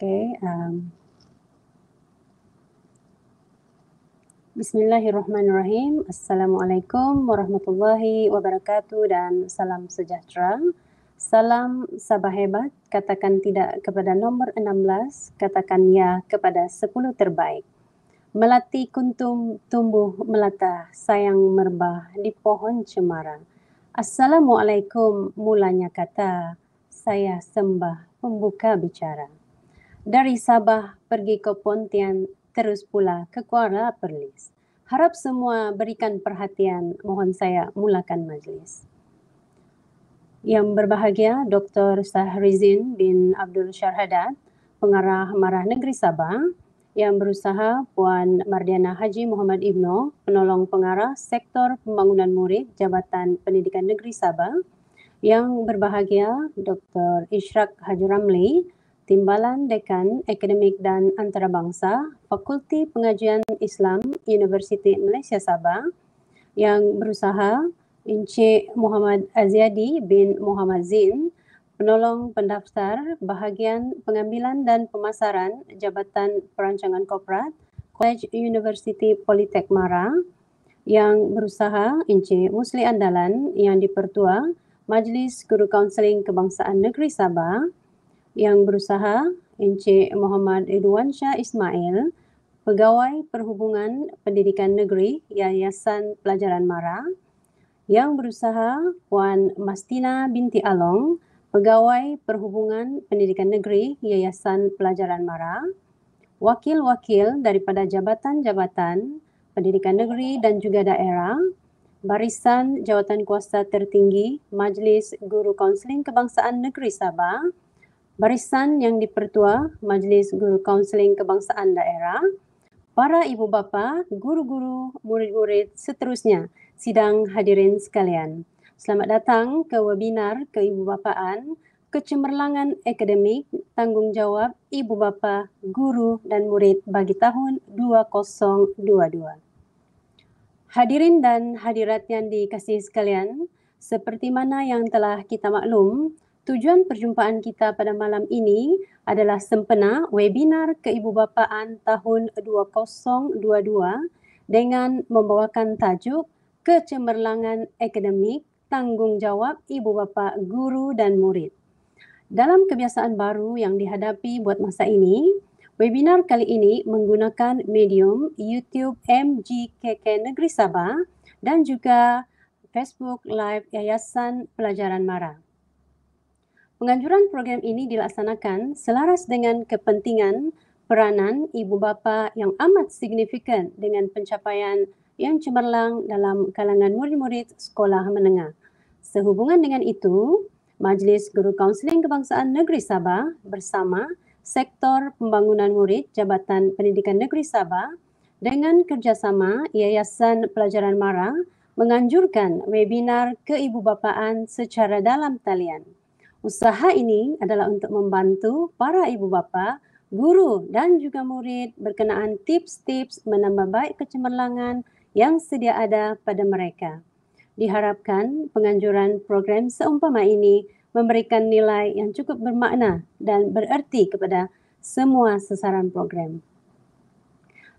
Okay. Um, Bismillahirrahmanirrahim. Assalamualaikum warahmatullahi wabarakatuh dan salam sejahtera. Salam Sabah Hebat, katakan tidak kepada nombor 16, katakan ya kepada 10 terbaik. Melati kuntum tumbuh melata, sayang merbah di pohon cemara. Assalamualaikum mulanya kata, saya sembah pembuka bicara. Dari Sabah pergi ke Pontian, terus pula ke Kuala Perlis. Harap semua berikan perhatian, mohon saya mulakan majlis. Yang berbahagia Dr. Sahrizin bin Abdul Syarhadat, pengarah Marah Negeri Sabah, yang berusaha Puan Mardiana Haji Muhammad Ibnu, penolong pengarah Sektor Pembangunan Murid Jabatan Pendidikan Negeri Sabah, yang berbahagia Dr. Ishraq Haji Ramli, Timbalan Dekan Akademik dan Antarabangsa Fakulti Pengajian Islam Universiti Malaysia Sabah yang berusaha Encik Muhammad Aziadi bin Muhammad Zin, penolong pendaftar bahagian pengambilan dan pemasaran Jabatan Perancangan Korporat College University Politek Mara yang berusaha Encik Musli Andalan yang dipertua Majlis Guru Kaunseling Kebangsaan Negeri Sabah yang berusaha Encik Muhammad Ridwan Shah Ismail, Pegawai Perhubungan Pendidikan Negeri Yayasan Pelajaran Mara, yang berusaha Puan Mastina binti Along, Pegawai Perhubungan Pendidikan Negeri Yayasan Pelajaran Mara, wakil-wakil daripada jabatan-jabatan pendidikan negeri dan juga daerah, Barisan Jawatan Kuasa Tertinggi Majlis Guru Kaunseling Kebangsaan Negeri Sabah, barisan yang dipertua Majlis Guru Kaunseling Kebangsaan Daerah, para ibu bapa, guru-guru, murid-murid seterusnya, sidang hadirin sekalian. Selamat datang ke webinar bapaan kecemerlangan akademik tanggungjawab ibu bapa, guru dan murid bagi tahun 2022. Hadirin dan hadirat yang dikasihi sekalian, seperti mana yang telah kita maklum, Tujuan perjumpaan kita pada malam ini adalah sempena webinar keibubapaan tahun 2022 dengan membawakan tajuk Kecemerlangan Akademik Tanggungjawab Ibu Bapa Guru dan Murid. Dalam kebiasaan baru yang dihadapi buat masa ini, webinar kali ini menggunakan medium YouTube MGKK Negeri Sabah dan juga Facebook Live Yayasan Pelajaran Marah. Penganjuran program ini dilaksanakan selaras dengan kepentingan peranan ibu bapa yang amat signifikan dengan pencapaian yang cemerlang dalam kalangan murid-murid sekolah menengah. Sehubungan dengan itu, Majlis Guru Kaunseling Kebangsaan Negeri Sabah bersama Sektor Pembangunan Murid Jabatan Pendidikan Negeri Sabah dengan kerjasama Yayasan Pelajaran Mara menganjurkan webinar keibubapaan secara dalam talian. Usaha ini adalah untuk membantu para ibu bapa, guru dan juga murid berkenaan tips-tips menambah baik kecemerlangan yang sedia ada pada mereka. Diharapkan penganjuran program seumpama ini memberikan nilai yang cukup bermakna dan bererti kepada semua sasaran program.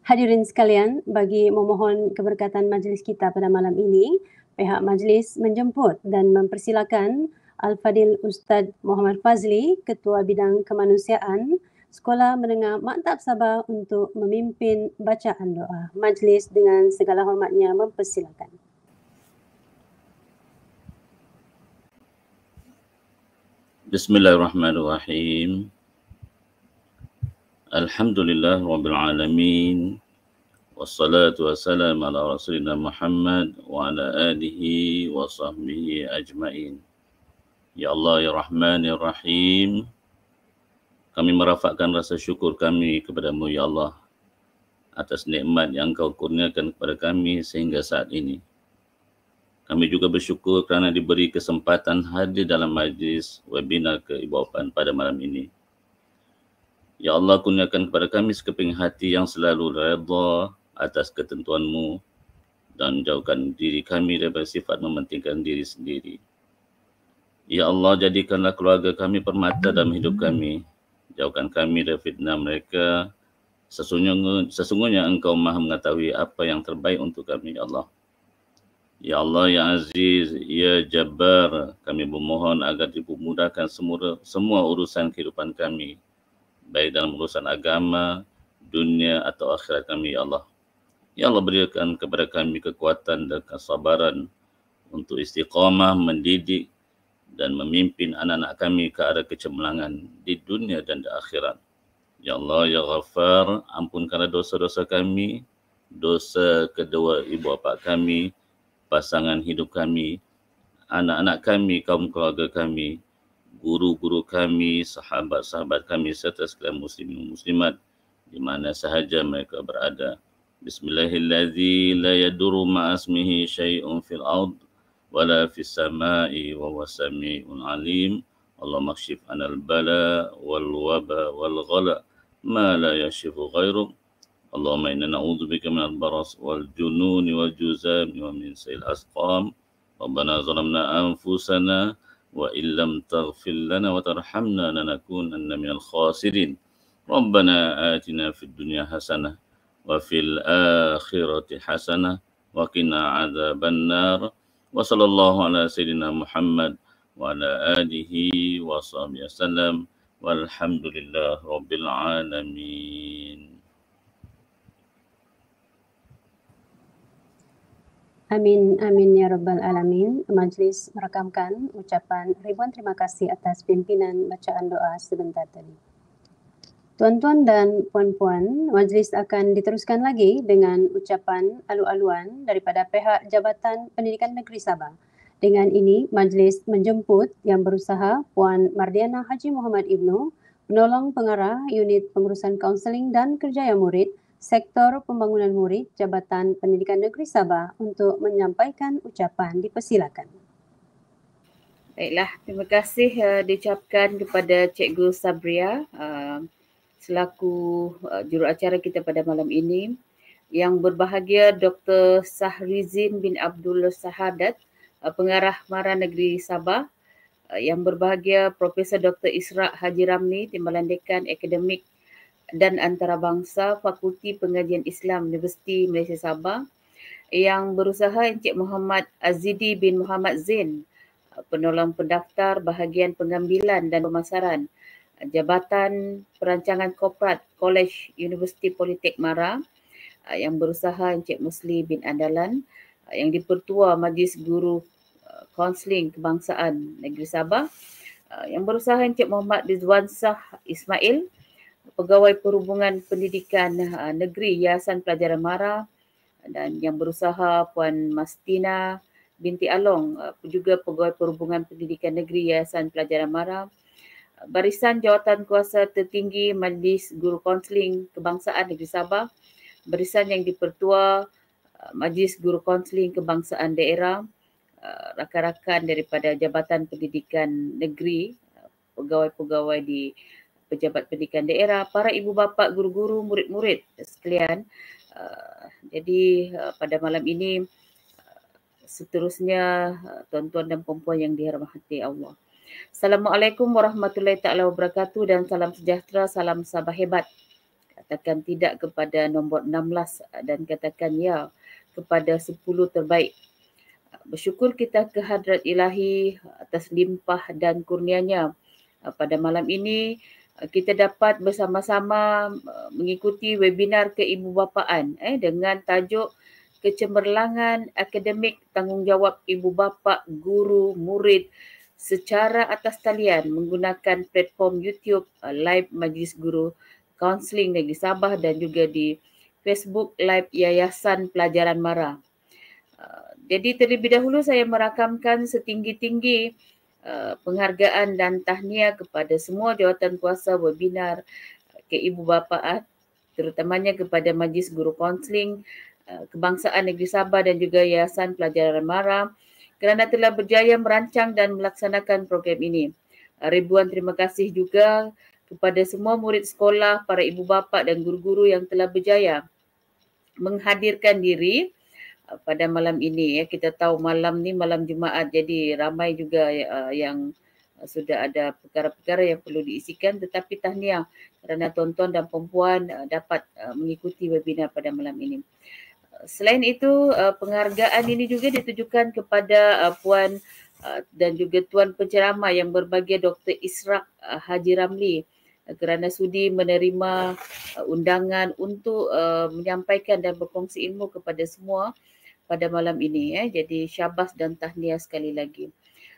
Hadirin sekalian, bagi memohon keberkatan majlis kita pada malam ini, pihak majlis menjemput dan mempersilakan Al-Fadil Ustaz Muhammad Fazli, Ketua Bidang Kemanusiaan, Sekolah Menengah Maktab Sabah untuk memimpin bacaan doa. Majlis dengan segala hormatnya mempersilakan. Bismillahirrahmanirrahim. Alhamdulillah Rabbil Alamin. والصلاة والسلام على رسولنا محمد وعلى آله وصحبه أجمعين Ya Allah ya Rahman ya Rahim. Kami merafakkan rasa syukur kami kepadamu ya Allah atas nikmat yang Engkau kurniakan kepada kami sehingga saat ini. Kami juga bersyukur kerana diberi kesempatan hadir dalam majlis webinar keibuapan pada malam ini. Ya Allah kurniakan kepada kami sekeping hati yang selalu redha atas ketentuanmu dan jauhkan diri kami daripada sifat mementingkan diri sendiri. Ya Allah jadikanlah keluarga kami permata dalam hidup kami. Jauhkan kami dari fitnah mereka. Sesungguhnya, sesungguhnya engkau maha mengetahui apa yang terbaik untuk kami, Ya Allah. Ya Allah, Ya Aziz, Ya Jabbar, kami memohon agar dipermudahkan semua, semua urusan kehidupan kami, baik dalam urusan agama, dunia atau akhirat kami, Ya Allah. Ya Allah, berikan kepada kami kekuatan dan kesabaran untuk istiqamah, mendidik dan memimpin anak-anak kami ke arah kecemerlangan di dunia dan di akhirat. Ya Allah, Ya Ghaffar, ampunkanlah dosa-dosa kami, dosa kedua ibu bapa kami, pasangan hidup kami, anak-anak kami, kaum keluarga kami, guru-guru kami, sahabat-sahabat kami serta sekalian muslim muslimat di mana sahaja mereka berada. Bismillahirrahmanirrahim. La yaduru ma'asmihi syai'un fil ولا في السماء وهو سميع عليم اللهم اكشف عن البلاء والوباء والغلاء ما لا يشف غيره اللهم إنا نعوذ بك من البرص والجنون والجزام ومن سيء الأسقام ربنا ظلمنا أنفسنا وإن لم تغفر لنا وترحمنا لنكونن من الخاسرين ربنا آتنا في الدنيا حسنة وفي الآخرة حسنة وقنا عذاب النار wa sallallahu ala sayyidina Muhammad wa ala alihi wa sahbihi wasallam walhamdulillah rabbil alamin Amin, amin ya rabbal alamin. Majlis merekamkan ucapan ribuan terima kasih atas pimpinan bacaan doa sebentar tadi. Tuan-tuan dan puan-puan, majlis akan diteruskan lagi dengan ucapan alu-aluan daripada pihak Jabatan Pendidikan Negeri Sabah. Dengan ini, majlis menjemput yang berusaha Puan Mardiana Haji Muhammad Ibnu, penolong pengarah unit pengurusan kaunseling dan kerjaya murid, Sektor Pembangunan Murid Jabatan Pendidikan Negeri Sabah untuk menyampaikan ucapan dipersilakan. Baiklah, terima kasih uh, diucapkan kepada Cikgu Sabria. Uh, selaku uh, juruacara kita pada malam ini yang berbahagia Dr. Sahrizin bin Abdul Sahadat uh, pengarah Mara Negeri Sabah uh, yang berbahagia Profesor Dr. Isra Haji Ramli Timbalan Dekan Akademik dan Antarabangsa Fakulti Pengajian Islam Universiti Malaysia Sabah yang berusaha Encik Muhammad Azidi bin Muhammad Zain uh, penolong pendaftar bahagian pengambilan dan pemasaran Jabatan Perancangan Korporat College University Politik Mara uh, yang berusaha Encik Musli bin Andalan uh, yang dipertua Majlis Guru uh, Konseling Kebangsaan Negeri Sabah yang berusaha Encik Muhammad Rizwan Sah Ismail Pegawai Perhubungan Pendidikan Negeri Yayasan Pelajaran Mara dan yang berusaha Puan Mastina binti Along juga Pegawai Perhubungan Pendidikan Negeri Yayasan Pelajaran Mara Barisan Jawatan Kuasa Tertinggi Majlis Guru Konseling Kebangsaan Negeri Sabah, Barisan yang dipertua uh, Majlis Guru Konseling Kebangsaan Daerah, uh, rakan-rakan daripada Jabatan Pendidikan Negeri, uh, pegawai-pegawai di Pejabat Pendidikan Daerah, para ibu bapa, guru-guru, murid-murid sekalian. Jadi pada malam ini seterusnya tuan-tuan dan puan-puan yang dihormati Allah. Assalamualaikum warahmatullahi taala wabarakatuh dan salam sejahtera, salam Sabah hebat. Katakan tidak kepada nombor 16 dan katakan ya kepada 10 terbaik. Bersyukur kita ke hadrat ilahi atas limpah dan kurnianya. Pada malam ini, kita dapat bersama-sama eh, mengikuti webinar keibubapaan eh, dengan tajuk kecemerlangan akademik tanggungjawab ibu bapa guru murid secara atas talian menggunakan platform YouTube uh, Live Majlis Guru Counseling Negeri Sabah dan juga di Facebook Live Yayasan Pelajaran Mara. Uh, jadi terlebih dahulu saya merakamkan setinggi-tinggi uh, penghargaan dan tahniah kepada semua jawatan kuasa webinar uh, ke ibu bapa ah, terutamanya kepada Majlis Guru Counseling uh, Kebangsaan Negeri Sabah dan juga Yayasan Pelajaran Mara kerana telah berjaya merancang dan melaksanakan program ini. Ah, ribuan terima kasih juga kepada semua murid sekolah, para ibu bapa dan guru-guru yang telah berjaya menghadirkan diri ah, pada malam ini. Ya, kita tahu malam ni malam Jumaat jadi ramai juga ah, yang sudah ada perkara-perkara yang perlu diisikan tetapi tahniah kerana tuan-tuan dan perempuan dapat mengikuti webinar pada malam ini selain itu uh, penghargaan ini juga ditujukan kepada uh, puan uh, dan juga tuan penceramah yang berbagi Dr Israq uh, Haji Ramli kerana sudi menerima uh, undangan untuk uh, menyampaikan dan berkongsi ilmu kepada semua pada malam ini eh. jadi syabas dan tahniah sekali lagi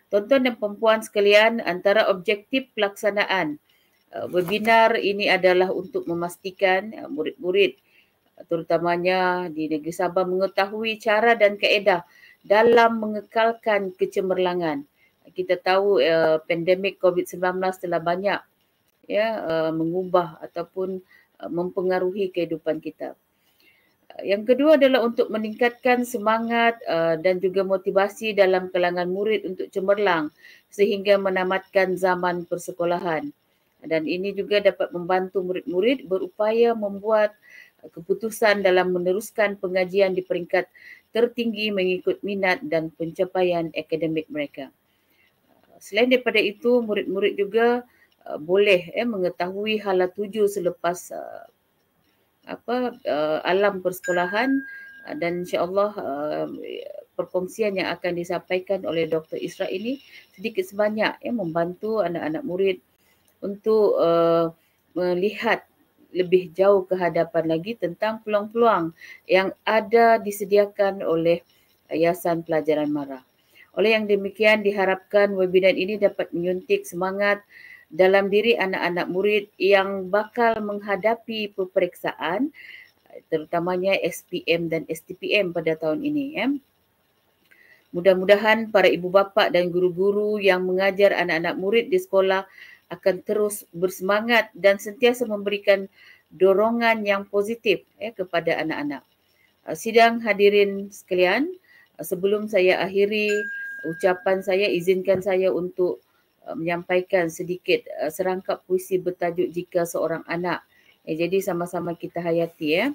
tuan-tuan dan puan sekalian antara objektif pelaksanaan uh, webinar ini adalah untuk memastikan murid-murid uh, terutamanya di negeri Sabah mengetahui cara dan kaedah dalam mengekalkan kecemerlangan. Kita tahu uh, pandemik COVID-19 telah banyak ya uh, mengubah ataupun uh, mempengaruhi kehidupan kita. Yang kedua adalah untuk meningkatkan semangat uh, dan juga motivasi dalam kalangan murid untuk cemerlang sehingga menamatkan zaman persekolahan. Dan ini juga dapat membantu murid-murid berupaya membuat keputusan dalam meneruskan pengajian di peringkat tertinggi mengikut minat dan pencapaian akademik mereka. Uh, selain daripada itu, murid-murid juga uh, boleh eh, mengetahui hala tuju selepas uh, apa uh, alam persekolahan uh, dan insyaAllah uh, perkongsian yang akan disampaikan oleh Dr. Isra ini sedikit sebanyak ya, membantu anak-anak murid untuk uh, melihat lebih jauh ke hadapan lagi tentang peluang-peluang yang ada disediakan oleh Yayasan Pelajaran Mara. Oleh yang demikian diharapkan webinar ini dapat menyuntik semangat dalam diri anak-anak murid yang bakal menghadapi peperiksaan terutamanya SPM dan STPM pada tahun ini. Eh. Mudah-mudahan para ibu bapa dan guru-guru yang mengajar anak-anak murid di sekolah akan terus bersemangat dan sentiasa memberikan dorongan yang positif ya, kepada anak-anak. Ah, sidang hadirin sekalian, ah, sebelum saya akhiri ucapan saya, izinkan saya untuk ah, menyampaikan sedikit serangkap puisi bertajuk Jika Seorang Anak. Ya, jadi sama-sama kita hayati ya.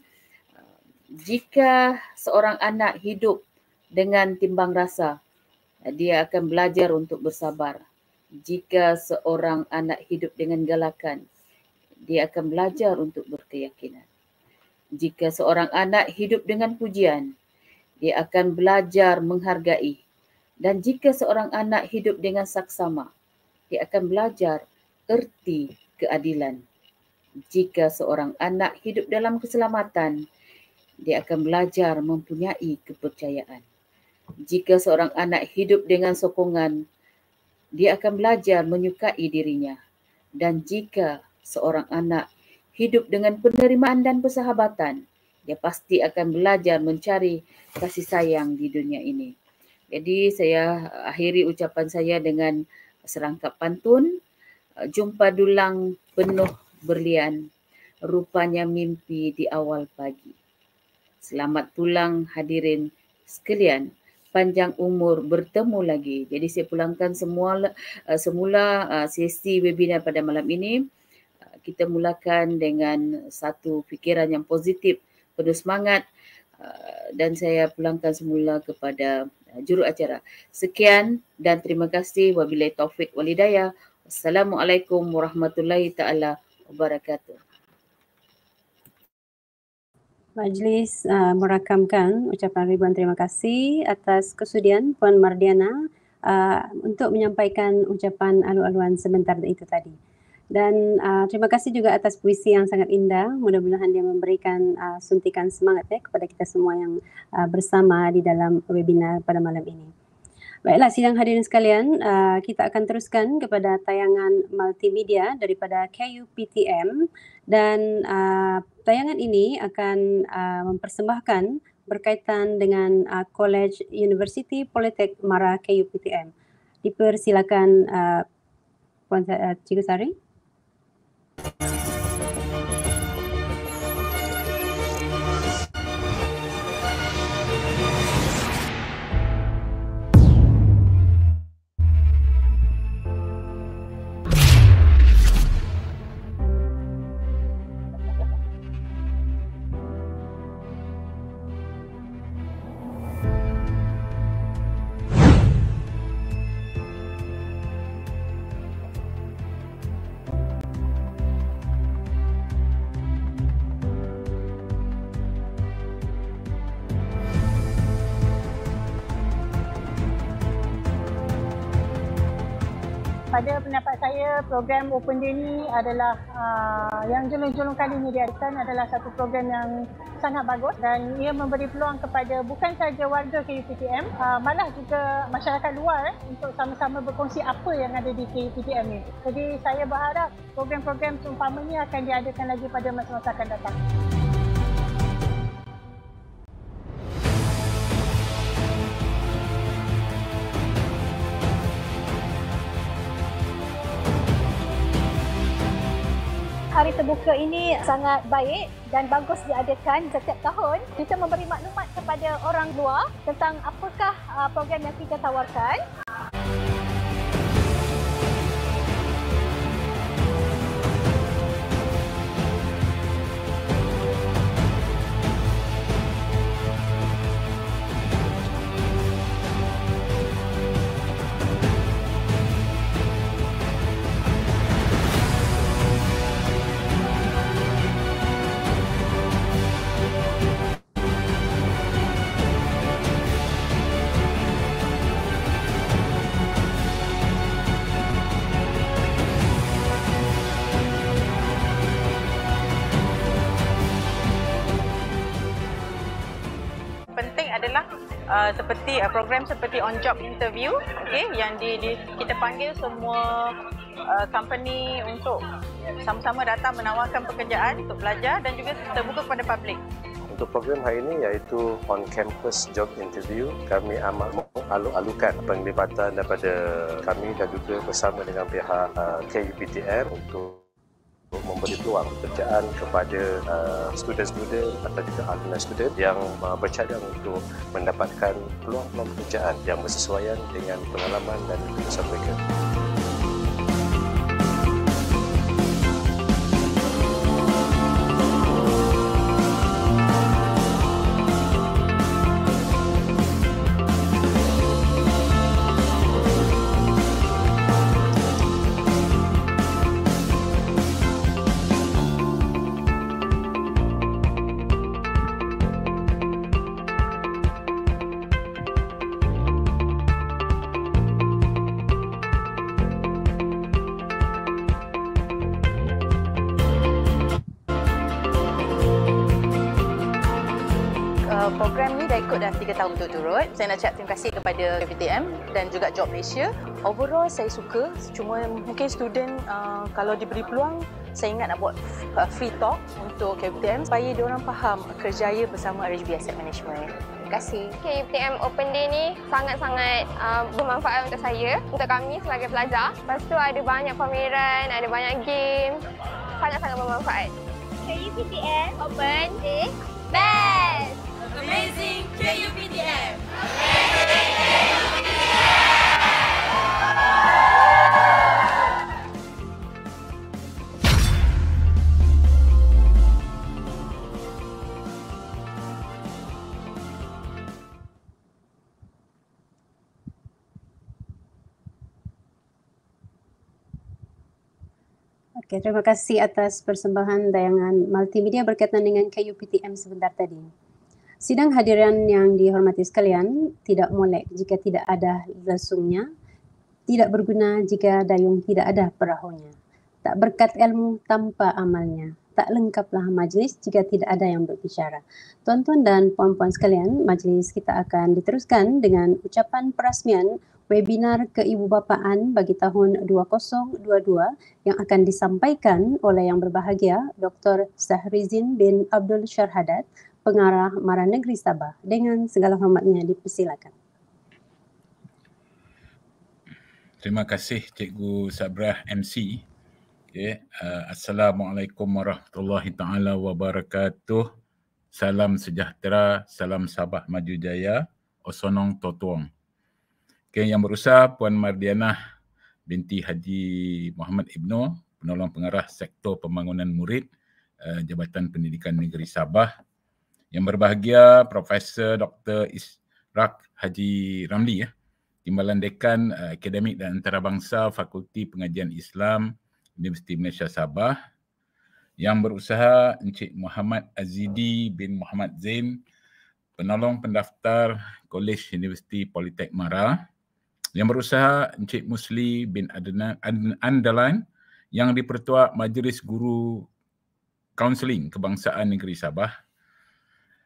Jika seorang anak hidup dengan timbang rasa, dia akan belajar untuk bersabar jika seorang anak hidup dengan galakan, dia akan belajar untuk berkeyakinan. Jika seorang anak hidup dengan pujian, dia akan belajar menghargai. Dan jika seorang anak hidup dengan saksama, dia akan belajar erti keadilan. Jika seorang anak hidup dalam keselamatan, dia akan belajar mempunyai kepercayaan. Jika seorang anak hidup dengan sokongan, dia akan belajar menyukai dirinya. Dan jika seorang anak hidup dengan penerimaan dan persahabatan, dia pasti akan belajar mencari kasih sayang di dunia ini. Jadi saya akhiri ucapan saya dengan serangkap pantun. Jumpa dulang penuh berlian, rupanya mimpi di awal pagi. Selamat pulang hadirin sekalian panjang umur bertemu lagi. Jadi saya pulangkan semua uh, semula uh, sesi webinar pada malam ini. Uh, kita mulakan dengan satu fikiran yang positif, penuh semangat uh, dan saya pulangkan semula kepada uh, juru acara. Sekian dan terima kasih wabillahi taufik walidaya. Assalamualaikum warahmatullahi taala wabarakatuh majlis uh, merakamkan ucapan ribuan terima kasih atas kesudian Puan Mardiana uh, untuk menyampaikan ucapan alu-aluan sebentar itu tadi. Dan uh, terima kasih juga atas puisi yang sangat indah. Mudah-mudahan dia memberikan uh, suntikan semangatnya eh, kepada kita semua yang uh, bersama di dalam webinar pada malam ini. Baiklah, sidang hadirin sekalian, uh, kita akan teruskan kepada tayangan multimedia daripada KUPTM dan uh, tayangan ini akan uh, mempersembahkan berkaitan dengan uh, College University Politek Mara KUPTM. Dipersilakan uh, Puan uh, Cikgu Sari. Thank you. program Open Day ni adalah uh, yang julung-julung kali ini diadakan adalah satu program yang sangat bagus dan ia memberi peluang kepada bukan sahaja warga KUPTM uh, ah, malah juga masyarakat luar eh, untuk sama-sama berkongsi apa yang ada di KUPTM ni. Jadi saya berharap program-program seumpama ini akan diadakan lagi pada masa-masa akan datang. terbuka ini sangat baik dan bagus diadakan setiap tahun. Kita memberi maklumat kepada orang luar tentang apakah uh, program yang kita tawarkan. Uh, seperti uh, program seperti on job interview okey yang di, di kita panggil semua uh, company untuk sama-sama datang menawarkan pekerjaan untuk pelajar dan juga terbuka kepada publik untuk program hari ini iaitu on campus job interview kami amat mengalu-alukan penglibatan daripada kami dan juga bersama dengan pihak uh, KUPTM e untuk memberi peluang pekerjaan kepada uh, student-student atau juga alumni student yang uh, bercadang untuk mendapatkan peluang-peluang pekerjaan yang bersesuaian dengan pengalaman dan kelulusan mereka. untuk turut. Saya nak cakap terima kasih kepada KPTM dan juga Job Malaysia. Overall saya suka cuma mungkin student uh, kalau diberi peluang saya ingat nak buat uh, free talk untuk KPTM supaya dia orang faham kerjaya bersama RHB Asset Management. Terima kasih. KPTM Open Day ni sangat-sangat uh, bermanfaat untuk saya, untuk kami sebagai pelajar. Lepas tu ada banyak pameran, ada banyak game. Sangat-sangat bermanfaat. KPTM Open Day Best! Amazing! Birthday Okay, terima kasih atas persembahan tayangan multimedia berkaitan dengan KUPTM sebentar tadi. Sidang hadiran yang dihormati sekalian tidak molek jika tidak ada lesungnya, tidak berguna jika dayung tidak ada perahunya. Tak berkat ilmu tanpa amalnya, tak lengkaplah majlis jika tidak ada yang berbicara. Tuan-tuan dan puan-puan sekalian, majlis kita akan diteruskan dengan ucapan perasmian webinar keibubapaan bagi tahun 2022 yang akan disampaikan oleh yang berbahagia Dr. Sahrizin bin Abdul Syarhadat, Pengarah Mara Negeri Sabah dengan segala hormatnya dipersilakan. Terima kasih Cikgu Sabrah MC. Okay. Uh, Assalamualaikum warahmatullahi taala wabarakatuh. Salam sejahtera, salam Sabah maju jaya, osonong totuang. Okay, yang berusaha Puan Mardianah binti Haji Muhammad Ibnu, penolong pengarah sektor pembangunan murid uh, Jabatan Pendidikan Negeri Sabah yang berbahagia Profesor Dr. Israq Haji Ramli ya. Timbalan Dekan eh, Akademik dan Antarabangsa Fakulti Pengajian Islam Universiti Malaysia Sabah. Yang berusaha Encik Muhammad Azidi bin Muhammad Zain Penolong Pendaftar Kolej Universiti Politek Mara. Yang berusaha Encik Musli bin Andalan yang dipertua Majlis Guru Kaunseling Kebangsaan Negeri Sabah.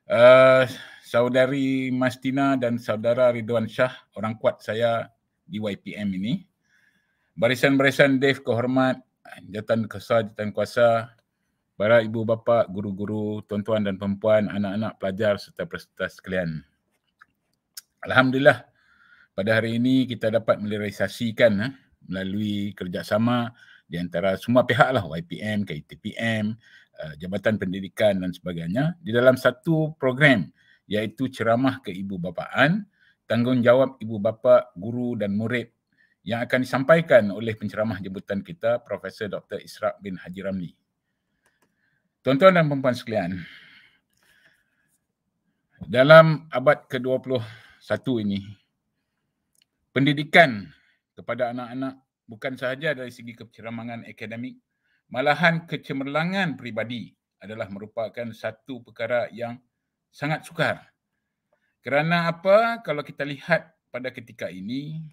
Eh, saudari Mastina dan saudara Ridwan Shah, orang kuat saya di YPM ini. Barisan-barisan Dave kehormat, jatan kuasa, jatan kuasa, para ibu bapa, guru-guru, tuan-tuan dan perempuan, anak-anak, pelajar serta peserta sekalian. Alhamdulillah, pada hari ini kita dapat melirisasikan eh, melalui kerjasama di antara semua pihak lah, YPM, KTPM. Eh, Jabatan Pendidikan dan sebagainya di dalam satu program iaitu ceramah keibubapaan tanggungjawab ibu bapa guru dan murid yang akan disampaikan oleh penceramah jemputan kita Profesor Dr. Israq bin Haji Ramli. Tuan-tuan dan puan-puan sekalian, dalam abad ke-21 ini, pendidikan kepada anak-anak bukan sahaja dari segi keceramangan akademik malahan kecemerlangan peribadi adalah merupakan satu perkara yang sangat sukar. Kerana apa? Kalau kita lihat pada ketika ini,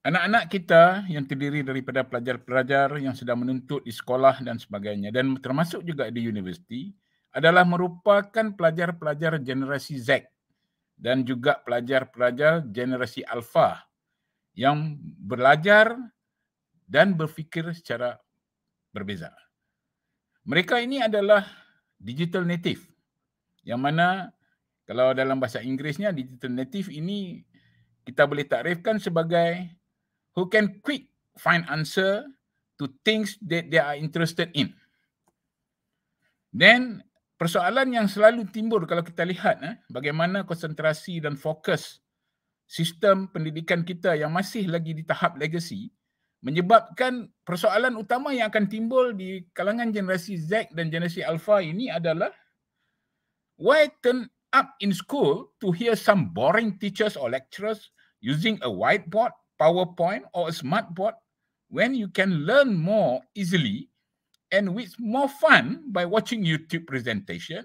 anak-anak kita yang terdiri daripada pelajar-pelajar yang sedang menuntut di sekolah dan sebagainya dan termasuk juga di universiti adalah merupakan pelajar-pelajar generasi Z dan juga pelajar-pelajar generasi Alpha yang belajar dan berfikir secara berbeza. Mereka ini adalah digital native. Yang mana kalau dalam bahasa Inggerisnya digital native ini kita boleh takrifkan sebagai who can quick find answer to things that they are interested in. Then persoalan yang selalu timbul kalau kita lihat eh, bagaimana konsentrasi dan fokus sistem pendidikan kita yang masih lagi di tahap legacy menyebabkan persoalan utama yang akan timbul di kalangan generasi Z dan generasi Alpha ini adalah why turn up in school to hear some boring teachers or lecturers using a whiteboard, PowerPoint or a smartboard when you can learn more easily and with more fun by watching YouTube presentation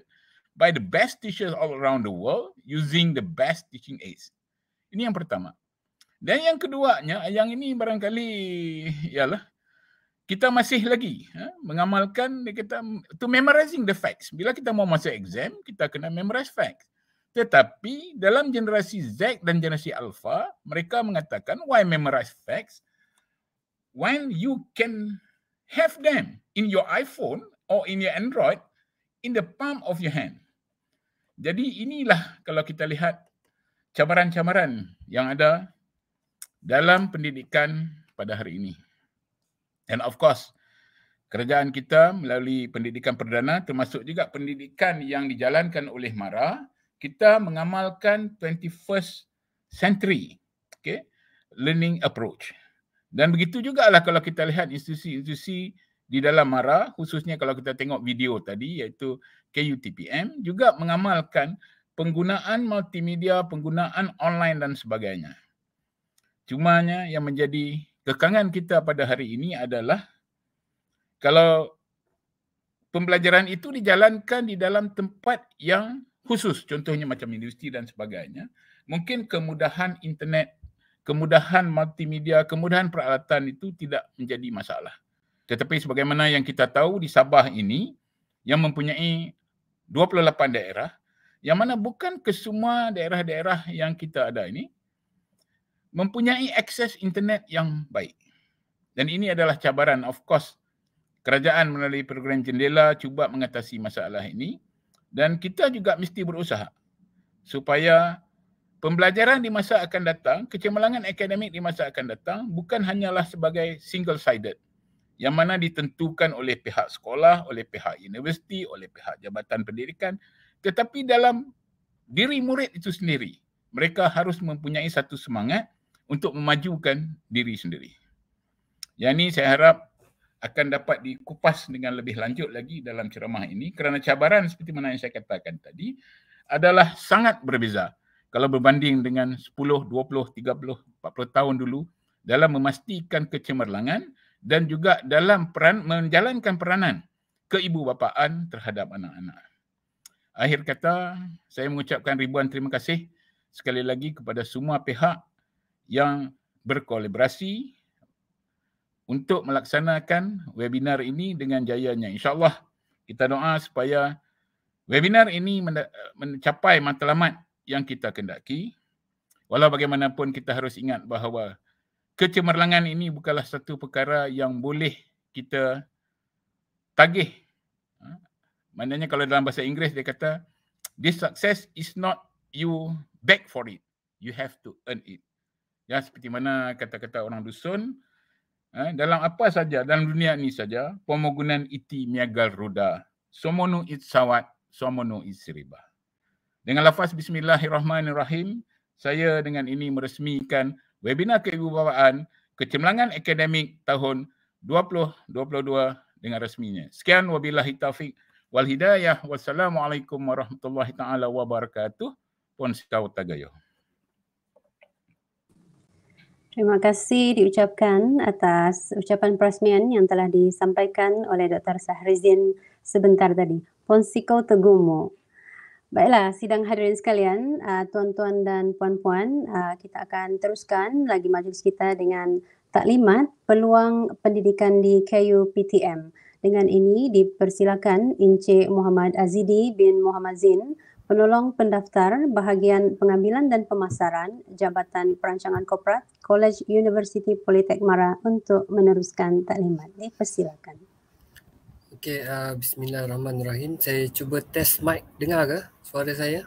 by the best teachers all around the world using the best teaching aids. Ini yang pertama. Dan yang keduanya, yang ini barangkali ialah kita masih lagi ha, mengamalkan dia kata to memorizing the facts. Bila kita mau masuk exam, kita kena memorize facts. Tetapi dalam generasi Z dan generasi Alpha, mereka mengatakan why memorize facts when you can have them in your iPhone or in your Android in the palm of your hand. Jadi inilah kalau kita lihat cabaran-cabaran yang ada dalam pendidikan pada hari ini. And of course, kerajaan kita melalui pendidikan perdana termasuk juga pendidikan yang dijalankan oleh MARA, kita mengamalkan 21st century okay, learning approach. Dan begitu juga lah kalau kita lihat institusi-institusi di dalam MARA, khususnya kalau kita tengok video tadi iaitu KUTPM, juga mengamalkan penggunaan multimedia, penggunaan online dan sebagainya. Cumanya yang menjadi kekangan kita pada hari ini adalah kalau pembelajaran itu dijalankan di dalam tempat yang khusus, contohnya macam universiti dan sebagainya, mungkin kemudahan internet, kemudahan multimedia, kemudahan peralatan itu tidak menjadi masalah. Tetapi sebagaimana yang kita tahu di Sabah ini yang mempunyai 28 daerah yang mana bukan kesemua daerah-daerah yang kita ada ini mempunyai akses internet yang baik. Dan ini adalah cabaran of course kerajaan melalui program jendela cuba mengatasi masalah ini dan kita juga mesti berusaha supaya pembelajaran di masa akan datang, kecemerlangan akademik di masa akan datang bukan hanyalah sebagai single sided yang mana ditentukan oleh pihak sekolah, oleh pihak universiti, oleh pihak jabatan pendidikan tetapi dalam diri murid itu sendiri mereka harus mempunyai satu semangat untuk memajukan diri sendiri. Yang ini saya harap akan dapat dikupas dengan lebih lanjut lagi dalam ceramah ini kerana cabaran seperti mana yang saya katakan tadi adalah sangat berbeza kalau berbanding dengan 10, 20, 30, 40 tahun dulu dalam memastikan kecemerlangan dan juga dalam peran menjalankan peranan keibubapaan terhadap anak-anak. Akhir kata, saya mengucapkan ribuan terima kasih sekali lagi kepada semua pihak yang berkolaborasi untuk melaksanakan webinar ini dengan jayanya. InsyaAllah kita doa supaya webinar ini mencapai matlamat yang kita kendaki. Walau bagaimanapun kita harus ingat bahawa kecemerlangan ini bukanlah satu perkara yang boleh kita tagih. Ha? Maknanya kalau dalam bahasa Inggeris dia kata, this success is not you beg for it. You have to earn it ya seperti mana kata-kata orang dusun eh, dalam apa saja dalam dunia ini saja pemogunan iti miagal ruda somono it sawat somono it seriba dengan lafaz bismillahirrahmanirrahim saya dengan ini meresmikan webinar keibubapaan kecemerlangan akademik tahun 2022 dengan resminya sekian wabillahi taufik wal hidayah wassalamualaikum warahmatullahi taala wabarakatuh pon sikau tagayo Terima kasih diucapkan atas ucapan perasmian yang telah disampaikan oleh Dr. Sahrizin sebentar tadi. Ponsiko Tegumo. Baiklah, sidang hadirin sekalian, ah, tuan-tuan dan puan-puan, ah, kita akan teruskan lagi majlis kita dengan taklimat peluang pendidikan di KUPTM. Dengan ini dipersilakan Encik Muhammad Azidi bin Muhammad Zin Penolong Pendaftar Bahagian Pengambilan dan Pemasaran Jabatan Perancangan Korporat College University Politek Mara untuk meneruskan taklimat. Dipersilakan. Okey, uh, bismillahirrahmanirrahim. Saya cuba test mic. Dengar ke suara saya?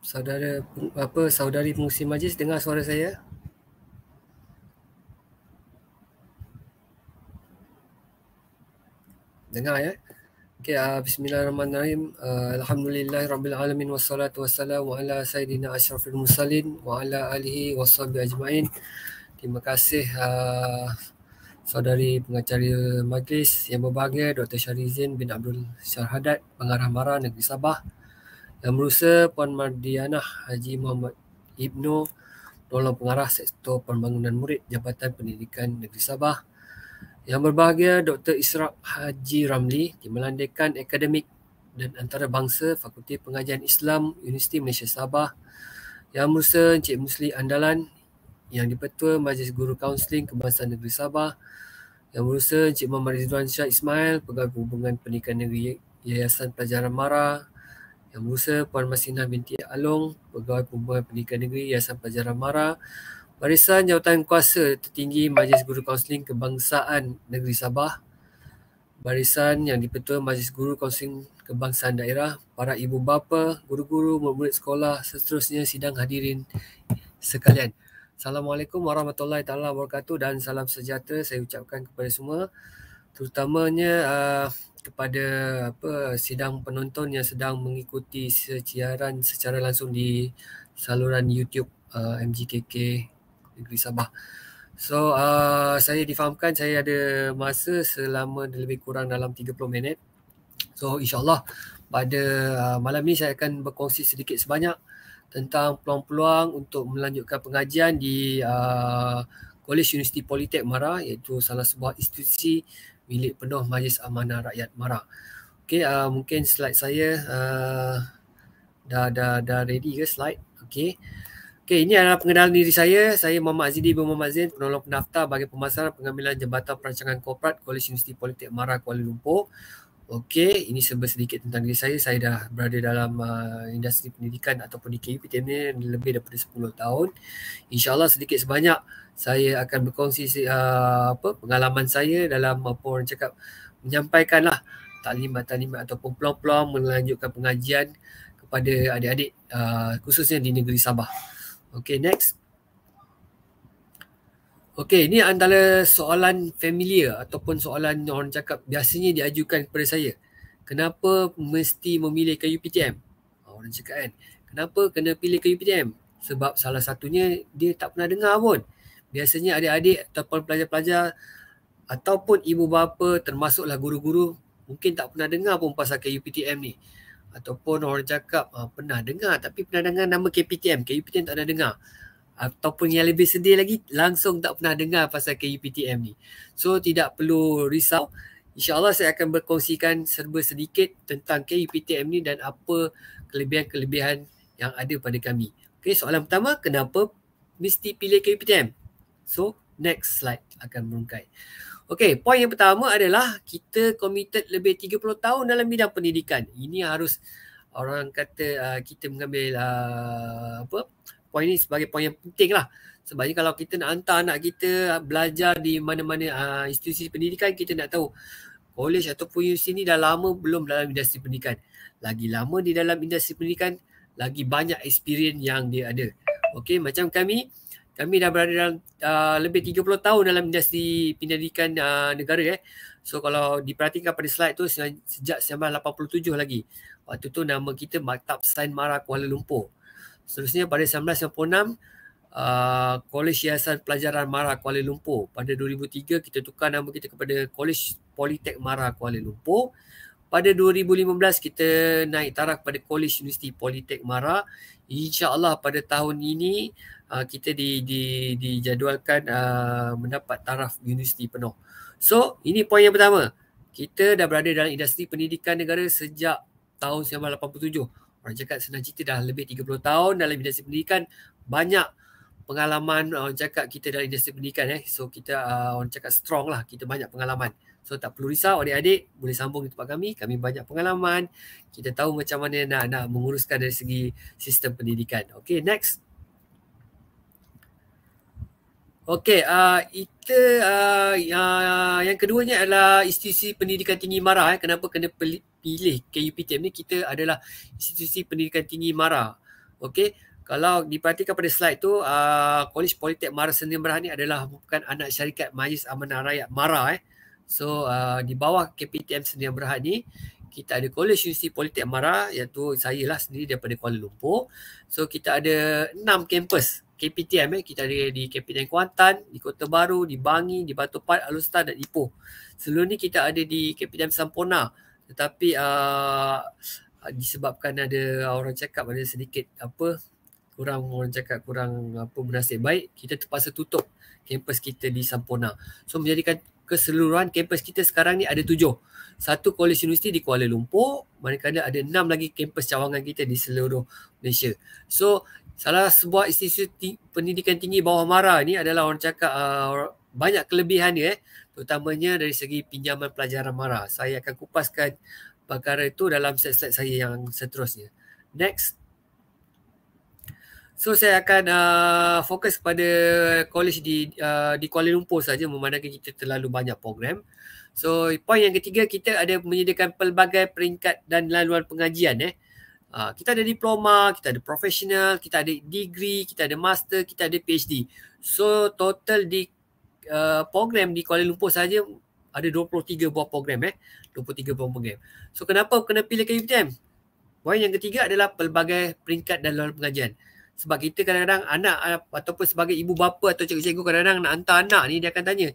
Saudara apa saudari pengerusi majlis dengar suara saya? Dengar ya? Okay, uh, ah, bismillahirrahmanirrahim. Uh, ah, Alhamdulillah rabbil alamin wassalatu wassalamu ala sayidina asyrafil mursalin wa ala alihi washabbi ajmain. Terima kasih uh, saudari pengacara majlis yang berbahagia Dr. Syarizin bin Abdul Syarhadat pengarah MARA Negeri Sabah yang berusaha Puan Mardianah Haji Muhammad Ibnu Tolong pengarah sektor pembangunan murid Jabatan Pendidikan Negeri Sabah yang berbahagia Dr. Israq Haji Ramli di Melandekan Akademik dan Antarabangsa Fakulti Pengajian Islam Universiti Malaysia Sabah Yang Musa Encik Musli Andalan yang dipertua Majlis Guru Kaunseling Kebangsaan Negeri Sabah Yang Musa Encik Muhammad Rizwan Shah Ismail Pegawai Hubungan Pendidikan Negeri Yayasan Pelajaran Mara Yang Musa Puan Masinah Binti Along Pegawai Hubungan Pendidikan Negeri Yayasan Pelajaran Mara Barisan Jawatan Kuasa Tertinggi Majlis Guru Kaunseling Kebangsaan Negeri Sabah Barisan yang dipertua Majlis Guru Kaunseling Kebangsaan Daerah Para ibu bapa, guru-guru, murid-murid sekolah Seterusnya sidang hadirin sekalian Assalamualaikum warahmatullahi taala wabarakatuh dan salam sejahtera saya ucapkan kepada semua terutamanya uh, kepada apa sidang penonton yang sedang mengikuti siaran secara langsung di saluran YouTube uh, MGKK negeri Sabah. So uh, saya difahamkan saya ada masa selama lebih kurang dalam 30 minit. So insyaAllah pada uh, malam ni saya akan berkongsi sedikit sebanyak tentang peluang-peluang untuk melanjutkan pengajian di Kolej uh, Universiti Politek Mara iaitu salah sebuah institusi milik penuh Majlis Amanah Rakyat Mara. Okay, uh, mungkin slide saya uh, dah dah dah ready ke slide? Okay. Okay, ini adalah pengenalan diri saya. Saya Muhammad Azidi bin Muhammad Zain, penolong pendaftar bagi pemasaran pengambilan jabatan perancangan korporat Koalisi Universiti Politik Mara Kuala Lumpur. Okey, ini sebesar sedikit tentang diri saya. Saya dah berada dalam uh, industri pendidikan ataupun di KUPTM ini lebih daripada 10 tahun. InsyaAllah sedikit sebanyak saya akan berkongsi uh, apa pengalaman saya dalam apa orang cakap menyampaikanlah taklimat-taklimat ataupun peluang-peluang melanjutkan pengajian kepada adik-adik uh, khususnya di negeri Sabah. Okay, next. Okay, ini antara soalan familiar ataupun soalan yang orang cakap biasanya diajukan kepada saya. Kenapa mesti memilih ke UPTM? Ah, orang cakap kan, kenapa kena pilih ke UPTM? Sebab salah satunya dia tak pernah dengar pun. Biasanya adik-adik ataupun pelajar-pelajar ataupun ibu bapa termasuklah guru-guru mungkin tak pernah dengar pun pasal ke UPTM ni ataupun orang cakap uh, pernah dengar tapi pernah dengar nama KPTM, KUPTM tak pernah dengar ataupun yang lebih sedih lagi langsung tak pernah dengar pasal KUPTM ni. So tidak perlu risau. InsyaAllah saya akan berkongsikan serba sedikit tentang KUPTM ni dan apa kelebihan-kelebihan yang ada pada kami. Okay, soalan pertama, kenapa mesti pilih KUPTM? So next slide akan merungkai. Okey, poin yang pertama adalah kita committed lebih 30 tahun dalam bidang pendidikan. Ini harus orang kata uh, kita mengambil uh, apa? Poin ini sebagai poin yang penting lah. Sebabnya kalau kita nak hantar anak kita belajar di mana-mana uh, institusi pendidikan, kita nak tahu college ataupun universiti ini dah lama belum dalam industri pendidikan. Lagi lama di dalam industri pendidikan, lagi banyak experience yang dia ada. Okey, macam kami, kami dah berada dalam uh, lebih 30 tahun dalam industri pendidikan uh, negara eh. So kalau diperhatikan pada slide tu sejak 1987 lagi. Waktu tu nama kita Maktab Sain Mara Kuala Lumpur. Seterusnya pada 1996 Uh, Kolej Yayasan Pelajaran Mara Kuala Lumpur pada 2003 kita tukar nama kita kepada Kolej Politek Mara Kuala Lumpur pada 2015 kita naik taraf kepada Kolej Universiti Politek Mara insyaAllah pada tahun ini uh, kita di di dijadualkan uh, mendapat taraf universiti penuh. So, ini poin yang pertama. Kita dah berada dalam industri pendidikan negara sejak tahun 1987. Orang cakap senang cerita dah lebih 30 tahun dalam industri pendidikan. Banyak pengalaman ah, orang cakap kita dalam industri pendidikan. Eh. So, kita uh, orang cakap strong lah. Kita banyak pengalaman. So, tak perlu risau adik-adik. Boleh sambung di tempat kami. Kami banyak pengalaman. Kita tahu macam mana nak, nak menguruskan dari segi sistem pendidikan. Okay, next. Okey, uh, ah, kita uh, ah, uh, ah, yang keduanya adalah institusi pendidikan tinggi MARA. Eh. Kenapa kena pilih KUPTM ni? Kita adalah institusi pendidikan tinggi MARA. Okey, kalau diperhatikan pada slide tu, uh, College Politek MARA Seni Merah ni adalah bukan anak syarikat Majlis Amanah Rakyat MARA. Eh. So, uh, di bawah KPTM Seni Merah ni, kita ada kolej Universiti Politek MARA, iaitu saya lah sendiri daripada Kuala Lumpur. So, kita ada enam kampus. KPTM eh. Kita ada di KPTM Kuantan, di Kota Baru, di Bangi, di Batu Pat, Alustar dan Ipoh. Sebelum ni kita ada di KPTM Sampona. Tetapi uh, disebabkan ada orang cakap ada sedikit apa kurang orang cakap kurang apa bernasib baik kita terpaksa tutup kampus kita di Sampona. So menjadikan keseluruhan kampus kita sekarang ni ada tujuh. Satu kolej universiti di Kuala Lumpur, manakala ada enam lagi kampus cawangan kita di seluruh Malaysia. So salah sebuah institusi pendidikan tinggi bawah MARA ni adalah orang cakap uh, banyak kelebihan dia eh terutamanya dari segi pinjaman pelajaran MARA saya akan kupaskan perkara itu dalam slide-slide saya yang seterusnya next so saya akan uh, fokus pada college di uh, di Kuala Lumpur saja memandangkan kita terlalu banyak program so point yang ketiga kita ada menyediakan pelbagai peringkat dan laluan pengajian eh Ah, kita ada diploma, kita ada profesional, kita ada degree, kita ada master, kita ada PhD. So total di uh, program di Kuala Lumpur saja ada 23 buah program eh. 23 buah program. So kenapa kena pilih KUPTM? Poin yang ketiga adalah pelbagai peringkat laluan pengajian. Sebab kita kadang-kadang anak ah, ataupun sebagai ibu bapa atau cikgu-cikgu kadang-kadang nak hantar anak ni dia akan tanya.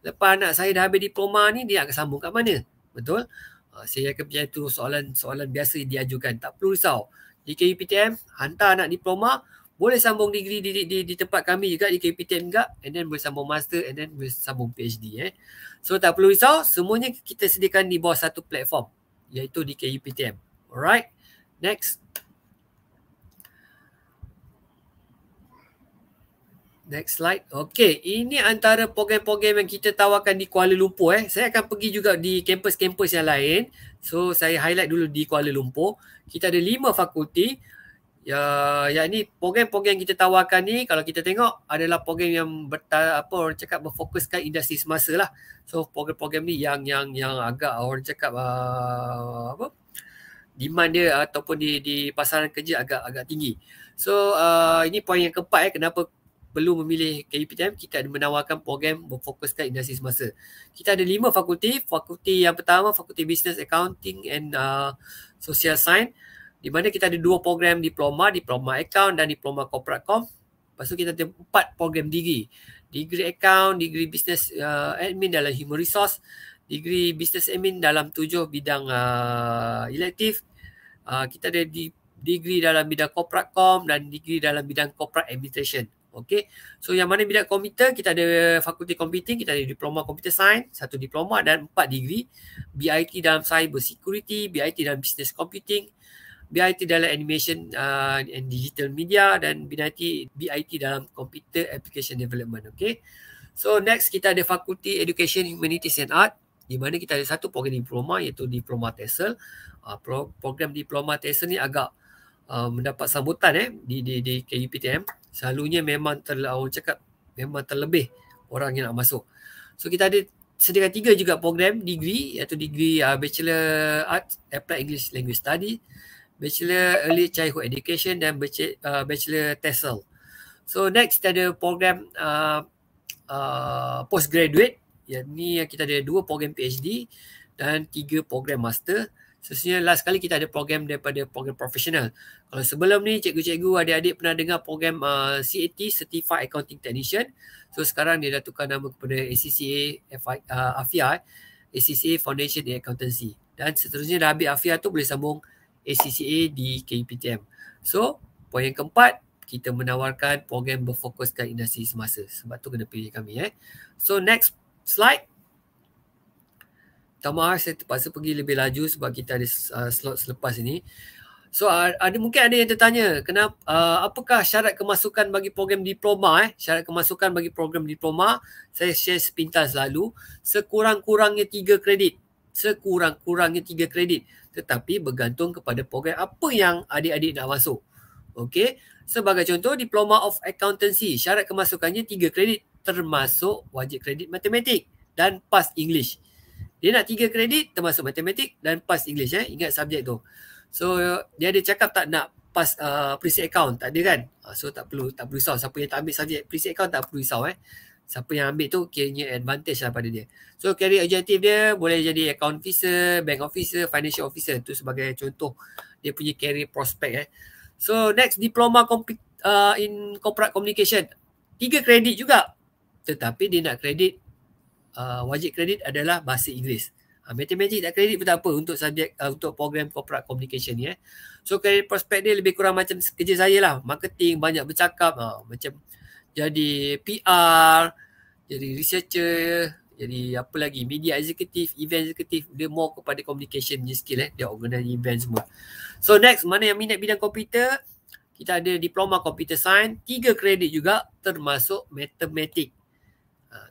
Lepas anak saya dah habis diploma ni dia akan sambung kat mana? Betul? Ah, saya akan percaya itu soalan-soalan biasa yang diajukan. Tak perlu risau. JKUPTM, hantar anak diploma, boleh sambung degree di, di, di, di tempat kami juga, di KPTM juga. And then boleh sambung master and then boleh sambung PhD. Eh. So tak perlu risau, semuanya kita sediakan di bawah satu platform. Iaitu di KUPTM. Alright, next. Next slide. okay. ini antara program-program yang kita tawarkan di Kuala Lumpur eh. Saya akan pergi juga di kampus-kampus yang lain. So, saya highlight dulu di Kuala Lumpur. Kita ada lima fakulti. Ya, yang ini program-program yang kita tawarkan ni kalau kita tengok adalah program yang berta, apa orang cakap berfokuskan industri semasa lah. So, program-program ni yang yang yang agak orang cakap uh, apa demand dia ataupun di di pasaran kerja agak agak tinggi. So, uh, ini poin yang keempat eh kenapa perlu memilih KUPTM, kita ada menawarkan program berfokuskan industri semasa. Kita ada lima fakulti. Fakulti yang pertama, Fakulti Business Accounting and uh, Social Science. Di mana kita ada dua program diploma, diploma account dan diploma corporate com. Lepas tu kita ada empat program degree. Degree account, degree business uh, admin dalam human resource, degree business admin dalam tujuh bidang uh, elective. Uh, kita ada di degree dalam bidang corporate com dan degree dalam bidang corporate administration. Okay. So yang mana bidang komputer, kita ada fakulti komputing, kita ada diploma computer science, satu diploma dan empat degree. BIT dalam cyber security, BIT dalam business computing, BIT dalam animation uh, and digital media dan BIT, BIT dalam computer application development. Okay. So next kita ada fakulti education, humanities and art di mana kita ada satu program diploma iaitu diploma TESOL. Uh, pro program diploma TESOL ni agak uh, mendapat sambutan eh di di di KUPTM selalunya memang terlalu orang cakap memang terlebih orang yang nak masuk. So kita ada sediakan tiga juga program degree iaitu degree uh, Bachelor Art Applied English Language Study, Bachelor Early Childhood Education dan Bachelor uh, TESOL. So next kita ada program uh, uh, postgraduate yang kita ada dua program PhD dan tiga program master. Sesungguhnya last kali kita ada program daripada program profesional. Kalau sebelum ni cikgu-cikgu adik-adik pernah dengar program uh, CAT Certified Accounting Technician. So sekarang dia dah tukar nama kepada ACCA FI, uh, AFIA, ACCA Foundation in Accountancy. Dan seterusnya dah ambil AFIA tu boleh sambung ACCA di KPTM. So poin yang keempat, kita menawarkan program berfokuskan industri semasa. Sebab tu kena pilih kami eh. So next slide tak maaf saya terpaksa pergi lebih laju sebab kita ada uh, slot selepas ini. So uh, ada mungkin ada yang tertanya kenapa uh, apakah syarat kemasukan bagi program diploma eh syarat kemasukan bagi program diploma saya share sepintas lalu sekurang-kurangnya tiga kredit sekurang-kurangnya tiga kredit tetapi bergantung kepada program apa yang adik-adik nak masuk. Okey. Sebagai contoh diploma of accountancy syarat kemasukannya tiga kredit termasuk wajib kredit matematik dan pass English. Dia nak tiga kredit termasuk matematik dan pass English eh. Ingat subjek tu. So dia ada cakap tak nak pass uh, preset account. Tak ada kan? Ah, so tak perlu tak perlu risau. Siapa yang tak ambil subjek preset account tak perlu risau eh. Siapa yang ambil tu kira kiranya advantage lah pada dia. So career objective dia boleh jadi account officer, bank officer, financial officer. Tu sebagai contoh dia punya career prospect eh. So next diploma uh, in corporate communication. Tiga kredit juga. Tetapi dia nak kredit uh, wajib kredit adalah bahasa Inggeris. Uh, matematik tak kredit pun tak apa untuk subjek uh, untuk program corporate communication ni eh. So career prospect dia lebih kurang macam kerja saya lah. Marketing banyak bercakap uh, macam jadi PR, jadi researcher, jadi apa lagi media executive, event executive dia more kepada communication ni skill eh. Dia organize event semua. So next mana yang minat bidang komputer? Kita ada diploma computer science, tiga kredit juga termasuk matematik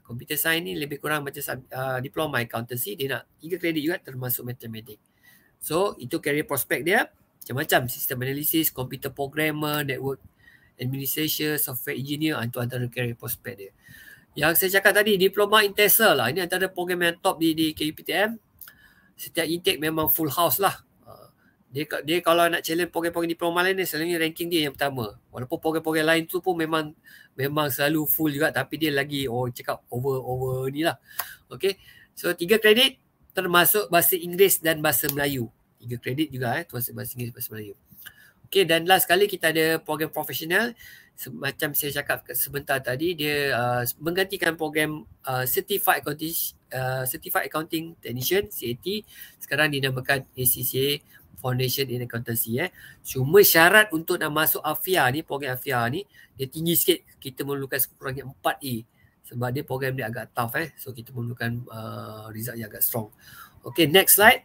computer ah, science ni lebih kurang macam uh, diploma accountancy dia nak tiga kredit juga termasuk mathematics so itu career prospect dia macam-macam sistem analisis, computer programmer network administration, software engineer ah, itu antara career prospect dia yang saya cakap tadi diploma in lah ini antara program yang top di di KUPTM setiap intake memang full house lah dia, dia kalau nak challenge program-program diploma lain ni selalunya ranking dia yang pertama. Walaupun program-program lain tu pun memang memang selalu full juga tapi dia lagi oh cakap over over ni lah. Okay. So tiga kredit termasuk bahasa Inggeris dan bahasa Melayu. Tiga kredit juga eh termasuk bahasa Inggeris dan bahasa Melayu. Okay dan last sekali kita ada program profesional macam saya cakap sebentar tadi dia uh, menggantikan program uh, certified accounting uh, certified accounting technician CAT sekarang dinamakan ACCA foundation in accountancy eh. Cuma syarat untuk nak masuk AFIA ni, program AFIA ni, dia tinggi sikit. Kita memerlukan sekurangnya 4A. Sebab dia program dia agak tough eh. So kita memerlukan uh, result yang agak strong. Okay, next slide.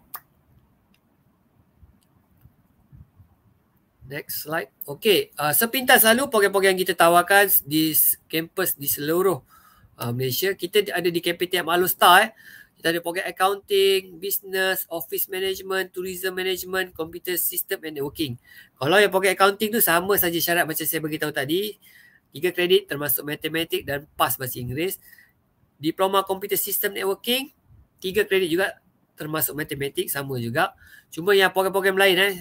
Next slide. Okay, uh, sepintas lalu program-program yang kita tawarkan di kampus di seluruh uh, Malaysia. Kita ada di KPTM Alustar eh kita ada program accounting, business, office management, tourism management, computer system and networking. Kalau yang program accounting tu sama saja syarat macam saya bagi tahu tadi. Tiga kredit termasuk matematik dan pas bahasa Inggeris. Diploma computer system networking, tiga kredit juga termasuk matematik sama juga. Cuma yang program-program lain eh,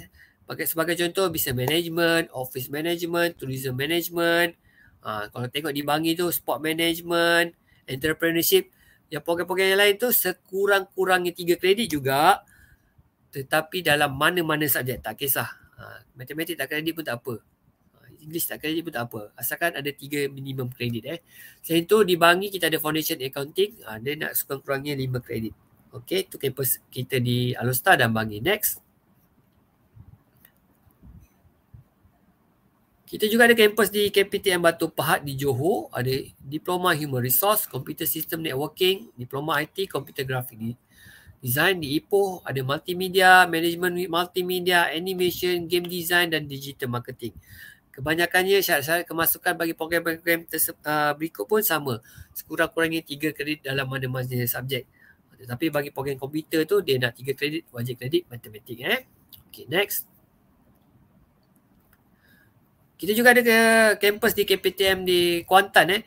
pakai sebagai contoh business management, office management, tourism management, ha, kalau tengok di Bangi tu sport management, entrepreneurship, yang program-program yang lain tu sekurang-kurangnya tiga kredit juga tetapi dalam mana-mana subjek tak kisah ha, matematik tak kredit pun tak apa ha, English tak kredit pun tak apa asalkan ada tiga minimum kredit eh selain tu di Bangi kita ada foundation accounting ha, dia nak sekurang-kurangnya lima kredit Okay, tu campus kita di Alustar dan Bangi. Next. Kita juga ada kampus di KPTM Batu Pahat di Johor, ada Diploma Human Resource, Computer System Networking, Diploma IT, Computer Graphic Design di Ipoh, ada Multimedia, Management Multimedia, Animation, Game Design dan Digital Marketing. Kebanyakannya syarat-syarat kemasukan bagi program-program tersep, uh, berikut pun sama. Sekurang-kurangnya tiga kredit dalam mana-mana subjek. Tapi bagi program komputer tu dia nak tiga kredit, wajib kredit matematik eh. Okay, next. Kita juga ada ke kampus di KPTM di Kuantan eh.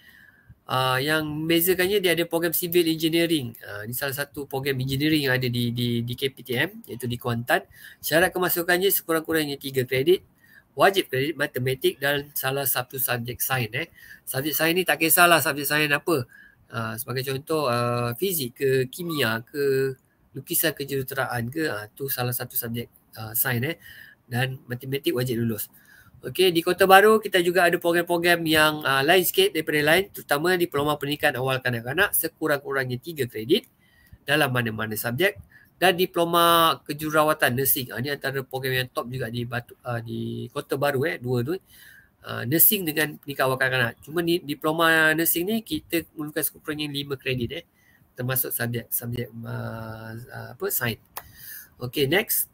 Uh, yang bezakannya dia ada program civil engineering. Uh, ini salah satu program engineering yang ada di di di KPTM iaitu di Kuantan. Syarat kemasukannya sekurang-kurangnya tiga kredit wajib kredit matematik dan salah satu subjek sains eh. Subjek sains ni tak kisahlah subjek sains apa. Uh, sebagai contoh uh, fizik ke kimia ke lukisan kejuruteraan ke uh, tu salah satu subjek uh, sains eh dan matematik wajib lulus. Okey, di Kota Baru kita juga ada program-program yang uh, lain sikit daripada lain terutama di diploma pendidikan awal kanak-kanak sekurang-kurangnya tiga kredit dalam mana-mana subjek dan diploma kejururawatan nursing. Ah, ini antara program yang top juga di Batu, ah, di Kota Baru eh dua tu. nursing dengan pendidikan awal kanak-kanak. Cuma ni, diploma nursing ni kita memerlukan sekurang-kurangnya 5 kredit eh termasuk subjek subjek uh, apa sains. Okey, next.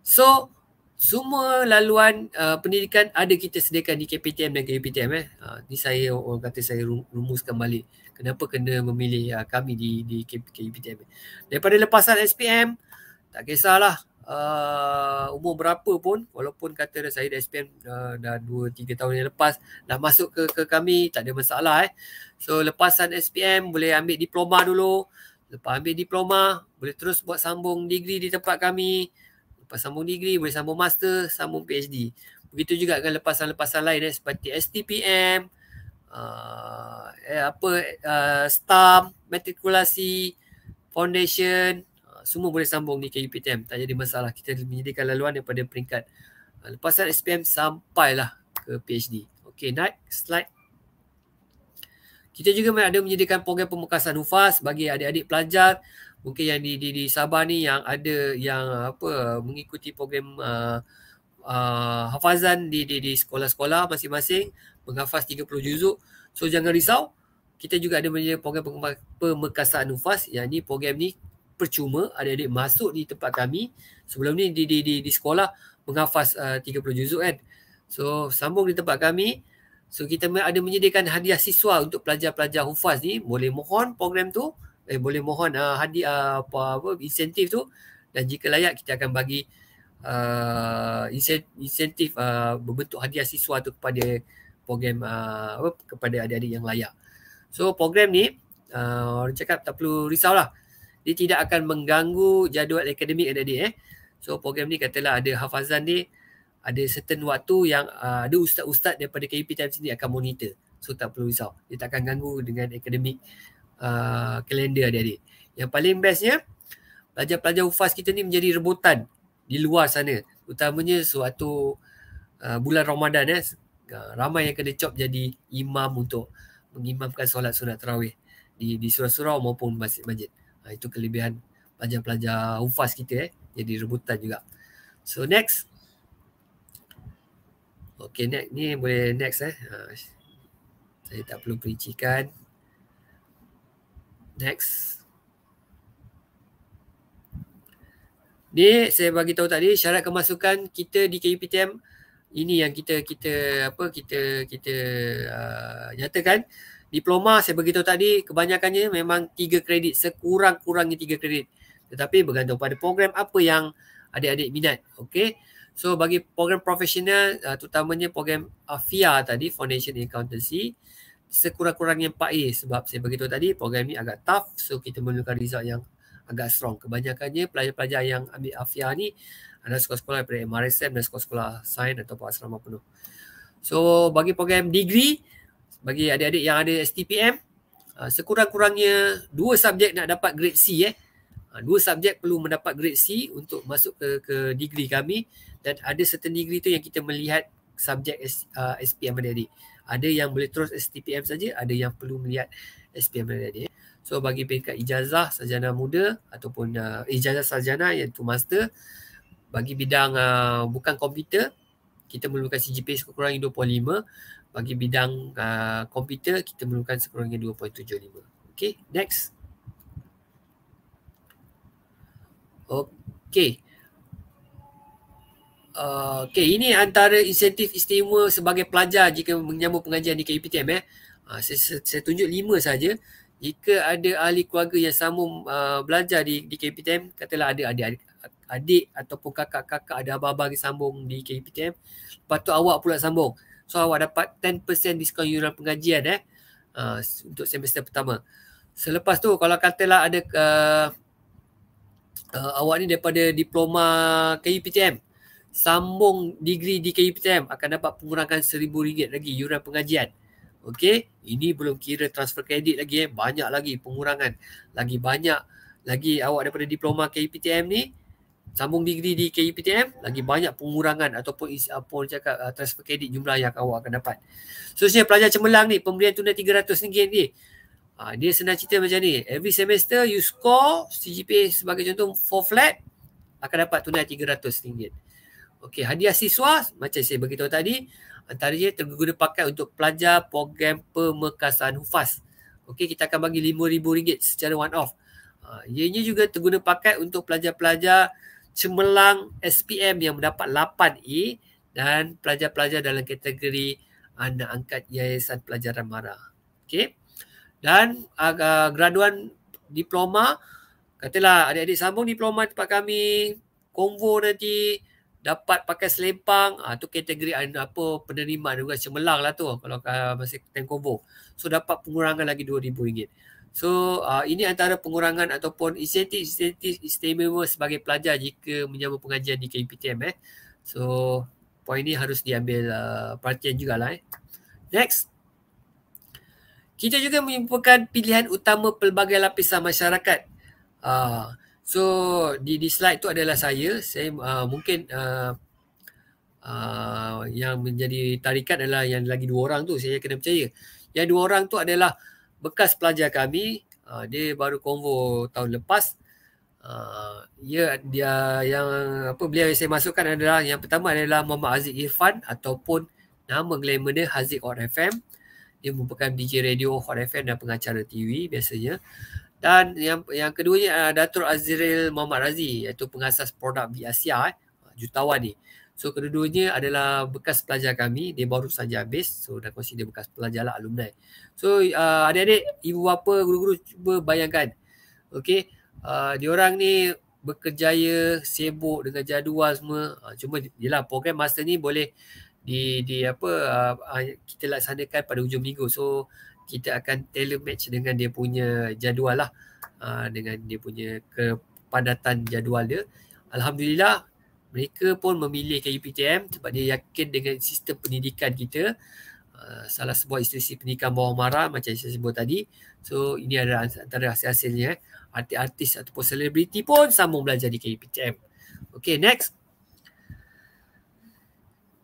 So, semua laluan uh, pendidikan ada kita sediakan di KPTM dan KPTM eh. Uh, ni saya orang kata saya rumuskan balik kenapa kena memilih uh, kami di di KPTM. Daripada lepasan SPM tak kisahlah uh, umur berapa pun walaupun kata saya dah SPM uh, dah 2 3 tahun yang lepas dah masuk ke ke kami tak ada masalah eh. So lepasan SPM boleh ambil diploma dulu. Lepas ambil diploma boleh terus buat sambung degree di tempat kami. Lepas sambung degree boleh sambung master, sambung PhD. Begitu juga dengan lepasan-lepasan lain eh, seperti STPM, uh, eh, apa uh, STAM, matrikulasi, foundation, uh, semua boleh sambung di KUPTM. Tak jadi masalah. Kita menyediakan laluan daripada peringkat uh, lepasan SPM sampailah ke PhD. Okay, next slide. Kita juga ada menyediakan program pemekasan UFAS bagi adik-adik pelajar mungkin yang di, di di Sabah ni yang ada yang apa mengikuti program uh, uh, hafazan di di di sekolah-sekolah masing-masing menghafaz 30 juzuk so jangan risau kita juga ada menjadi program pemekasan nufas yang ni program ni percuma adik-adik masuk di tempat kami sebelum ni di di di, di sekolah menghafaz uh, 30 juzuk kan so sambung di tempat kami so kita ada menyediakan hadiah siswa untuk pelajar-pelajar hufaz ni boleh mohon program tu eh, boleh mohon uh, ah, hadiah apa apa insentif tu dan jika layak kita akan bagi uh, insentif uh, berbentuk hadiah siswa tu kepada program uh, apa, kepada adik-adik yang layak. So program ni uh, orang cakap tak perlu risau lah. Dia tidak akan mengganggu jadual akademik adik-adik eh. So program ni katalah ada hafazan ni ada certain waktu yang uh, ada ustaz-ustaz daripada KUP Times sini akan monitor. So tak perlu risau. Dia tak akan ganggu dengan akademik Uh, kalender uh, adik Yang paling bestnya, pelajar-pelajar UFAS kita ni menjadi rebutan di luar sana. Utamanya suatu uh, bulan Ramadan. Eh. Uh, ramai yang kena cop jadi imam untuk mengimamkan solat sunat terawih di, di surau-surau maupun masjid-masjid. Ha, itu kelebihan pelajar-pelajar UFAS kita. Eh. Jadi rebutan juga. So next. Okay, next. ni boleh next eh. Ha, saya tak perlu perincikan next ni saya bagi tahu tadi syarat kemasukan kita di KUPTM ini yang kita kita apa kita kita uh, nyatakan diploma saya bagi tahu tadi kebanyakannya memang 3 kredit sekurang-kurangnya 3 kredit tetapi bergantung pada program apa yang adik-adik minat okey so bagi program profesional uh, terutamanya program AFIA tadi Foundation Accountancy uh, sekurang-kurangnya 4A sebab saya beritahu tadi program ni agak tough so kita memerlukan result yang agak strong. Kebanyakannya pelajar-pelajar yang ambil Afia ni ada sekolah-sekolah daripada MRSM dan sekolah-sekolah atau ataupun asrama penuh. So bagi program degree, bagi adik-adik yang ada STPM, ah, sekurang-kurangnya dua subjek nak dapat grade C eh. Ah, dua subjek perlu mendapat grade C untuk masuk ke, ke degree kami dan ada certain degree tu yang kita melihat subjek uh, ah, SPM adik-adik. Ada yang boleh terus STPM saja, ada yang perlu melihat SPM tadi. So bagi peringkat ijazah sarjana muda ataupun uh, eh, ijazah sarjana iaitu master bagi bidang uh, bukan komputer kita memerlukan CGPA sekurang-kurangnya 2.5 bagi bidang uh, komputer kita memerlukan sekurang-kurangnya 2.75 Okay, next Okay. Uh, okay, ini antara insentif istimewa sebagai pelajar jika menyambut pengajian di KUPTM eh. Uh, saya, saya, saya tunjuk lima saja. Jika ada ahli keluarga yang sambung uh, belajar di di KUPTM, katalah ada adik-adik adik ataupun kakak-kakak ada abang-abang yang sambung di KUPTM, lepas tu awak pula sambung. So awak dapat 10% diskon yuran pengajian eh uh, untuk semester pertama. Selepas tu kalau katalah ada uh, uh, awak ni daripada diploma KUPTM sambung degree di KUPTM akan dapat pengurangan seribu ringgit lagi yuran pengajian. Okey, ini belum kira transfer kredit lagi eh. Banyak lagi pengurangan. Lagi banyak lagi awak daripada diploma KUPTM ni sambung degree di KUPTM lagi banyak pengurangan ataupun apa orang cakap uh, transfer kredit jumlah yang awak akan dapat. So sebenarnya pelajar cemerlang ni pemberian tunai RM300 ni ni. Ah, ha, dia senang cerita macam ni. Every semester you score CGPA sebagai contoh 4 flat akan dapat tunai RM300. Okey, hadiah siswa macam saya beritahu tadi antaranya terguna pakai untuk pelajar program pemekasan hufaz. Okey, kita akan bagi RM5,000 secara one off. Ha, ianya juga terguna pakai untuk pelajar-pelajar cemerlang SPM yang mendapat 8A dan pelajar-pelajar dalam kategori anak angkat Yayasan Pelajaran Mara. Okey. Dan uh, graduan diploma katalah adik-adik sambung diploma tempat kami konvo nanti dapat pakai selempang ah tu kategori apa penerima penerimaan juga cemerlang lah tu kalau uh, ah, masih tengkobo so dapat pengurangan lagi RM2000 so uh, ini antara pengurangan ataupun insentif-insentif istimewa sebagai pelajar jika menyambung pengajian di KPTM eh so poin ini harus diambil uh, perhatian jugalah eh next kita juga menyimpulkan pilihan utama pelbagai lapisan masyarakat ah uh, So di, di slide tu adalah saya. Saya uh, mungkin uh, uh, yang menjadi tarikat adalah yang lagi dua orang tu saya kena percaya. Yang dua orang tu adalah bekas pelajar kami. Uh, dia baru konvo tahun lepas. Uh, ya dia yang apa beliau yang saya masukkan adalah yang pertama adalah Muhammad Aziz Irfan ataupun nama glamour dia Haziq Hot FM. Dia merupakan DJ radio Hot FM dan pengacara TV biasanya dan yang yang keduanya uh, Datuk Azril Muhammad Razi iaitu pengasas produk di Asia eh, jutawan ni. So kedua-duanya adalah bekas pelajar kami, dia baru saja habis. So dah kongsi dia bekas pelajar lah alumni. So uh, adik-adik, ibu bapa, guru-guru cuba bayangkan. okay? uh, orang ni bekerjaya sibuk dengan jadual semua. Uh, cuma yalah program master ni boleh di di apa uh, uh, kita laksanakan pada hujung minggu. So kita akan tailor match dengan dia punya jadual lah uh, dengan dia punya kepadatan jadual dia Alhamdulillah mereka pun memilih ke UPTM sebab dia yakin dengan sistem pendidikan kita uh, salah sebuah institusi pendidikan bawah marah macam yang saya sebut tadi so ini adalah antara hasil-hasilnya eh. artis-artis ataupun selebriti pun sambung belajar di KUPTM Okay next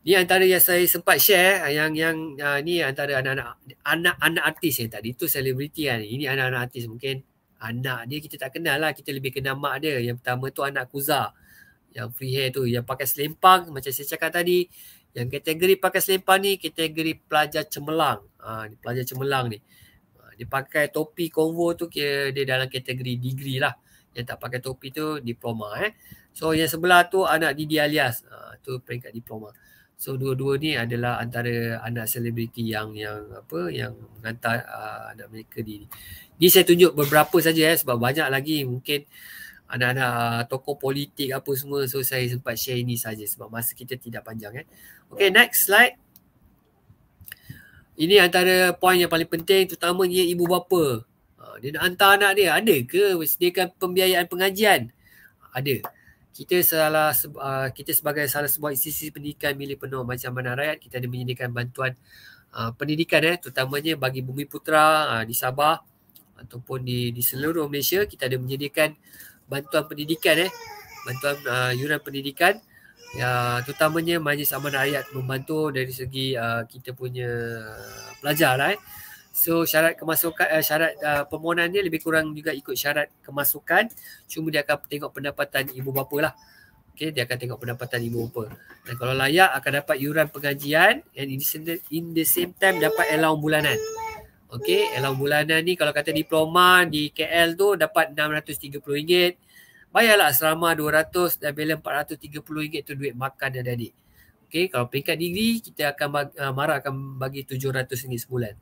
Ni antara yang saya sempat share eh, yang yang uh, ah, ni antara anak-anak anak-anak artis yang tadi tu selebriti kan. Ini anak-anak artis mungkin anak dia kita tak kenal lah. Kita lebih kenal mak dia. Yang pertama tu anak Kuza. Yang free hair tu yang pakai selempang macam saya cakap tadi. Yang kategori pakai selempang ni kategori pelajar cemelang Ah pelajar cemelang ni. Uh, dia pakai topi konvo tu kira dia dalam kategori degree lah. Yang tak pakai topi tu diploma eh. So yang sebelah tu anak Didi alias. Uh, tu peringkat diploma. So dua-dua ni adalah antara anak selebriti yang yang apa yang mengantar uh, anak mereka di. Ni saya tunjuk beberapa saja eh sebab banyak lagi mungkin anak-anak uh, tokoh politik apa semua so saya sempat share ini saja sebab masa kita tidak panjang eh. Okay next slide. Ini antara poin yang paling penting terutamanya ibu bapa. Uh, dia nak hantar anak dia ada ke sediakan pembiayaan pengajian? Ada kita salah uh, kita sebagai salah sebuah institusi pendidikan milik penuh macam mana rakyat kita ada menyediakan bantuan uh, pendidikan eh terutamanya bagi bumi putra uh, di Sabah ataupun di di seluruh Malaysia kita ada menyediakan bantuan pendidikan eh bantuan uh, yuran pendidikan ya uh, terutamanya majlis aman rakyat membantu dari segi uh, kita punya uh, pelajar lah eh. So syarat kemasukan uh, syarat uh, eh, permohonan dia lebih kurang juga ikut syarat kemasukan cuma dia akan tengok pendapatan ibu bapa lah. Okay, dia akan tengok pendapatan ibu bapa. Dan kalau layak akan dapat yuran pengajian and in the, in the same time dapat allowance bulanan. Okay, allowance bulanan ni kalau kata diploma di KL tu dapat RM630. Bayarlah asrama RM200 dan balance RM430 tu duit makan dan adik. Okay, kalau peringkat degree kita akan bagi, uh, eh, marah akan bagi RM700 sebulan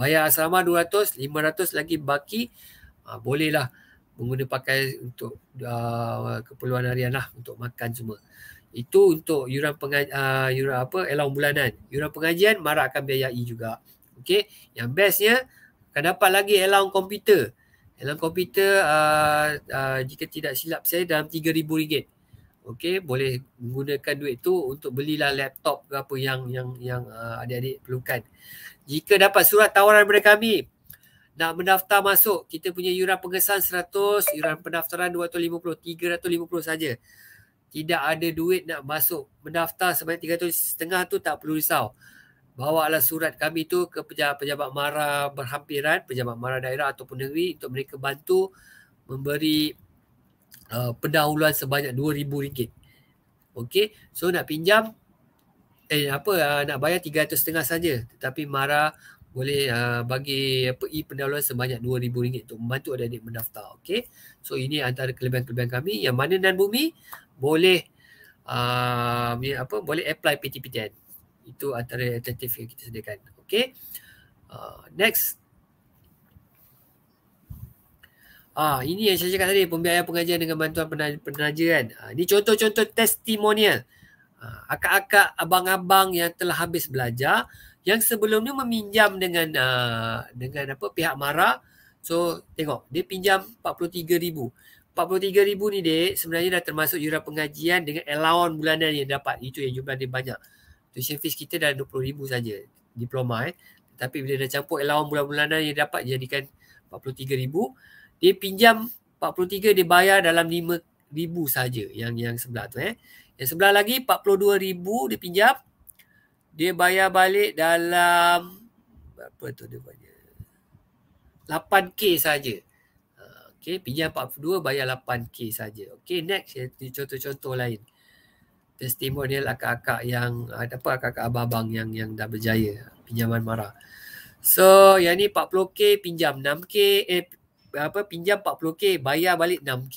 bayar asrama 200 500 lagi baki ha, bolehlah mengguna pakai untuk uh, keperluan harian lah untuk makan semua itu untuk yuran pengajian uh, yuran apa elaun bulanan yuran pengajian mara akan biayai e juga okey yang bestnya akan dapat lagi elaun komputer elaun komputer uh, uh, jika tidak silap saya dalam RM3000 okey boleh gunakan duit tu untuk belilah laptop ke apa yang yang yang uh, adik-adik perlukan jika dapat surat tawaran daripada kami nak mendaftar masuk kita punya yuran pengesan 100 yuran pendaftaran 250 350 saja tidak ada duit nak masuk mendaftar sebanyak 300 setengah tu tak perlu risau Bawa bawalah surat kami tu ke pejabat-pejabat mara berhampiran pejabat mara daerah ataupun negeri untuk mereka bantu memberi uh, pendahuluan sebanyak RM2,000. Okey, so nak pinjam, eh apa, uh, nak bayar RM300,500 saja. Tetapi Mara boleh uh, bagi apa e pendahuluan sebanyak RM2,000 untuk membantu adik-adik mendaftar. Okey, so ini antara kelebihan-kelebihan kami. Yang mana dan bumi boleh uh, ya, apa boleh apply PTPTN. Itu antara alternatif yang kita sediakan. Okey, uh, next. Ah, ini yang saya cakap tadi, pembiayaan pengajian dengan bantuan peneraja kan. Ah, ini contoh-contoh testimonial. Ah, akak-akak, abang-abang yang telah habis belajar, yang sebelumnya meminjam dengan ah, dengan apa pihak MARA. So, tengok, dia pinjam RM43,000. 43 ribu ni dia sebenarnya dah termasuk yuran pengajian dengan allowance bulanan yang dapat. Itu yang jumlah dia banyak. Tuition fees kita dah 20 ribu saja diploma eh. Tapi bila dah campur allowance bulan-bulanan yang dapat jadikan 43 ribu dia pinjam 43 dia bayar dalam 5000 saja yang yang sebelah tu eh. Yang sebelah lagi 42000 dia pinjam dia bayar balik dalam berapa tu dia bayar? 8k saja. Ha, okey, pinjam 42 bayar 8k saja. Okey, next contoh-contoh lain. Testimonial akak-akak yang ada apa akak-akak abang-abang yang yang dah berjaya pinjaman marah. So, yang ni 40k pinjam 6k eh apa pinjam 40k bayar balik 6k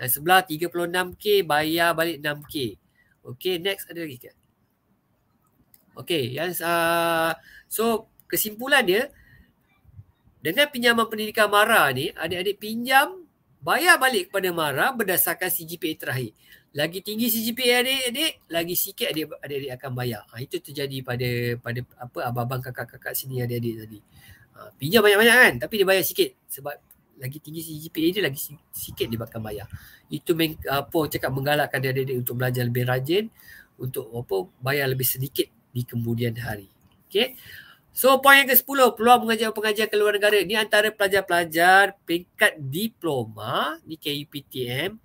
yang sebelah 36k bayar balik 6k okey next ada lagi ke okey yang uh, so kesimpulan dia dengan pinjaman pendidikan MARA ni adik-adik pinjam bayar balik kepada MARA berdasarkan CGP terakhir lagi tinggi CGP adik-adik lagi sikit adik-adik akan bayar ha, itu terjadi pada pada apa abang-abang kakak-kakak sini adik-adik tadi Uh, pinjam banyak-banyak kan tapi dia bayar sikit sebab lagi tinggi si GPA dia lagi sikit dia akan bayar. Itu main, apa cakap menggalakkan dia dia untuk belajar lebih rajin untuk apa bayar lebih sedikit di kemudian hari. Okay. So poin yang ke-10 peluang mengajar-pengajar ke luar negara. Ini antara pelajar-pelajar peringkat diploma di KUPTM e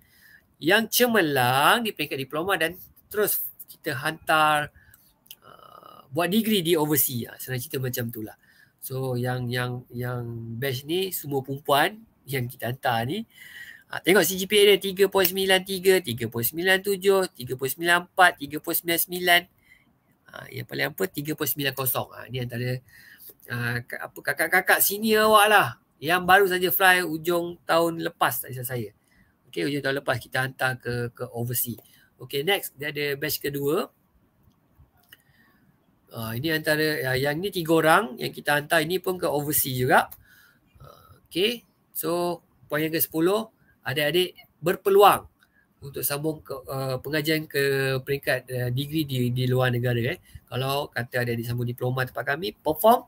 yang cemerlang di peringkat diploma dan terus kita hantar uh, buat degree di overseas. Senang cerita macam itulah. So yang yang yang best ni semua perempuan yang kita hantar ni ha, tengok CGPA dia 3.93, 3.97, 3.94, 3.99. Ha, yang paling apa 3.90. Ha, ah, ni antara ha, apa kakak-kakak senior awak lah yang baru saja fly ujung tahun lepas tak saya. saya. Okey, ujung tahun lepas kita hantar ke ke overseas. Okey, next dia ada batch kedua. Uh, ini antara uh, yang ni tiga orang yang kita hantar ini pun ke overseas juga. Uh, ah, okay. So poin yang ke sepuluh adik-adik berpeluang untuk sambung ke, uh, pengajian ke peringkat uh, degree di, di luar negara. Eh. Kalau kata ada adik sambung diploma tempat kami perform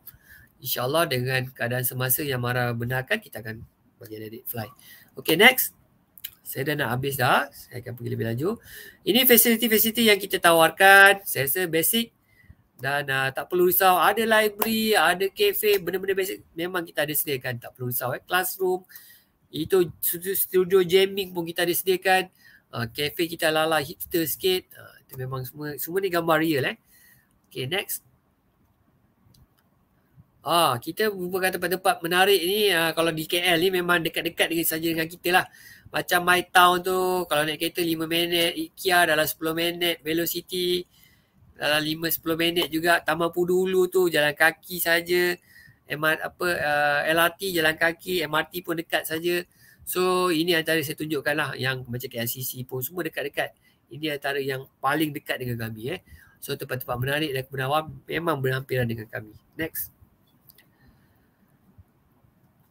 insyaAllah dengan keadaan semasa yang marah benarkan kita akan bagi adik-adik fly. Okay next. Saya dah nak habis dah. Saya akan pergi lebih lanjut. Ini facility-facility yang kita tawarkan. Saya rasa basic dan uh, tak perlu risau ada library, ada cafe, benda-benda basic memang kita ada sediakan. Tak perlu risau eh. Classroom, itu studio, studio jamming pun kita ada sediakan. Uh, cafe kita lala hipster sikit. Uh, itu memang semua semua ni gambar real eh. Okay next. Ah, uh, kita berbual tempat-tempat menarik ni uh, kalau di KL ni memang dekat-dekat dengan saja dengan kita lah. Macam My Town tu kalau naik kereta 5 minit, IKEA dalam 10 minit, Velocity dalam 5 10 minit juga Taman Pudulu tu jalan kaki saja MR, apa uh, LRT jalan kaki MRT pun dekat saja so ini antara saya tunjukkan lah yang macam KLCC pun semua dekat-dekat ini antara yang paling dekat dengan kami eh so tempat-tempat menarik dan kebenaran memang berhampiran dengan kami next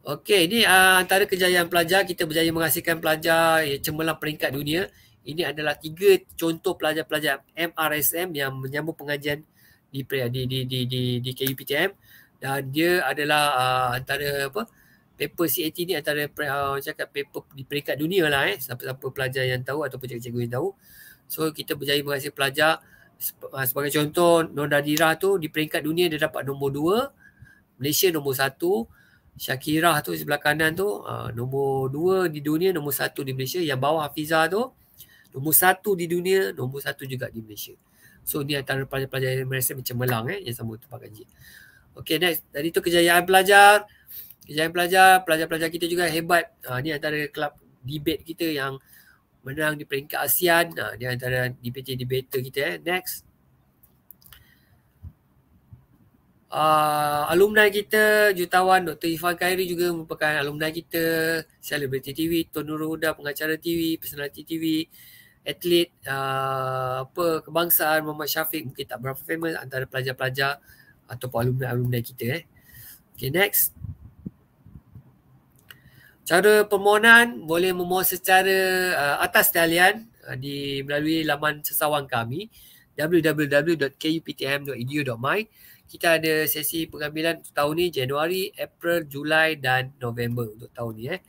Okey, ini uh, antara kejayaan pelajar. Kita berjaya menghasilkan pelajar yang cemerlang peringkat dunia. Ini adalah tiga contoh pelajar-pelajar MRSM yang menyambung pengajian di di di di di, di KUPTM dan dia adalah uh, antara apa paper CAT ni antara uh, cakap paper di peringkat dunia lah eh siapa-siapa pelajar yang tahu ataupun cikgu-cikgu yang tahu. So kita berjaya mengasih pelajar uh, sebagai contoh Nona Dira tu di peringkat dunia dia dapat nombor 2, Malaysia nombor 1, Syakirah tu sebelah kanan tu uh, nombor 2 di dunia, nombor 1 di Malaysia. Yang bawah Hafizah tu Nombor satu di dunia, nombor satu juga di Malaysia. So ni antara pelajar-pelajar yang merasa macam melang eh yang sambut tempat gaji. Okay next, tadi tu kejayaan pelajar. Kejayaan pelajar, pelajar-pelajar kita juga hebat. Ha, ni antara kelab debate kita yang menang di peringkat ASEAN. Ha, ni antara debater-debater kita eh. Next. Uh, alumni kita, jutawan Dr. Ifan Khairi juga merupakan alumni kita. Celebrity TV, Tuan Nurul Huda, pengacara TV, personality TV atlet uh, apa kebangsaan Muhammad Syafiq mungkin tak berapa famous antara pelajar-pelajar atau alumni-alumni kita eh. Okay next. Cara permohonan boleh memohon secara uh, atas talian uh, di melalui laman sesawang kami www.kuptm.edu.my kita ada sesi pengambilan tahun ni Januari, April, Julai dan November untuk tahun ni eh.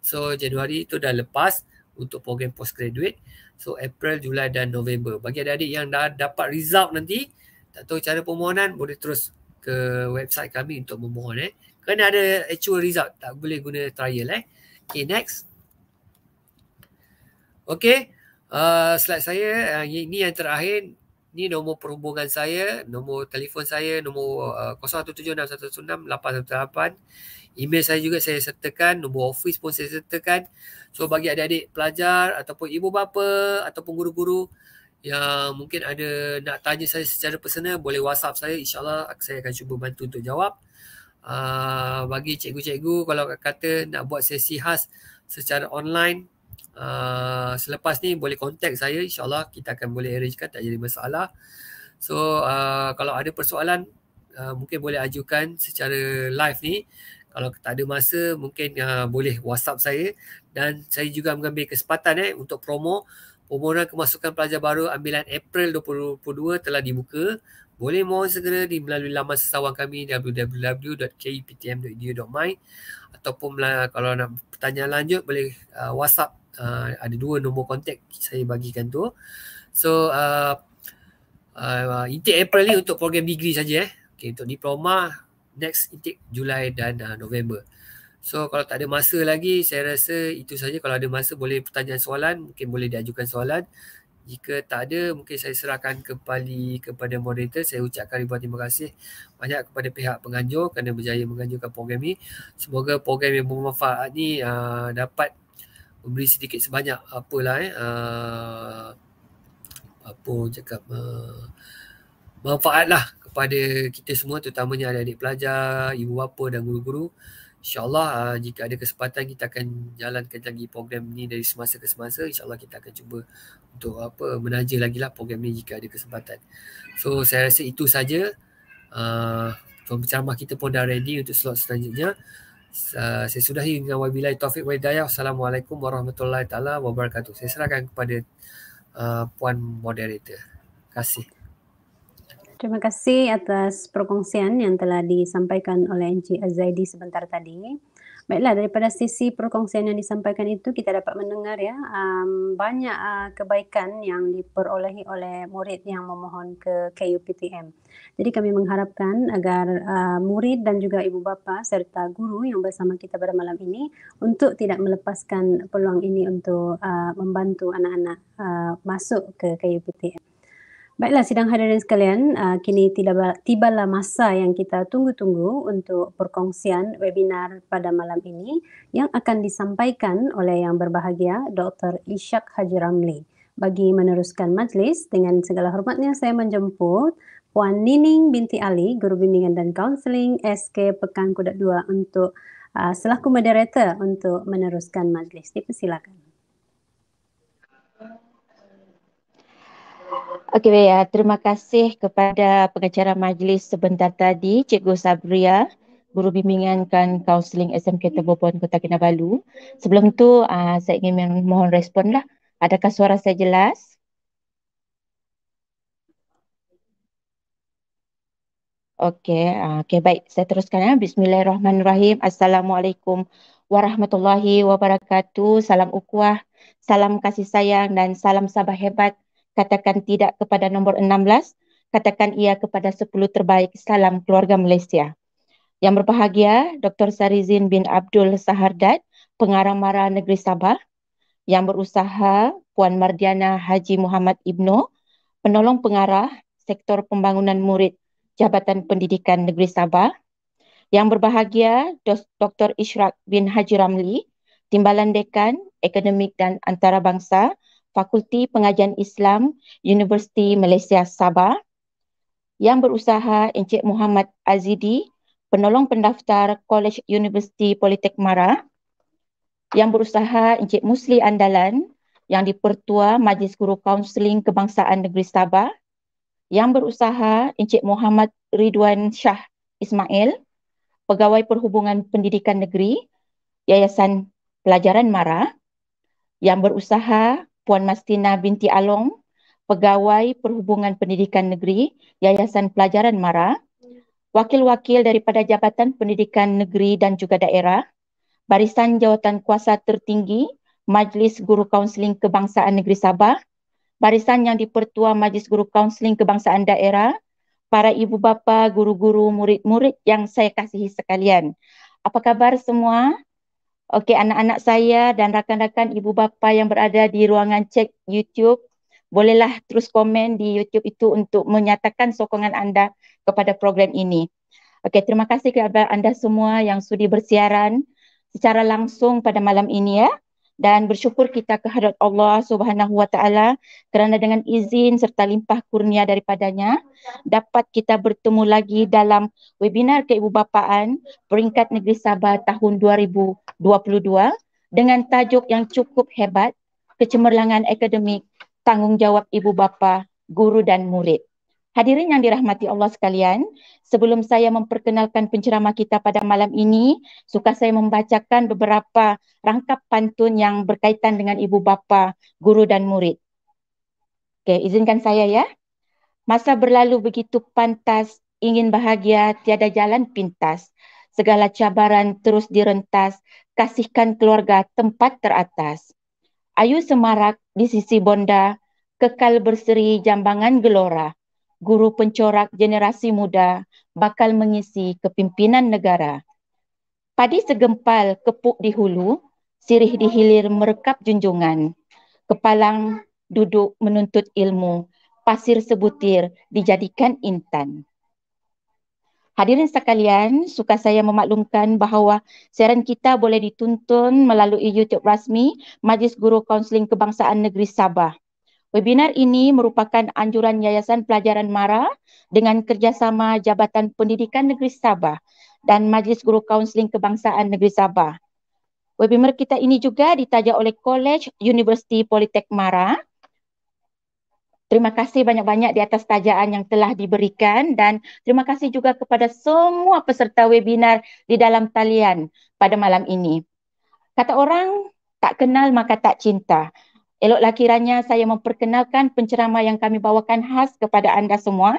So Januari tu dah lepas untuk program postgraduate. So April, Julai dan November. Bagi adik-adik yang dah dapat result nanti, tak tahu cara permohonan, boleh terus ke website kami untuk memohon eh. Kena ada actual result, tak boleh guna trial eh. Okay, next. Okay, uh, slide saya uh, ini yang terakhir. Ini nombor perhubungan saya, nombor telefon saya, nombor uh, 017 Email saya juga saya sertakan, nombor ofis pun saya sertakan. So bagi adik-adik pelajar ataupun ibu bapa ataupun guru-guru yang mungkin ada nak tanya saya secara personal boleh WhatsApp saya insyaallah saya akan cuba bantu untuk jawab. Uh, bagi cikgu-cikgu kalau kata nak buat sesi khas secara online uh, selepas ni boleh kontak saya insyaallah kita akan boleh arrangekan tak jadi masalah. So uh, kalau ada persoalan uh, mungkin boleh ajukan secara live ni kalau tak ada masa mungkin uh, boleh WhatsApp saya dan saya juga mengambil kesempatan eh untuk promo permohonan kemasukan pelajar baru ambilan April 2022 telah dibuka boleh mohon segera di melalui laman sesawang kami www.kiptm.edu.my ataupun lah, kalau nak bertanya lanjut boleh uh, WhatsApp uh, ada dua nombor kontak saya bagikan tu. So uh, uh, uh intake April ni untuk program degree saja eh. Okay, untuk diploma next intik Julai dan uh, November. So kalau tak ada masa lagi saya rasa itu saja kalau ada masa boleh pertanyaan soalan mungkin boleh diajukan soalan. Jika tak ada mungkin saya serahkan kembali kepada moderator. Saya ucapkan ribuan terima kasih banyak kepada pihak penganjur kerana berjaya menganjurkan program ini. Semoga program yang bermanfaat ni uh, dapat memberi sedikit sebanyak apalah eh uh, apa cakap uh, manfaat lah kepada kita semua terutamanya ada adik pelajar, ibu bapa dan guru-guru InsyaAllah uh, jika ada kesempatan kita akan jalankan lagi program ni dari semasa ke semasa InsyaAllah kita akan cuba untuk apa menaja lagi lah program ni jika ada kesempatan So saya rasa itu saja uh, Pembicaraan kita pun dah ready untuk slot selanjutnya uh, Saya sudahi dengan wabilai Taufik Waidaya. Assalamualaikum warahmatullahi taala wabarakatuh Saya serahkan kepada uh, puan moderator Terima kasih Terima kasih atas perkongsian yang telah disampaikan oleh Encik Azaidi sebentar tadi. Baiklah, daripada sisi perkongsian yang disampaikan itu, kita dapat mendengar ya um, banyak uh, kebaikan yang diperolehi oleh murid yang memohon ke KUPTM. Jadi kami mengharapkan agar uh, murid dan juga ibu bapa serta guru yang bersama kita pada malam ini untuk tidak melepaskan peluang ini untuk uh, membantu anak-anak uh, masuk ke KUPTM. Baiklah sidang hadirin sekalian, uh, kini tibalah masa yang kita tunggu-tunggu untuk perkongsian webinar pada malam ini yang akan disampaikan oleh yang berbahagia Dr. Ishak Haji Ramli. Bagi meneruskan majlis, dengan segala hormatnya saya menjemput Puan Nining Binti Ali, Guru Bimbingan dan Counseling SK Pekan Kudat 2 untuk uh, selaku moderator untuk meneruskan majlis. Dipersilakan. Okey, ya. terima kasih kepada pengacara majlis sebentar tadi, Cikgu Sabria, guru bimbingan kan kaunseling SMK Terbobon Kota Kinabalu. Sebelum tu, uh, saya ingin mohon responlah. Adakah suara saya jelas? Okey, uh, ah, okay, baik. Saya teruskan. Ya. Bismillahirrahmanirrahim. Assalamualaikum warahmatullahi wabarakatuh. Salam ukuah, salam kasih sayang dan salam sabah hebat katakan tidak kepada nombor 16, katakan iya kepada 10 terbaik salam keluarga Malaysia. Yang berbahagia, Dr. Sarizin bin Abdul Sahardat, Pengarah mara negeri Sabah. Yang berusaha, Puan Mardiana Haji Muhammad Ibnu, penolong pengarah sektor pembangunan murid Jabatan Pendidikan Negeri Sabah. Yang berbahagia, Dr. Ishraq bin Haji Ramli, Timbalan Dekan, Ekonomik dan Antarabangsa, Fakulti Pengajian Islam Universiti Malaysia Sabah yang berusaha Encik Muhammad Azidi, penolong pendaftar College University Politek Mara yang berusaha Encik Musli Andalan yang dipertua Majlis Guru Kaunseling Kebangsaan Negeri Sabah yang berusaha Encik Muhammad Ridwan Shah Ismail, Pegawai Perhubungan Pendidikan Negeri, Yayasan Pelajaran Mara, yang berusaha Puan Mastina binti Along, Pegawai Perhubungan Pendidikan Negeri, Yayasan Pelajaran MARA, wakil-wakil daripada Jabatan Pendidikan Negeri dan juga Daerah, Barisan Jawatan Kuasa Tertinggi, Majlis Guru Kaunseling Kebangsaan Negeri Sabah, Barisan yang dipertua Majlis Guru Kaunseling Kebangsaan Daerah, para ibu bapa, guru-guru, murid-murid yang saya kasihi sekalian. Apa khabar semua? Okey, anak-anak saya dan rakan-rakan ibu bapa yang berada di ruangan cek YouTube, bolehlah terus komen di YouTube itu untuk menyatakan sokongan anda kepada program ini. Okey, terima kasih kepada anda semua yang sudi bersiaran secara langsung pada malam ini ya dan bersyukur kita kehadrat Allah Subhanahu Wa Taala kerana dengan izin serta limpah kurnia daripadanya dapat kita bertemu lagi dalam webinar keibubapaan peringkat negeri Sabah tahun 2022 dengan tajuk yang cukup hebat kecemerlangan akademik tanggungjawab ibu bapa guru dan murid. Hadirin yang dirahmati Allah sekalian, sebelum saya memperkenalkan penceramah kita pada malam ini, suka saya membacakan beberapa rangkap pantun yang berkaitan dengan ibu bapa, guru dan murid. Okey, izinkan saya ya. Masa berlalu begitu pantas, ingin bahagia, tiada jalan pintas. Segala cabaran terus direntas, kasihkan keluarga tempat teratas. Ayu semarak di sisi bonda, kekal berseri jambangan gelora guru pencorak generasi muda bakal mengisi kepimpinan negara. Padi segempal kepuk di hulu, sirih di hilir merekap junjungan. Kepalang duduk menuntut ilmu, pasir sebutir dijadikan intan. Hadirin sekalian, suka saya memaklumkan bahawa siaran kita boleh dituntun melalui YouTube rasmi Majlis Guru Kaunseling Kebangsaan Negeri Sabah. Webinar ini merupakan anjuran Yayasan Pelajaran Mara dengan kerjasama Jabatan Pendidikan Negeri Sabah dan Majlis Guru Kaunseling Kebangsaan Negeri Sabah. Webinar kita ini juga ditaja oleh College University Politek Mara. Terima kasih banyak-banyak di atas tajaan yang telah diberikan dan terima kasih juga kepada semua peserta webinar di dalam talian pada malam ini. Kata orang, tak kenal maka tak cinta eloklah kiranya saya memperkenalkan penceramah yang kami bawakan khas kepada anda semua.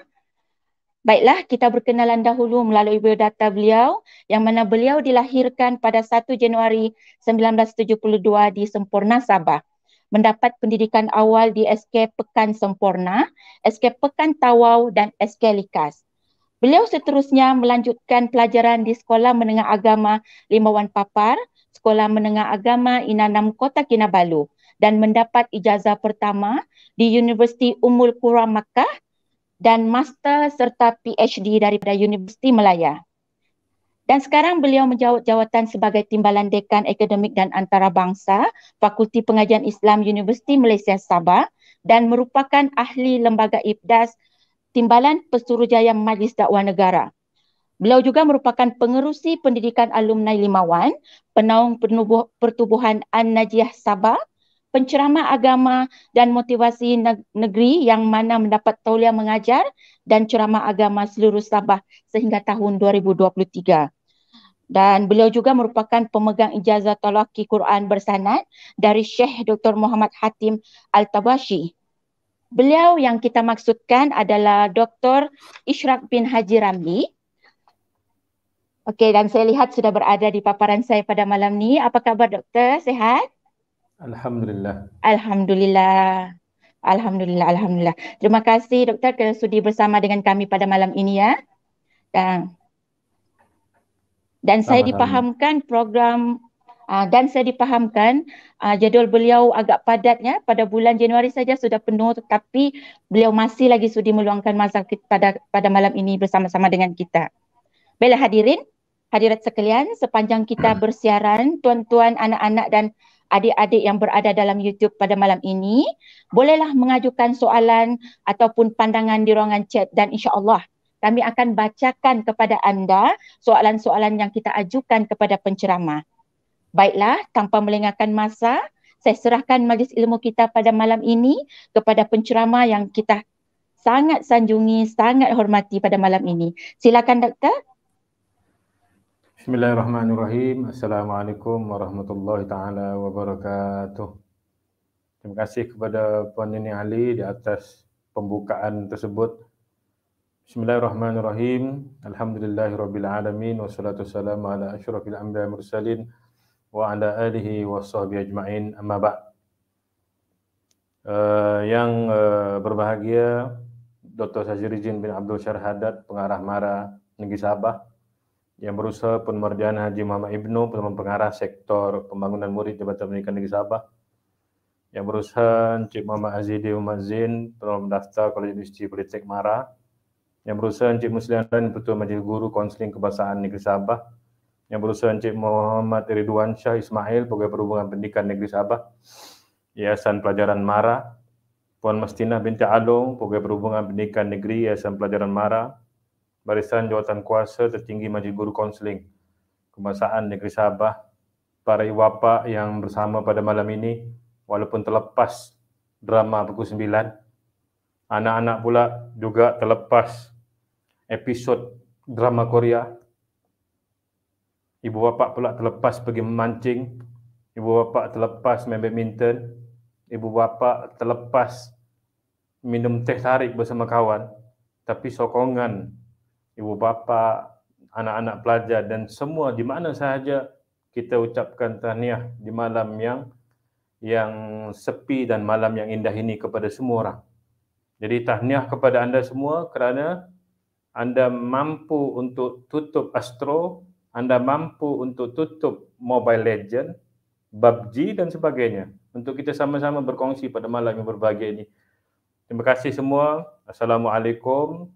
Baiklah, kita berkenalan dahulu melalui biodata beliau yang mana beliau dilahirkan pada 1 Januari 1972 di Sempurna Sabah. Mendapat pendidikan awal di SK Pekan Sempurna, SK Pekan Tawau dan SK Likas. Beliau seterusnya melanjutkan pelajaran di Sekolah Menengah Agama Limawan Papar, Sekolah Menengah Agama Inanam Kota Kinabalu dan mendapat ijazah pertama di Universiti Ummul Qura Makkah dan master serta PhD daripada Universiti Melaya. Dan sekarang beliau menjawat jawatan sebagai Timbalan Dekan Akademik dan Antarabangsa Fakulti Pengajian Islam Universiti Malaysia Sabah dan merupakan ahli lembaga Ibdas Timbalan Pesuruhjaya Majlis Dakwah Negara. Beliau juga merupakan pengerusi pendidikan alumni Limawan, penaung pertubuhan An-Najiyah Sabah Pencerama agama dan motivasi negeri yang mana mendapat tauliah mengajar dan cerama agama seluruh Sabah sehingga tahun 2023. Dan beliau juga merupakan pemegang ijazah Talaki Quran Bersanad dari Syekh Dr. Muhammad Hatim Al-Tabashi. Beliau yang kita maksudkan adalah Dr. Ishraq bin Haji Ramli. Okey dan saya lihat sudah berada di paparan saya pada malam ni. Apa khabar doktor? Sehat? Alhamdulillah. Alhamdulillah. Alhamdulillah, alhamdulillah. Terima kasih doktor kerana sudi bersama dengan kami pada malam ini ya. Dan dan saya dipahamkan program uh, dan saya dipahamkan uh, ah, jadual beliau agak padat ya pada bulan Januari saja sudah penuh tetapi beliau masih lagi sudi meluangkan masa pada pada malam ini bersama-sama dengan kita. Baiklah hadirin, hadirat sekalian, sepanjang kita bersiaran tuan-tuan, anak-anak dan adik-adik yang berada dalam YouTube pada malam ini, bolehlah mengajukan soalan ataupun pandangan di ruangan chat dan insya-Allah kami akan bacakan kepada anda soalan-soalan yang kita ajukan kepada penceramah. Baiklah, tanpa melengahkan masa, saya serahkan majlis ilmu kita pada malam ini kepada penceramah yang kita sangat sanjungi, sangat hormati pada malam ini. Silakan doktor, Bismillahirrahmanirrahim. Assalamualaikum warahmatullahi taala wabarakatuh. Terima kasih kepada Puan Nini Ali di atas pembukaan tersebut. Bismillahirrahmanirrahim. Alhamdulillahirabbil alamin wassalatu wassalamu ala asyrafil anbiya mursalin wa ala alihi washabbi ajmain. Amma ba'd. Uh, yang uh, berbahagia Dr. Sajirizin bin Abdul Syarhadat, pengarah MARA Negeri Sabah, yang berusaha penmerjaan Haji Muhammad Ibnu Pertama Pengarah Sektor Pembangunan Murid Jabatan Pendidikan Negeri Sabah yang berusaha Encik Muhammad azizi Umar Zain Pertama Mendaftar Kolej Universiti Politik Mara yang berusaha Encik dan Pertama Majlis Guru Konseling Kebangsaan Negeri Sabah yang berusaha Encik Muhammad Ridwan Shah Ismail Pegawai Perhubungan Pendidikan Negeri Sabah Yayasan Pelajaran Mara Puan mastina Binti Alung Pegawai Perhubungan Pendidikan Negeri Yayasan Pelajaran Mara Barisan Jawatan Kuasa Tertinggi Majlis Guru Konseling Kebangsaan Negeri Sabah para ibu bapa yang bersama pada malam ini walaupun terlepas drama pukul sembilan, anak-anak pula juga terlepas episod drama Korea ibu bapa pula terlepas pergi memancing ibu bapa terlepas main badminton ibu bapa terlepas minum teh tarik bersama kawan tapi sokongan ibu bapa, anak-anak pelajar dan semua di mana sahaja kita ucapkan tahniah di malam yang yang sepi dan malam yang indah ini kepada semua orang. Jadi tahniah kepada anda semua kerana anda mampu untuk tutup Astro, anda mampu untuk tutup Mobile Legend, PUBG dan sebagainya. Untuk kita sama-sama berkongsi pada malam yang berbahagia ini. Terima kasih semua. Assalamualaikum.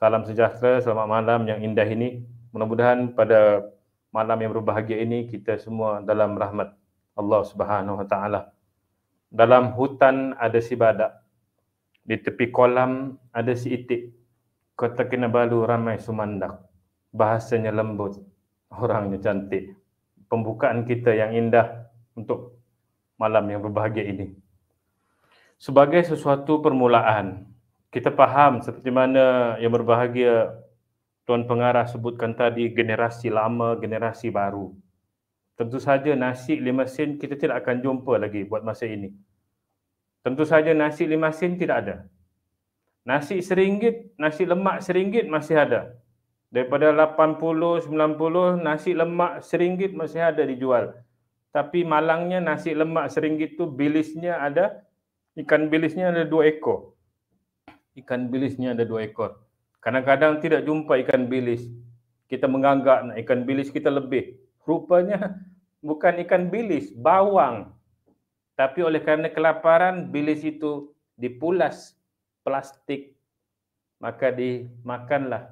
Salam sejahtera, selamat malam yang indah ini. Mudah-mudahan pada malam yang berbahagia ini kita semua dalam rahmat Allah Subhanahu Wa Taala. Dalam hutan ada si badak. Di tepi kolam ada si itik. Kota Kinabalu ramai sumandak. Bahasanya lembut, orangnya cantik. Pembukaan kita yang indah untuk malam yang berbahagia ini. Sebagai sesuatu permulaan, kita faham seperti mana yang berbahagia Tuan Pengarah sebutkan tadi generasi lama, generasi baru. Tentu saja nasi lima sen kita tidak akan jumpa lagi buat masa ini. Tentu saja nasi lima sen tidak ada. Nasi seringgit, nasi lemak seringgit masih ada. Daripada 80-90, nasi lemak seringgit masih ada dijual. Tapi malangnya nasi lemak seringgit tu bilisnya ada, ikan bilisnya ada dua ekor ikan bilisnya ada dua ekor. Kadang-kadang tidak jumpa ikan bilis. Kita menganggap nak ikan bilis kita lebih. Rupanya bukan ikan bilis, bawang. Tapi oleh kerana kelaparan, bilis itu dipulas plastik. Maka dimakanlah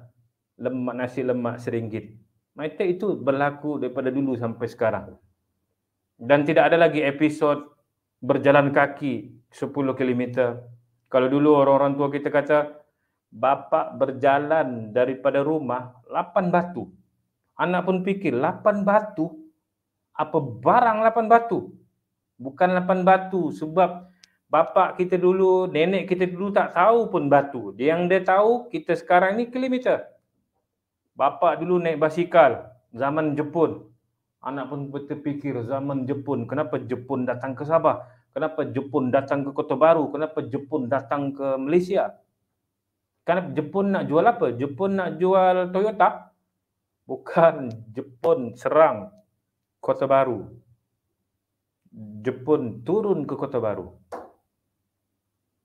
lemak nasi lemak seringgit. Maka itu berlaku daripada dulu sampai sekarang. Dan tidak ada lagi episod berjalan kaki 10 kilometer kalau dulu orang-orang tua kita kata, bapa berjalan daripada rumah, lapan batu. Anak pun fikir, lapan batu? Apa barang lapan batu? Bukan lapan batu sebab bapa kita dulu, nenek kita dulu tak tahu pun batu. Dia yang dia tahu, kita sekarang ni kilometer. Bapa dulu naik basikal, zaman Jepun. Anak pun berfikir zaman Jepun. Kenapa Jepun datang ke Sabah? Kenapa Jepun datang ke Kota Baru? Kenapa Jepun datang ke Malaysia? Kenapa Jepun nak jual apa? Jepun nak jual Toyota? Bukan Jepun serang Kota Baru. Jepun turun ke Kota Baru.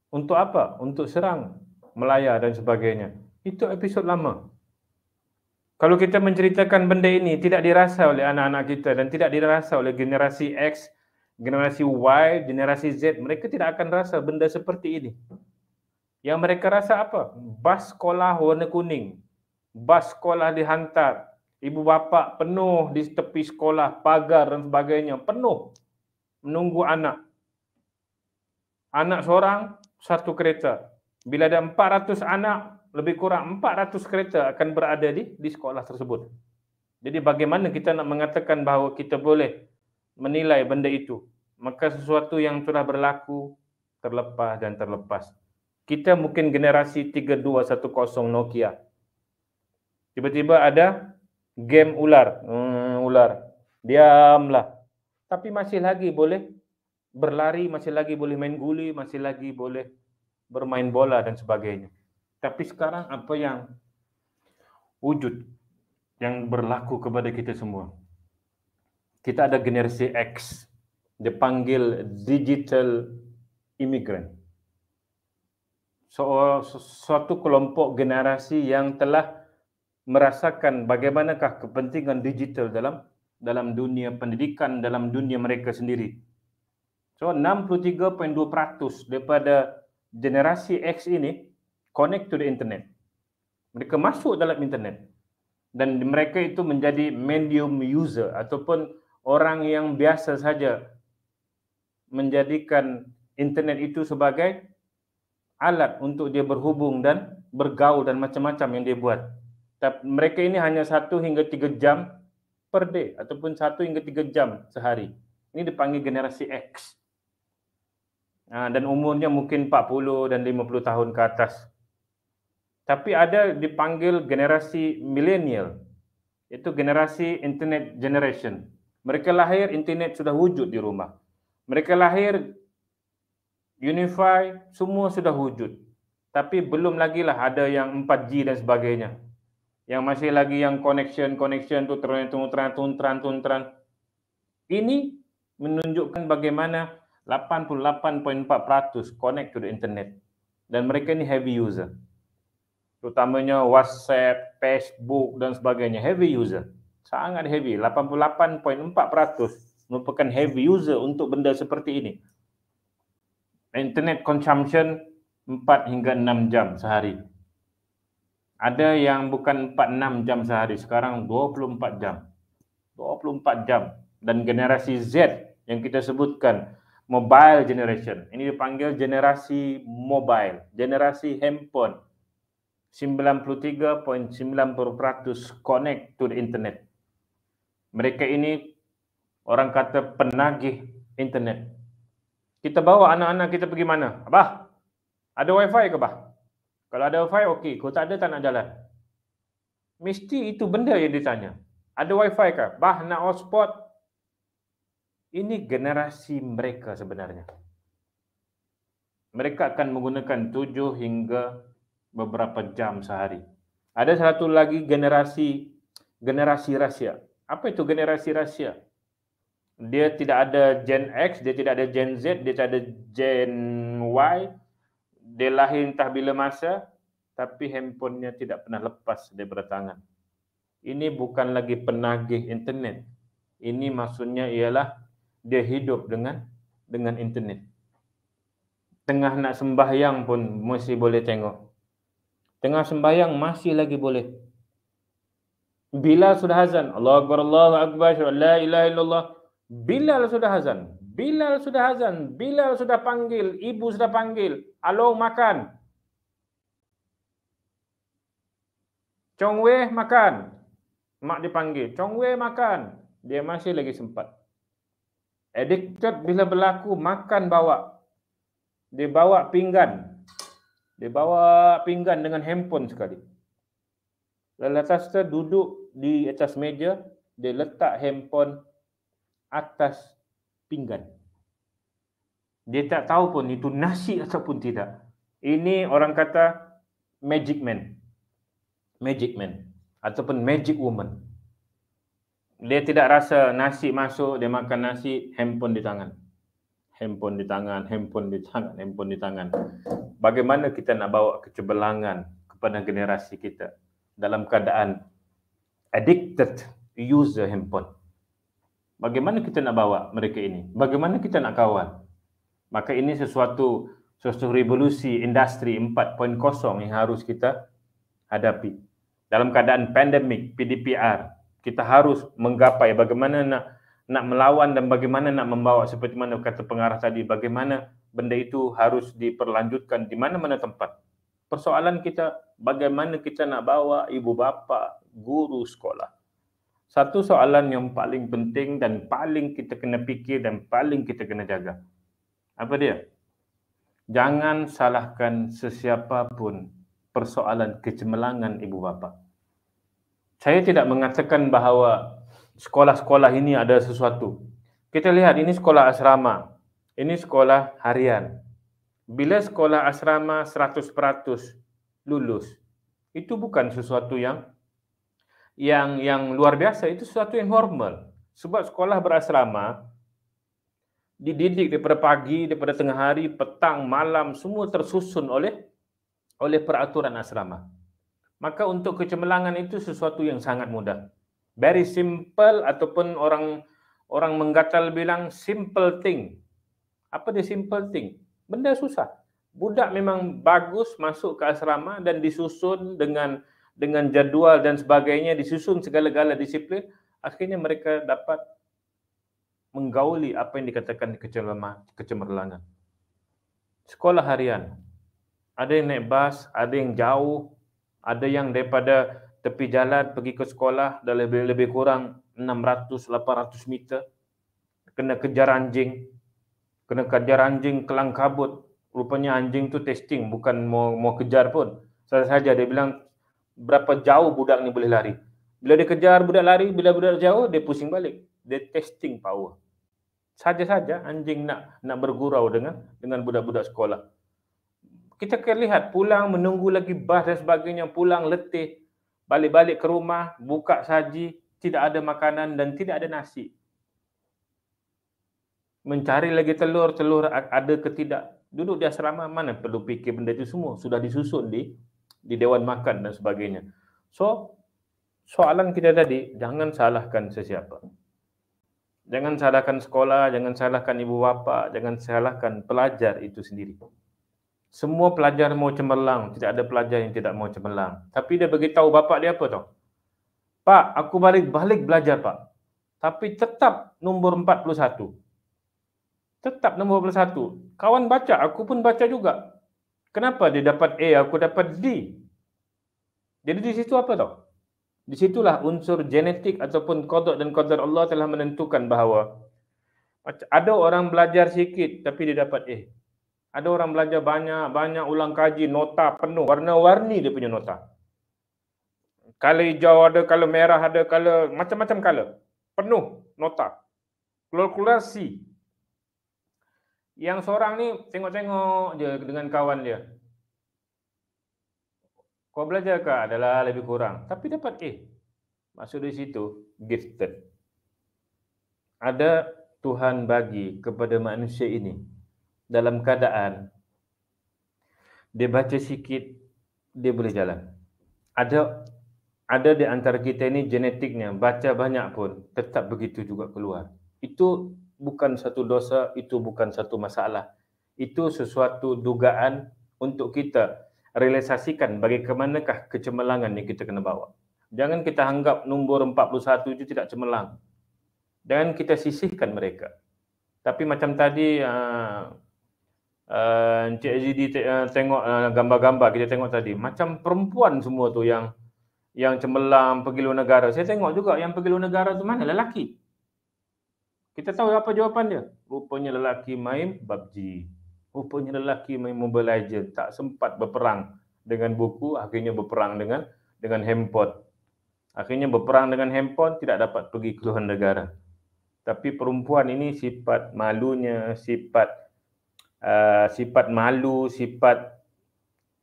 Untuk apa? Untuk serang Melaya dan sebagainya. Itu episod lama. Kalau kita menceritakan benda ini tidak dirasa oleh anak-anak kita dan tidak dirasa oleh generasi X generasi Y, generasi Z, mereka tidak akan rasa benda seperti ini. Yang mereka rasa apa? Bas sekolah warna kuning. Bas sekolah dihantar. Ibu bapa penuh di tepi sekolah, pagar dan sebagainya. Penuh menunggu anak. Anak seorang, satu kereta. Bila ada 400 anak, lebih kurang 400 kereta akan berada di di sekolah tersebut. Jadi bagaimana kita nak mengatakan bahawa kita boleh menilai benda itu maka sesuatu yang telah berlaku terlepas dan terlepas kita mungkin generasi 3210 Nokia tiba-tiba ada game ular hmm, ular diamlah tapi masih lagi boleh berlari masih lagi boleh main guli masih lagi boleh bermain bola dan sebagainya tapi sekarang apa yang wujud yang berlaku kepada kita semua kita ada generasi X dipanggil digital immigrant. So, suatu kelompok generasi yang telah merasakan bagaimanakah kepentingan digital dalam dalam dunia pendidikan dalam dunia mereka sendiri. So 63.2% daripada generasi X ini connect to the internet. Mereka masuk dalam internet dan mereka itu menjadi medium user ataupun orang yang biasa saja menjadikan internet itu sebagai alat untuk dia berhubung dan bergaul dan macam-macam yang dia buat. Tapi mereka ini hanya satu hingga tiga jam per day ataupun satu hingga tiga jam sehari. Ini dipanggil generasi X. Ha, dan umurnya mungkin 40 dan 50 tahun ke atas. Tapi ada dipanggil generasi milenial, Itu generasi internet generation. Mereka lahir internet sudah wujud di rumah. Mereka lahir unify semua sudah wujud. Tapi belum lagi lah ada yang 4G dan sebagainya. Yang masih lagi yang connection connection tu terantun terantun terantun terantun. Ini menunjukkan bagaimana 88.4% connect to the internet dan mereka ni heavy user. Terutamanya WhatsApp, Facebook dan sebagainya heavy user sangat heavy 88.4% merupakan heavy user untuk benda seperti ini internet consumption 4 hingga 6 jam sehari ada yang bukan 4 6 jam sehari sekarang 24 jam 24 jam dan generasi Z yang kita sebutkan mobile generation ini dipanggil generasi mobile generasi handphone 93.9% connect to the internet mereka ini orang kata penagih internet. Kita bawa anak-anak kita pergi mana? Abah, ada wifi ke abah? Kalau ada wifi, okey. Kalau tak ada, tak nak jalan. Mesti itu benda yang ditanya. Ada wifi ke? Abah nak hotspot? Ini generasi mereka sebenarnya. Mereka akan menggunakan tujuh hingga beberapa jam sehari. Ada satu lagi generasi generasi rahsia. Apa itu generasi rahsia? Dia tidak ada Gen X, dia tidak ada Gen Z, dia tidak ada Gen Y. Dia lahir entah bila masa, tapi handphonenya tidak pernah lepas daripada tangan. Ini bukan lagi penagih internet. Ini maksudnya ialah dia hidup dengan dengan internet. Tengah nak sembahyang pun mesti boleh tengok. Tengah sembahyang masih lagi boleh bila sudah azan? Allah Akbar, Allah Akbar, syurah, La ilaha illallah. Bila sudah azan? Bila sudah azan? Bila sudah panggil? Ibu sudah panggil? Alo makan. congweh makan. Mak dipanggil. congweh makan. Dia masih lagi sempat. Addicted bila berlaku, makan bawa. Dia bawa pinggan. Dia bawa pinggan dengan handphone sekali. Lelah Tasta duduk di atas meja dia letak handphone atas pinggan dia tak tahu pun itu nasi ataupun tidak ini orang kata magic man magic man ataupun magic woman dia tidak rasa nasi masuk dia makan nasi handphone di tangan handphone di tangan handphone di tangan handphone di tangan bagaimana kita nak bawa kecebelangan kepada generasi kita dalam keadaan addicted user handphone. Bagaimana kita nak bawa mereka ini? Bagaimana kita nak kawal? Maka ini sesuatu sesuatu revolusi industri 4.0 yang harus kita hadapi. Dalam keadaan pandemik PDPR, kita harus menggapai bagaimana nak nak melawan dan bagaimana nak membawa seperti mana kata pengarah tadi, bagaimana benda itu harus diperlanjutkan di mana-mana tempat. Persoalan kita bagaimana kita nak bawa ibu bapa, guru sekolah. Satu soalan yang paling penting dan paling kita kena fikir dan paling kita kena jaga. Apa dia? Jangan salahkan sesiapa pun persoalan kecemerlangan ibu bapa. Saya tidak mengatakan bahawa sekolah-sekolah ini ada sesuatu. Kita lihat ini sekolah asrama. Ini sekolah harian. Bila sekolah asrama 100% lulus, itu bukan sesuatu yang yang yang luar biasa itu sesuatu yang normal. Sebab sekolah berasrama dididik daripada pagi, daripada tengah hari, petang, malam semua tersusun oleh oleh peraturan asrama. Maka untuk kecemerlangan itu sesuatu yang sangat mudah. Very simple ataupun orang orang menggatal bilang simple thing. Apa dia simple thing? Benda susah. Budak memang bagus masuk ke asrama dan disusun dengan dengan jadual dan sebagainya disusun segala-gala disiplin akhirnya mereka dapat menggauli apa yang dikatakan kecemerlangan sekolah harian ada yang naik bas ada yang jauh ada yang daripada tepi jalan pergi ke sekolah dah lebih lebih kurang 600 800 meter kena kejar anjing kena kejar anjing kelang kabut rupanya anjing tu testing bukan mau mau kejar pun saya saja dia bilang berapa jauh budak ni boleh lari. Bila dia kejar budak lari, bila budak jauh, dia pusing balik. Dia testing power. Saja-saja anjing nak nak bergurau dengan dengan budak-budak sekolah. Kita akan lihat pulang menunggu lagi bas dan sebagainya, pulang letih, balik-balik ke rumah, buka saji, tidak ada makanan dan tidak ada nasi. Mencari lagi telur, telur ada ketidak, Duduk di asrama mana perlu fikir benda itu semua. Sudah disusun di di dewan makan dan sebagainya. So soalan kita tadi jangan salahkan sesiapa. Jangan salahkan sekolah, jangan salahkan ibu bapa, jangan salahkan pelajar itu sendiri. Semua pelajar mau cemerlang, tidak ada pelajar yang tidak mau cemerlang. Tapi dia bagi tahu bapa dia apa tau? Pak, aku balik-balik belajar, Pak. Tapi tetap nombor 41. Tetap nombor 41. Kawan baca, aku pun baca juga. Kenapa dia dapat A, aku dapat D? Jadi di situ apa tau? Di situlah unsur genetik ataupun kodok dan kodar Allah telah menentukan bahawa ada orang belajar sikit tapi dia dapat A. Ada orang belajar banyak, banyak ulang kaji, nota penuh. Warna-warni dia punya nota. Kala hijau ada, kala merah ada, kala macam-macam kala. Penuh nota. Keluar-keluar C. Yang seorang ni tengok-tengok je dengan kawan dia. Kau belajar ke adalah lebih kurang. Tapi dapat eh. Maksud di situ, gifted. Ada Tuhan bagi kepada manusia ini. Dalam keadaan, dia baca sikit, dia boleh jalan. Ada ada di antara kita ini genetiknya, baca banyak pun, tetap begitu juga keluar. Itu bukan satu dosa, itu bukan satu masalah. Itu sesuatu dugaan untuk kita realisasikan bagi kemanakah kecemerlangan yang kita kena bawa. Jangan kita anggap nombor 41 itu tidak cemerlang. Jangan kita sisihkan mereka. Tapi macam tadi uh, Encik Azizi uh, ah, tengok uh, gambar-gambar kita tengok tadi. Macam perempuan semua tu yang yang cemerlang pergi luar negara. Saya tengok juga yang pergi luar negara tu mana lelaki. Kita tahu apa jawapan dia? Rupanya lelaki main PUBG. Rupanya lelaki main Mobile Legend, tak sempat berperang dengan buku, akhirnya berperang dengan dengan handphone. Akhirnya berperang dengan handphone tidak dapat pergi ke luar negara. Tapi perempuan ini sifat malunya, sifat uh, sifat malu, sifat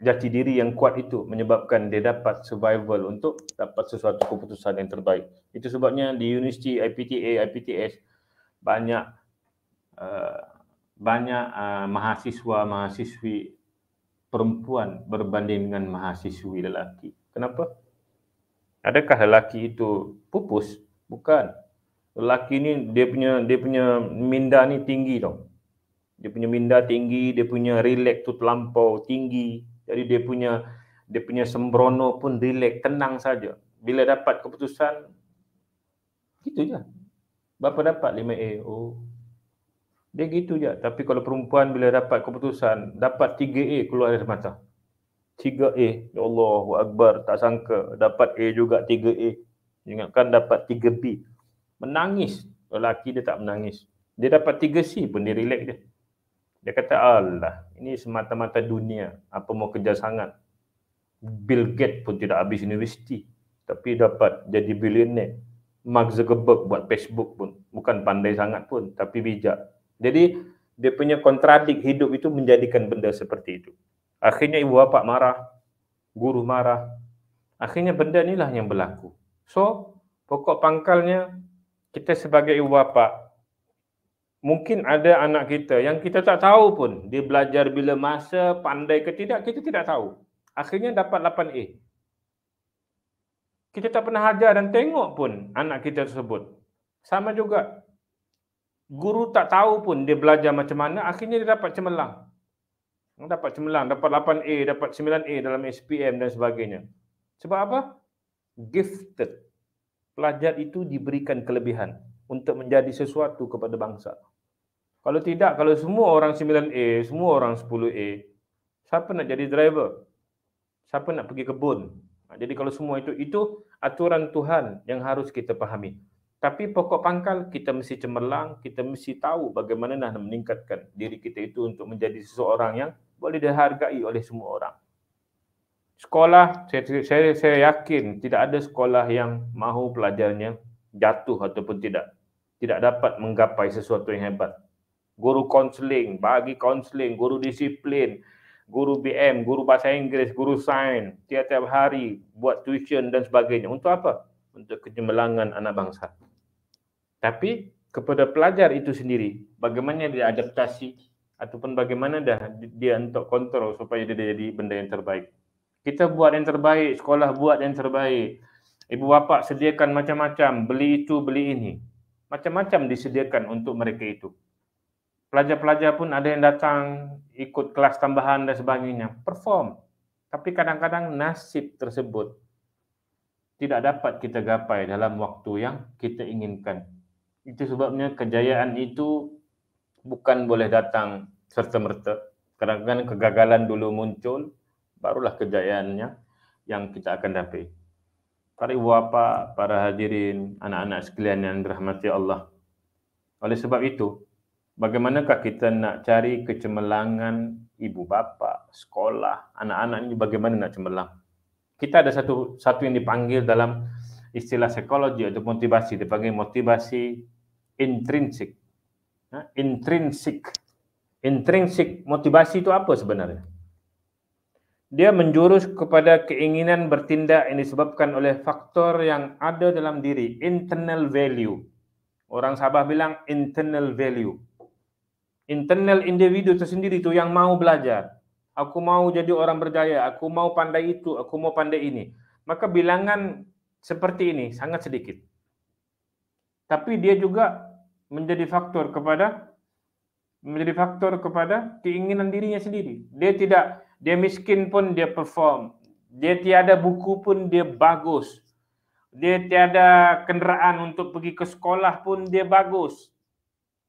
jati diri yang kuat itu menyebabkan dia dapat survival untuk dapat sesuatu keputusan yang terbaik. Itu sebabnya di universiti IPTA, IPTS banyak uh, banyak uh, mahasiswa mahasiswi perempuan berbanding dengan mahasiswi lelaki. Kenapa? Adakah lelaki itu pupus? Bukan. Lelaki ni dia punya dia punya minda ni tinggi tau. Dia punya minda tinggi, dia punya relax tu terlampau tinggi. Jadi dia punya dia punya sembrono pun relax, tenang saja. Bila dapat keputusan gitu je. Berapa dapat 5A? Oh. Dia gitu je. Tapi kalau perempuan bila dapat keputusan, dapat 3A keluar dari mata. 3A. Ya Allah, Akbar. Tak sangka. Dapat A juga 3A. Ingatkan dapat 3B. Menangis. Lelaki dia tak menangis. Dia dapat 3C pun dia relax dia. Dia kata, Allah, ini semata-mata dunia. Apa mau kerja sangat. Bill Gates pun tidak habis universiti. Tapi dapat jadi billionaire. Mark Zuckerberg buat Facebook pun bukan pandai sangat pun tapi bijak. Jadi dia punya kontradik hidup itu menjadikan benda seperti itu. Akhirnya ibu bapa marah, guru marah. Akhirnya benda inilah yang berlaku. So, pokok pangkalnya kita sebagai ibu bapa mungkin ada anak kita yang kita tak tahu pun dia belajar bila masa pandai ke tidak kita tidak tahu. Akhirnya dapat 8A kita tak pernah ajar dan tengok pun anak kita tersebut. Sama juga. Guru tak tahu pun dia belajar macam mana, akhirnya dia dapat cemerlang. Dapat cemerlang, dapat 8A, dapat 9A dalam SPM dan sebagainya. Sebab apa? Gifted. Pelajar itu diberikan kelebihan untuk menjadi sesuatu kepada bangsa. Kalau tidak, kalau semua orang 9A, semua orang 10A, siapa nak jadi driver? Siapa nak pergi kebun? Ha, jadi kalau semua itu itu aturan Tuhan yang harus kita pahami. Tapi pokok pangkal kita mesti cemerlang, kita mesti tahu bagaimana nak meningkatkan diri kita itu untuk menjadi seseorang yang boleh dihargai oleh semua orang. Sekolah saya saya, saya yakin tidak ada sekolah yang mahu pelajarnya jatuh ataupun tidak tidak dapat menggapai sesuatu yang hebat. Guru konseling, bagi konseling, guru disiplin, guru BM, guru bahasa Inggeris, guru sains, tiap-tiap hari buat tuition dan sebagainya. Untuk apa? Untuk kejemelangan anak bangsa. Tapi kepada pelajar itu sendiri, bagaimana dia adaptasi ataupun bagaimana dah dia untuk kontrol supaya dia jadi benda yang terbaik. Kita buat yang terbaik, sekolah buat yang terbaik. Ibu bapa sediakan macam-macam, beli itu, beli ini. Macam-macam disediakan untuk mereka itu pelajar-pelajar pun ada yang datang ikut kelas tambahan dan sebagainya perform tapi kadang-kadang nasib tersebut tidak dapat kita gapai dalam waktu yang kita inginkan itu sebabnya kejayaan itu bukan boleh datang serta-merta kadang-kadang kegagalan dulu muncul barulah kejayaannya yang kita akan dapat. para ibu bapa para hadirin anak-anak sekalian yang dirahmati Allah oleh sebab itu Bagaimanakah kita nak cari kecemerlangan ibu bapa, sekolah, anak-anak ini bagaimana nak cemerlang? Kita ada satu satu yang dipanggil dalam istilah psikologi atau motivasi dipanggil motivasi intrinsik. Ha? intrinsik. Intrinsik motivasi itu apa sebenarnya? Dia menjurus kepada keinginan bertindak yang disebabkan oleh faktor yang ada dalam diri, internal value. Orang Sabah bilang internal value internal individu tersendiri itu yang mau belajar. Aku mau jadi orang berjaya, aku mau pandai itu, aku mau pandai ini. Maka bilangan seperti ini sangat sedikit. Tapi dia juga menjadi faktor kepada menjadi faktor kepada keinginan dirinya sendiri. Dia tidak dia miskin pun dia perform. Dia tiada buku pun dia bagus. Dia tiada kenderaan untuk pergi ke sekolah pun dia bagus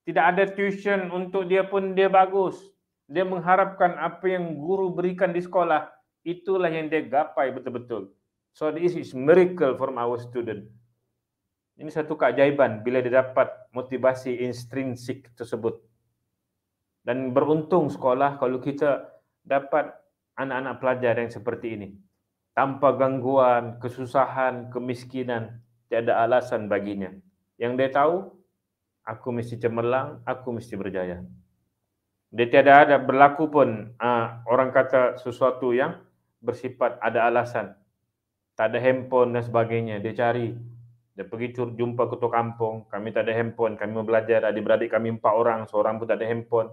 tidak ada tuition untuk dia pun dia bagus. Dia mengharapkan apa yang guru berikan di sekolah, itulah yang dia gapai betul-betul. So this is miracle from our student. Ini satu keajaiban bila dia dapat motivasi intrinsik tersebut. Dan beruntung sekolah kalau kita dapat anak-anak pelajar yang seperti ini. Tanpa gangguan, kesusahan, kemiskinan, tiada alasan baginya. Yang dia tahu, aku mesti cemerlang, aku mesti berjaya. Dia tiada ada berlaku pun uh, orang kata sesuatu yang bersifat ada alasan. Tak ada handphone dan sebagainya. Dia cari. Dia pergi jumpa ketua kampung. Kami tak ada handphone. Kami mau belajar. Adik-beradik kami empat orang. Seorang pun tak ada handphone.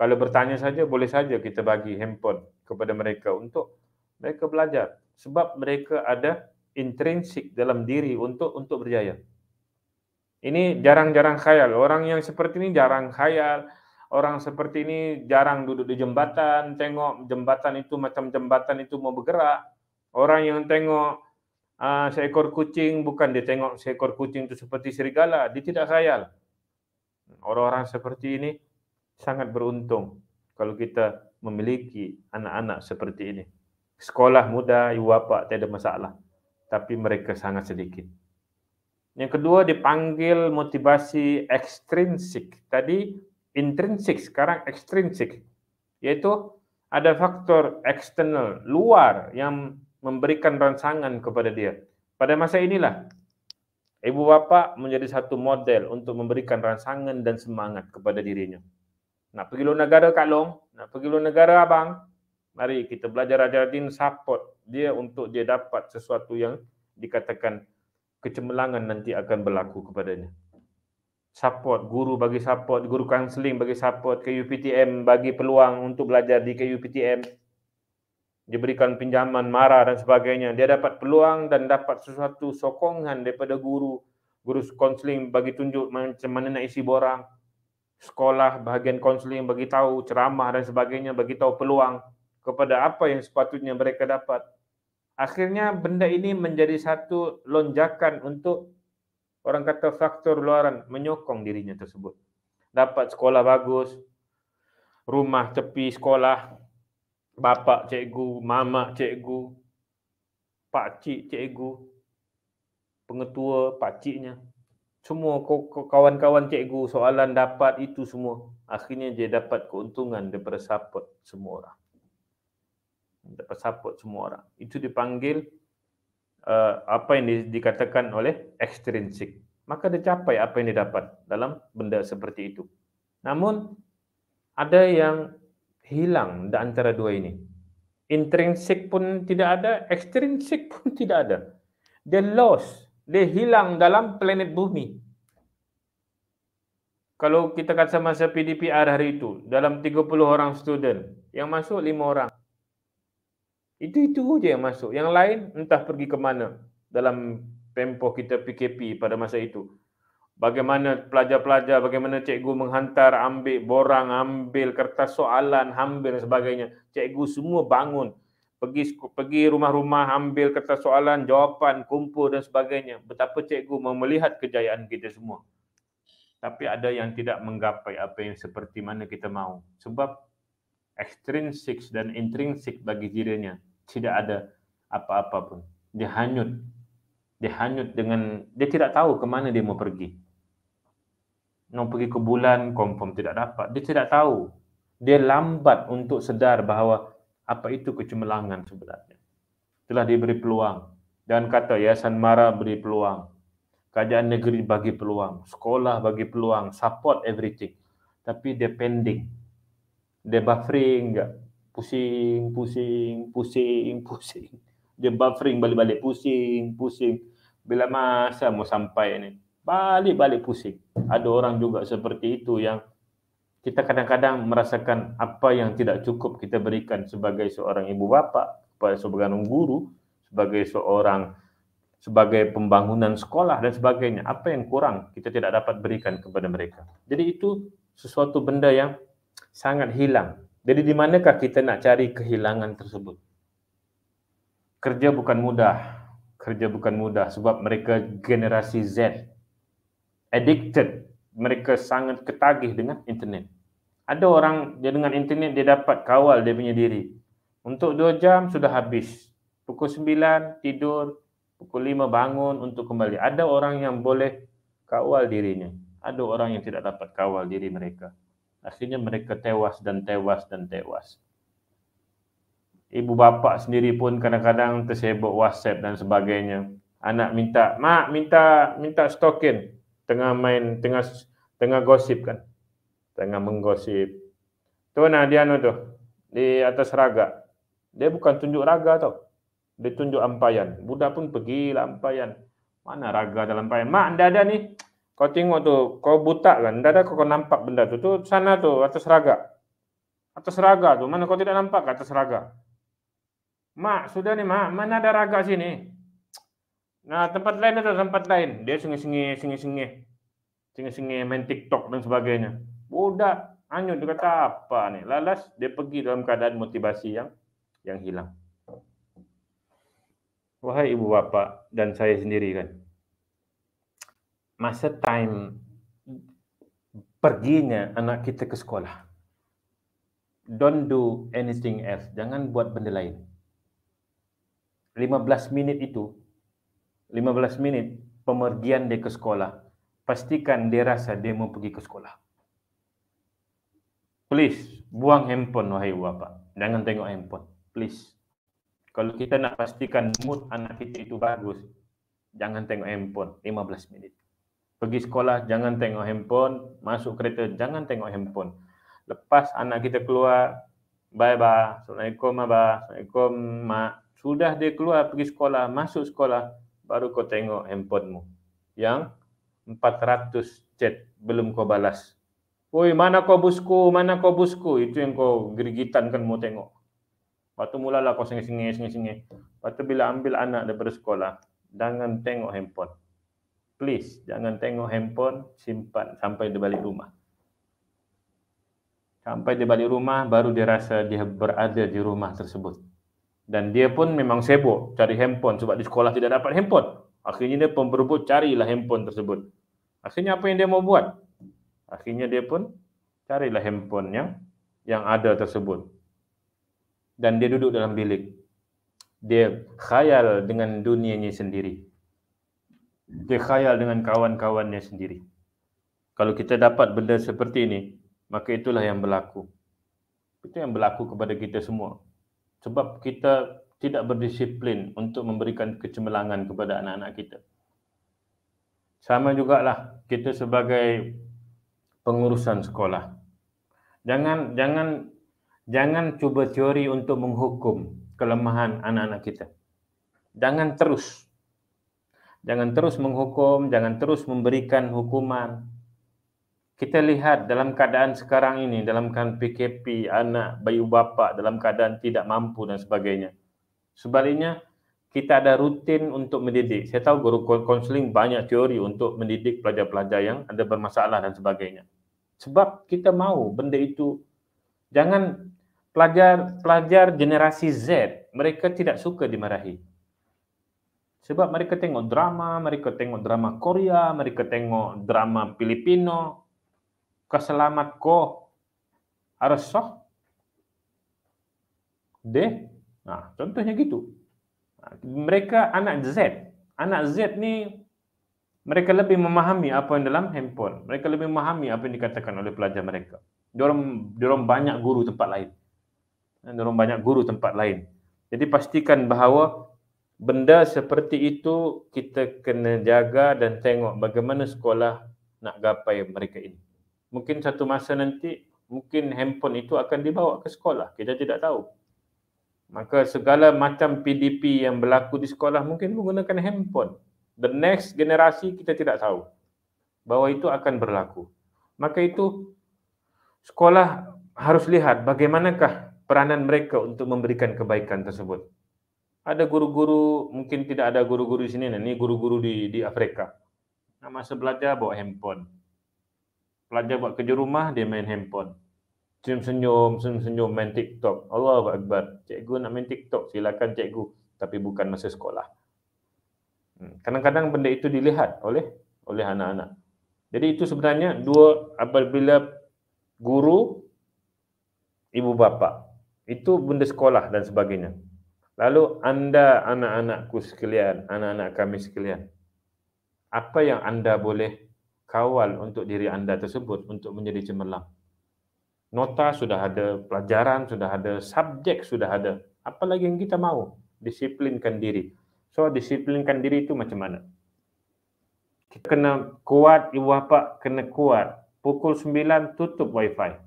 Kalau bertanya saja, boleh saja kita bagi handphone kepada mereka untuk mereka belajar. Sebab mereka ada intrinsik dalam diri untuk untuk berjaya. Ini jarang-jarang khayal. Orang yang seperti ini jarang khayal. Orang seperti ini jarang duduk di jembatan, tengok jembatan itu macam jembatan itu mau bergerak. Orang yang tengok uh, seekor kucing bukan dia tengok seekor kucing itu seperti serigala, dia tidak khayal. Orang-orang seperti ini sangat beruntung kalau kita memiliki anak-anak seperti ini. Sekolah muda, ibu bapa tiada masalah. Tapi mereka sangat sedikit. Yang kedua dipanggil motivasi ekstrinsik. Tadi intrinsik, sekarang ekstrinsik. Yaitu ada faktor eksternal, luar yang memberikan rangsangan kepada dia. Pada masa inilah ibu bapa menjadi satu model untuk memberikan rangsangan dan semangat kepada dirinya. Nak pergi luar negara Kak Long, nak pergi luar negara abang. Mari kita belajar ajar din support dia untuk dia dapat sesuatu yang dikatakan kecemerlangan nanti akan berlaku kepadanya. Support, guru bagi support, guru counseling bagi support, KUPTM bagi peluang untuk belajar di KUPTM. Dia berikan pinjaman, marah dan sebagainya. Dia dapat peluang dan dapat sesuatu sokongan daripada guru. Guru counseling bagi tunjuk macam mana nak isi borang. Sekolah bahagian counseling bagi tahu ceramah dan sebagainya, bagi tahu peluang kepada apa yang sepatutnya mereka dapat akhirnya benda ini menjadi satu lonjakan untuk orang kata faktor luaran menyokong dirinya tersebut. Dapat sekolah bagus, rumah tepi sekolah, bapa cikgu, mama cikgu, pak cik cikgu, pengetua pak ciknya. Semua kawan-kawan cikgu soalan dapat itu semua. Akhirnya dia dapat keuntungan daripada support semua orang dapat support semua orang. Itu dipanggil uh, apa yang di, dikatakan oleh extrinsic. Maka dia capai apa yang dia dapat dalam benda seperti itu. Namun ada yang hilang di antara dua ini. Intrinsic pun tidak ada, extrinsic pun tidak ada. Dia lost, dia hilang dalam planet bumi. Kalau kita kata masa PDPR hari itu, dalam 30 orang student, yang masuk 5 orang. Itu-itu je yang masuk. Yang lain entah pergi ke mana dalam tempoh kita PKP pada masa itu. Bagaimana pelajar-pelajar, bagaimana cikgu menghantar, ambil borang, ambil kertas soalan, ambil dan sebagainya. Cikgu semua bangun. Pergi pergi rumah-rumah, ambil kertas soalan, jawapan, kumpul dan sebagainya. Betapa cikgu memelihat kejayaan kita semua. Tapi ada yang tidak menggapai apa yang seperti mana kita mahu. Sebab extrinsic dan intrinsic bagi dirinya tidak ada apa-apa pun. Dia hanyut. Dia hanyut dengan, dia tidak tahu ke mana dia mau pergi. Mau pergi ke bulan, confirm tidak dapat. Dia tidak tahu. Dia lambat untuk sedar bahawa apa itu kecemerlangan sebenarnya. Telah diberi peluang. Dan kata Yayasan Mara beri peluang. Kerajaan negeri bagi peluang. Sekolah bagi peluang. Support everything. Tapi dia pending. Dia buffering pusing, pusing, pusing, pusing. Dia buffering balik-balik pusing, pusing. Bila masa mau sampai ni? Balik-balik pusing. Ada orang juga seperti itu yang kita kadang-kadang merasakan apa yang tidak cukup kita berikan sebagai seorang ibu bapa, sebagai seorang guru, sebagai seorang sebagai pembangunan sekolah dan sebagainya. Apa yang kurang kita tidak dapat berikan kepada mereka. Jadi itu sesuatu benda yang sangat hilang jadi di manakah kita nak cari kehilangan tersebut? Kerja bukan mudah. Kerja bukan mudah sebab mereka generasi Z. Addicted. Mereka sangat ketagih dengan internet. Ada orang dia dengan internet dia dapat kawal dia punya diri. Untuk 2 jam sudah habis. Pukul 9 tidur, pukul 5 bangun untuk kembali. Ada orang yang boleh kawal dirinya. Ada orang yang tidak dapat kawal diri mereka. Akhirnya mereka tewas dan tewas dan tewas. Ibu bapa sendiri pun kadang-kadang tersibuk WhatsApp dan sebagainya. Anak minta, "Mak, minta minta stokin." Tengah main, tengah tengah gosip kan. Tengah menggosip. Tu nak dia anu tu. Di atas raga. Dia bukan tunjuk raga tau. Dia tunjuk ampayan. Budak pun pergi lah ampayan. Mana raga dalam ampayan? Mak, anda ada ni kau tengok tu, kau buta kan, Tidak dah kau nampak benda tu, tu sana tu atas raga. Atas raga tu, mana kau tidak nampak ke atas raga? Mak, sudah ni mak, mana ada raga sini? Nah, tempat lain tu tempat lain. Dia sengih-sengih, sengih-sengih. Sengih-sengih main TikTok dan sebagainya. Budak, hanyut dia kata apa ni? Lalas, dia pergi dalam keadaan motivasi yang yang hilang. Wahai ibu bapa dan saya sendiri kan, masa time perginya anak kita ke sekolah. Don't do anything else. Jangan buat benda lain. 15 minit itu, 15 minit pemergian dia ke sekolah, pastikan dia rasa dia mau pergi ke sekolah. Please, buang handphone wahai bapa. Jangan tengok handphone. Please. Kalau kita nak pastikan mood anak kita itu bagus, jangan tengok handphone 15 minit pergi sekolah jangan tengok handphone, masuk kereta jangan tengok handphone. Lepas anak kita keluar, bye bye. Assalamualaikum abah. Assalamualaikum mak. Sudah dia keluar pergi sekolah, masuk sekolah baru kau tengok handphonemu. Yang 400 chat belum kau balas. Woi, mana kau busku? Mana kau busku? Itu yang kau gerigitan kan mau tengok. Lepas mulalah kau sengih-sengih, sengih-sengih. Lepas bila ambil anak daripada sekolah, jangan tengok handphone please jangan tengok handphone simpan sampai dia balik rumah sampai dia balik rumah baru dia rasa dia berada di rumah tersebut dan dia pun memang sibuk cari handphone sebab di sekolah tidak dapat handphone akhirnya dia pun berebut carilah handphone tersebut akhirnya apa yang dia mau buat akhirnya dia pun carilah handphone yang yang ada tersebut dan dia duduk dalam bilik dia khayal dengan dunianya sendiri dia khayal dengan kawan-kawannya sendiri. Kalau kita dapat benda seperti ini, maka itulah yang berlaku. Itu yang berlaku kepada kita semua. Sebab kita tidak berdisiplin untuk memberikan kecemerlangan kepada anak-anak kita. Sama juga lah kita sebagai pengurusan sekolah. Jangan jangan jangan cuba teori untuk menghukum kelemahan anak-anak kita. Jangan terus Jangan terus menghukum, jangan terus memberikan hukuman. Kita lihat dalam keadaan sekarang ini, dalam keadaan PKP, anak, bayu bapa, dalam keadaan tidak mampu dan sebagainya. Sebaliknya, kita ada rutin untuk mendidik. Saya tahu guru konseling banyak teori untuk mendidik pelajar-pelajar yang ada bermasalah dan sebagainya. Sebab kita mahu benda itu. Jangan pelajar-pelajar generasi Z, mereka tidak suka dimarahi. Sebab mereka tengok drama, mereka tengok drama Korea, mereka tengok drama Filipino. Keselamat ko. Arasah. Deh. Nah, ha, contohnya gitu. Ha, mereka anak Z. Anak Z ni mereka lebih memahami apa yang dalam handphone. Mereka lebih memahami apa yang dikatakan oleh pelajar mereka. Diorang, diorang banyak guru tempat lain. Ha, diorang banyak guru tempat lain. Jadi pastikan bahawa benda seperti itu kita kena jaga dan tengok bagaimana sekolah nak gapai mereka ini. Mungkin satu masa nanti mungkin handphone itu akan dibawa ke sekolah. Kita tidak tahu. Maka segala macam PDP yang berlaku di sekolah mungkin menggunakan handphone. The next generasi kita tidak tahu bahawa itu akan berlaku. Maka itu sekolah harus lihat bagaimanakah peranan mereka untuk memberikan kebaikan tersebut ada guru-guru mungkin tidak ada guru-guru di sini nah ini guru-guru di di Afrika nah, masa belajar bawa handphone pelajar buat kerja rumah dia main handphone senyum senyum senyum senyum main TikTok Allah Akbar cikgu nak main TikTok silakan cikgu tapi bukan masa sekolah hmm. kadang-kadang benda itu dilihat oleh oleh anak-anak jadi itu sebenarnya dua apabila guru ibu bapa itu benda sekolah dan sebagainya Lalu anda anak-anakku sekalian, anak-anak kami sekalian. Apa yang anda boleh kawal untuk diri anda tersebut untuk menjadi cemerlang? Nota sudah ada, pelajaran sudah ada, subjek sudah ada. Apa lagi yang kita mahu? Disiplinkan diri. So, disiplinkan diri itu macam mana? Kita kena kuat, ibu bapa kena kuat. Pukul 9, tutup wifi.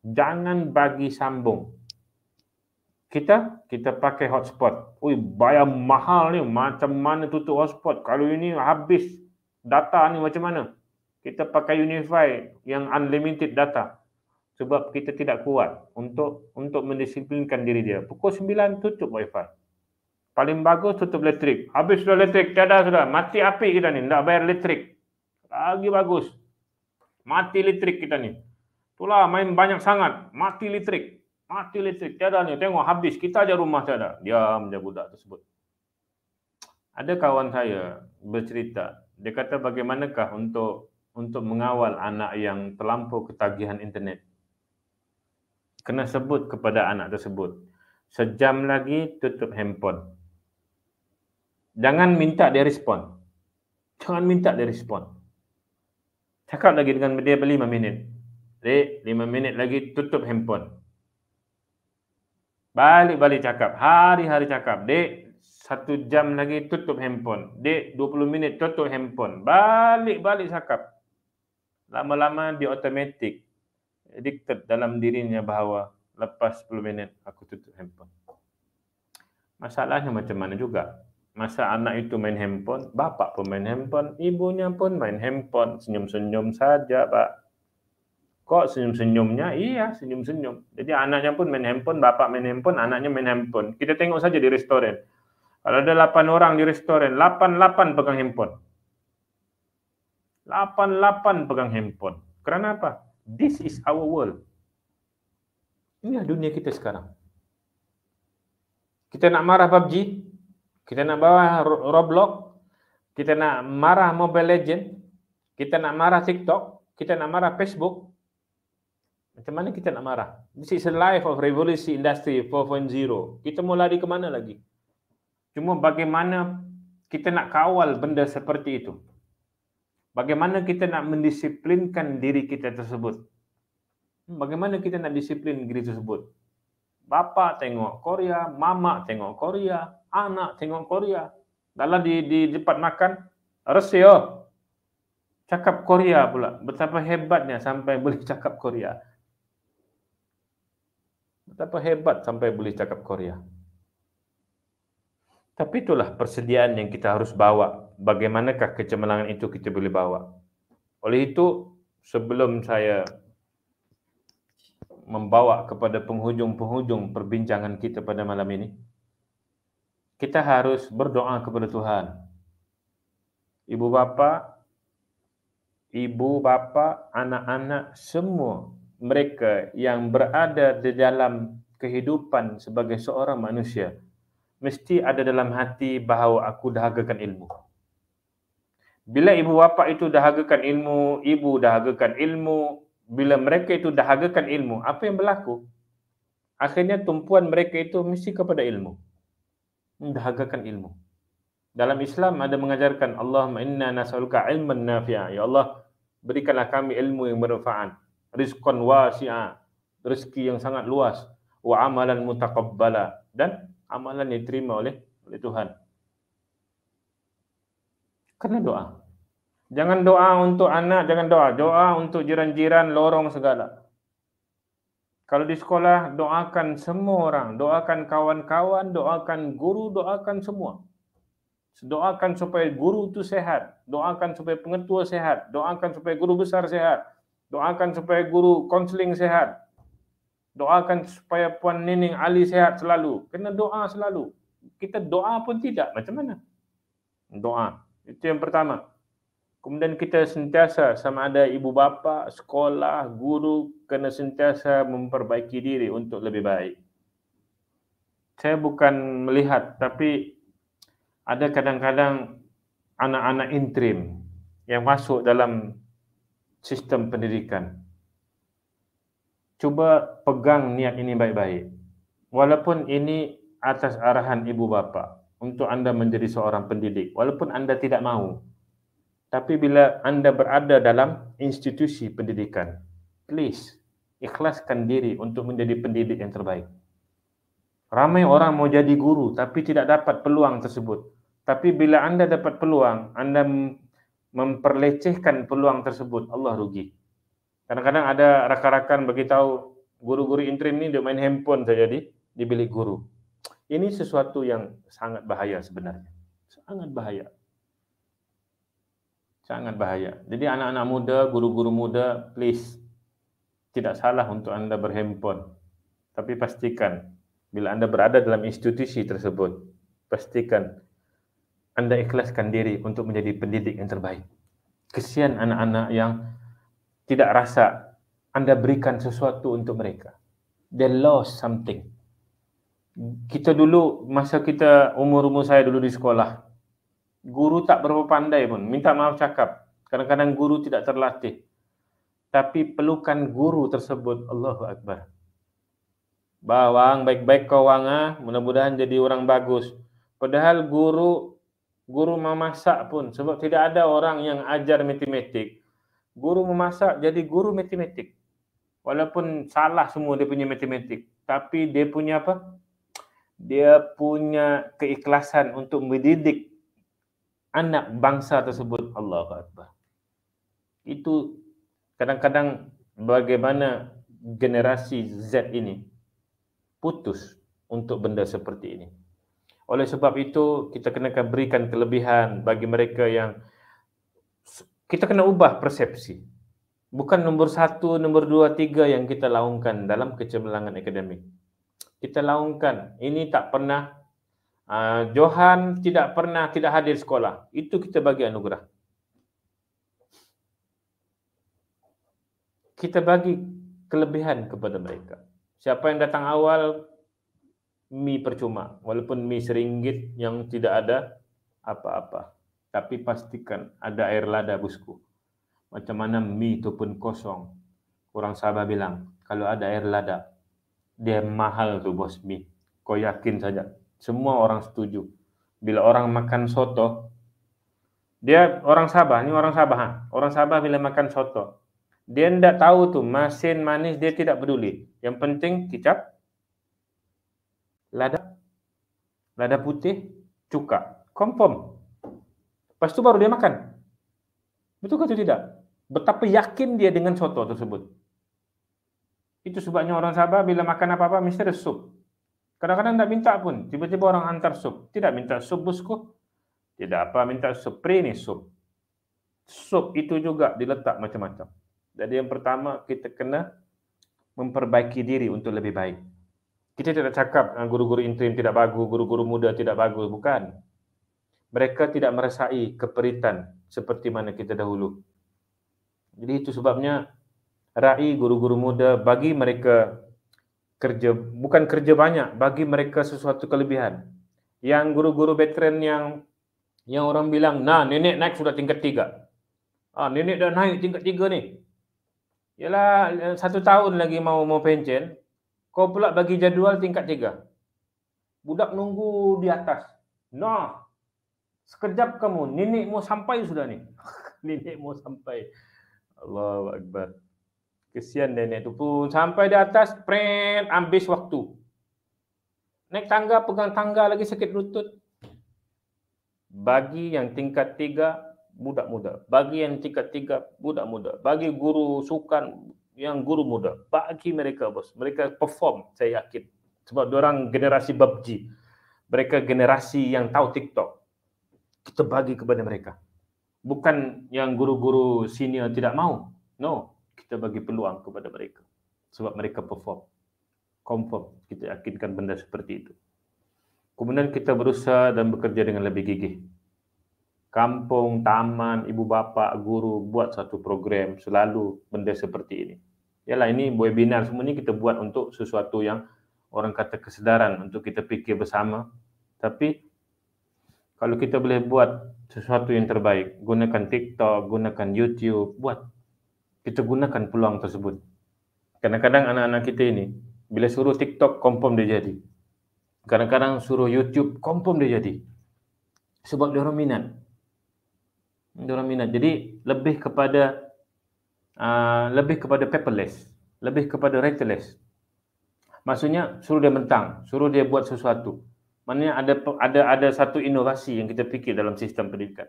Jangan bagi sambung kita kita pakai hotspot. Ui, bayar mahal ni macam mana tutup hotspot? Kalau ini habis data ni macam mana? Kita pakai unify yang unlimited data. Sebab kita tidak kuat untuk untuk mendisiplinkan diri dia. Pukul 9 tutup wifi. Paling bagus tutup elektrik. Habis sudah elektrik, tiada sudah. Mati api kita ni, tidak bayar elektrik. Lagi bagus. Mati elektrik kita ni. Itulah main banyak sangat. Mati elektrik. Mati elektrik, tiada ni. Tengok habis, kita aja rumah tiada. Diam je budak tersebut. Ada kawan saya bercerita. Dia kata bagaimanakah untuk untuk mengawal anak yang terlampau ketagihan internet. Kena sebut kepada anak tersebut. Sejam lagi tutup handphone. Jangan minta dia respon. Jangan minta dia respon. Cakap lagi dengan dia 5 minit. Dek, 5 minit lagi tutup handphone. Balik-balik cakap. Hari-hari cakap. Dek, satu jam lagi tutup handphone. Dek, 20 minit tutup handphone. Balik-balik cakap. Lama-lama dia otomatik. Addicted dalam dirinya bahawa lepas 10 minit aku tutup handphone. Masalahnya macam mana juga. Masa anak itu main handphone, bapak pun main handphone, ibunya pun main handphone. Senyum-senyum saja, pak kok senyum-senyumnya iya senyum-senyum jadi anaknya pun main handphone bapak main handphone anaknya main handphone kita tengok saja di restoran kalau ada 8 orang di restoran 8-8 pegang handphone 8-8 pegang handphone kerana apa this is our world ini adalah dunia kita sekarang kita nak marah PUBG kita nak bawa Roblox kita nak marah Mobile Legend kita nak marah TikTok kita nak marah Facebook macam mana kita nak marah? This is a life of revolution industry 4.0. Kita mau lari ke mana lagi? Cuma bagaimana kita nak kawal benda seperti itu? Bagaimana kita nak mendisiplinkan diri kita tersebut? Hmm, bagaimana kita nak disiplin diri tersebut? Bapa tengok Korea, mama tengok Korea, anak tengok Korea. Dalam di di tempat makan, Rusia. Cakap Korea pula. Betapa hebatnya sampai boleh cakap Korea. Betapa hebat sampai boleh cakap Korea. Tapi itulah persediaan yang kita harus bawa. Bagaimanakah kecemerlangan itu kita boleh bawa. Oleh itu, sebelum saya membawa kepada penghujung-penghujung perbincangan kita pada malam ini, kita harus berdoa kepada Tuhan. Ibu bapa, ibu bapa, anak-anak semua mereka yang berada di dalam kehidupan sebagai seorang manusia mesti ada dalam hati bahawa aku dahagakan ilmu. Bila ibu bapa itu dahagakan ilmu, ibu dahagakan ilmu, bila mereka itu dahagakan ilmu, apa yang berlaku? Akhirnya tumpuan mereka itu mesti kepada ilmu. Dahagakan ilmu. Dalam Islam ada mengajarkan Allahumma inna nas'aluka ilman nafi'a. Ya Allah, berikanlah kami ilmu yang bermanfaat rizqan wasi'a rezeki yang sangat luas wa amalan mutaqabbala dan amalan yang diterima oleh oleh Tuhan kena doa jangan doa untuk anak jangan doa doa untuk jiran-jiran lorong segala kalau di sekolah doakan semua orang doakan kawan-kawan doakan guru doakan semua doakan supaya guru itu sehat doakan supaya pengetua sehat doakan supaya guru besar sehat Doakan supaya guru konseling sehat. Doakan supaya Puan Nining Ali sehat selalu. Kena doa selalu. Kita doa pun tidak. Macam mana? Doa. Itu yang pertama. Kemudian kita sentiasa sama ada ibu bapa, sekolah, guru kena sentiasa memperbaiki diri untuk lebih baik. Saya bukan melihat tapi ada kadang-kadang anak-anak interim yang masuk dalam sistem pendidikan. Cuba pegang niat ini baik-baik. Walaupun ini atas arahan ibu bapa untuk anda menjadi seorang pendidik, walaupun anda tidak mahu. Tapi bila anda berada dalam institusi pendidikan, please ikhlaskan diri untuk menjadi pendidik yang terbaik. Ramai orang mau jadi guru tapi tidak dapat peluang tersebut. Tapi bila anda dapat peluang, anda memperlecehkan peluang tersebut Allah rugi. Kadang-kadang ada rakan-rakan beritahu guru-guru interim ni dia main handphone saja di di bilik guru. Ini sesuatu yang sangat bahaya sebenarnya. Sangat bahaya. Sangat bahaya. Jadi anak-anak muda, guru-guru muda, please tidak salah untuk anda berhandphone. Tapi pastikan bila anda berada dalam institusi tersebut, pastikan anda ikhlaskan diri untuk menjadi pendidik yang terbaik. Kesian anak-anak yang tidak rasa anda berikan sesuatu untuk mereka. They lost something. Kita dulu, masa kita umur-umur saya dulu di sekolah, guru tak berapa pandai pun. Minta maaf cakap. Kadang-kadang guru tidak terlatih. Tapi pelukan guru tersebut, Allahu Akbar. Bawang, baik-baik kau wanga, ah. mudah-mudahan jadi orang bagus. Padahal guru guru memasak pun sebab tidak ada orang yang ajar matematik guru memasak jadi guru matematik walaupun salah semua dia punya matematik tapi dia punya apa dia punya keikhlasan untuk mendidik anak bangsa tersebut Allah Akbar itu kadang-kadang bagaimana generasi Z ini putus untuk benda seperti ini oleh sebab itu kita kena berikan kelebihan bagi mereka yang kita kena ubah persepsi. Bukan nombor satu, nombor dua, tiga yang kita laungkan dalam kecemerlangan akademik. Kita laungkan ini tak pernah uh, Johan tidak pernah tidak hadir sekolah. Itu kita bagi anugerah. Kita bagi kelebihan kepada mereka. Siapa yang datang awal, mie percuma, walaupun mie seringgit yang tidak ada apa-apa. Tapi pastikan ada air lada bosku. Macam mana mie itu pun kosong. Orang Sabah bilang, kalau ada air lada, dia mahal tuh bos mie. Kau yakin saja. Semua orang setuju. Bila orang makan soto, dia orang Sabah, ini orang Sabah. Ha? Orang Sabah bila makan soto, dia tidak tahu tuh masin manis dia tidak peduli. Yang penting kicap lada lada putih cuka confirm lepas tu baru dia makan betul ke atau tidak betapa yakin dia dengan soto tersebut itu sebabnya orang sabar bila makan apa-apa mesti ada sup kadang-kadang tak minta pun tiba-tiba orang hantar sup tidak minta sup busku tidak apa minta sup ni sup sup itu juga diletak macam-macam jadi yang pertama kita kena memperbaiki diri untuk lebih baik kita tidak cakap ah, guru-guru interim tidak bagus, guru-guru muda tidak bagus, bukan. Mereka tidak merasai keperitan seperti mana kita dahulu. Jadi itu sebabnya rai guru-guru muda bagi mereka kerja bukan kerja banyak bagi mereka sesuatu kelebihan yang guru-guru veteran yang yang orang bilang nah nenek naik sudah tingkat tiga ah nenek dah naik tingkat tiga ni ialah satu tahun lagi mau mau pencen kau pula bagi jadual tingkat tiga. Budak nunggu di atas. No, Sekejap kamu. Nenek mau sampai sudah ni. nenek mau sampai. Allah Akbar. Kesian nenek tu pun. Sampai di atas. Prent. Ambis waktu. Naik tangga. Pegang tangga lagi sakit lutut. Bagi yang tingkat tiga. Budak muda. Bagi yang tingkat tiga. Budak muda. Bagi guru sukan yang guru muda bagi mereka bos mereka perform saya yakin sebab orang generasi PUBG mereka generasi yang tahu TikTok kita bagi kepada mereka bukan yang guru-guru senior tidak mau no kita bagi peluang kepada mereka sebab mereka perform confirm kita yakinkan benda seperti itu kemudian kita berusaha dan bekerja dengan lebih gigih kampung, taman, ibu bapa, guru buat satu program selalu benda seperti ini. Yalah ini webinar semua ni kita buat untuk sesuatu yang orang kata kesedaran untuk kita fikir bersama tapi kalau kita boleh buat sesuatu yang terbaik gunakan TikTok gunakan YouTube buat kita gunakan peluang tersebut kadang-kadang anak-anak kita ini bila suruh TikTok confirm dia jadi kadang-kadang suruh YouTube confirm dia jadi sebab dia orang minat dia orang minat jadi lebih kepada Ah, lebih kepada paperless, lebih kepada writerless. Maksudnya suruh dia mentang, suruh dia buat sesuatu. Maknanya ada ada ada satu inovasi yang kita fikir dalam sistem pendidikan.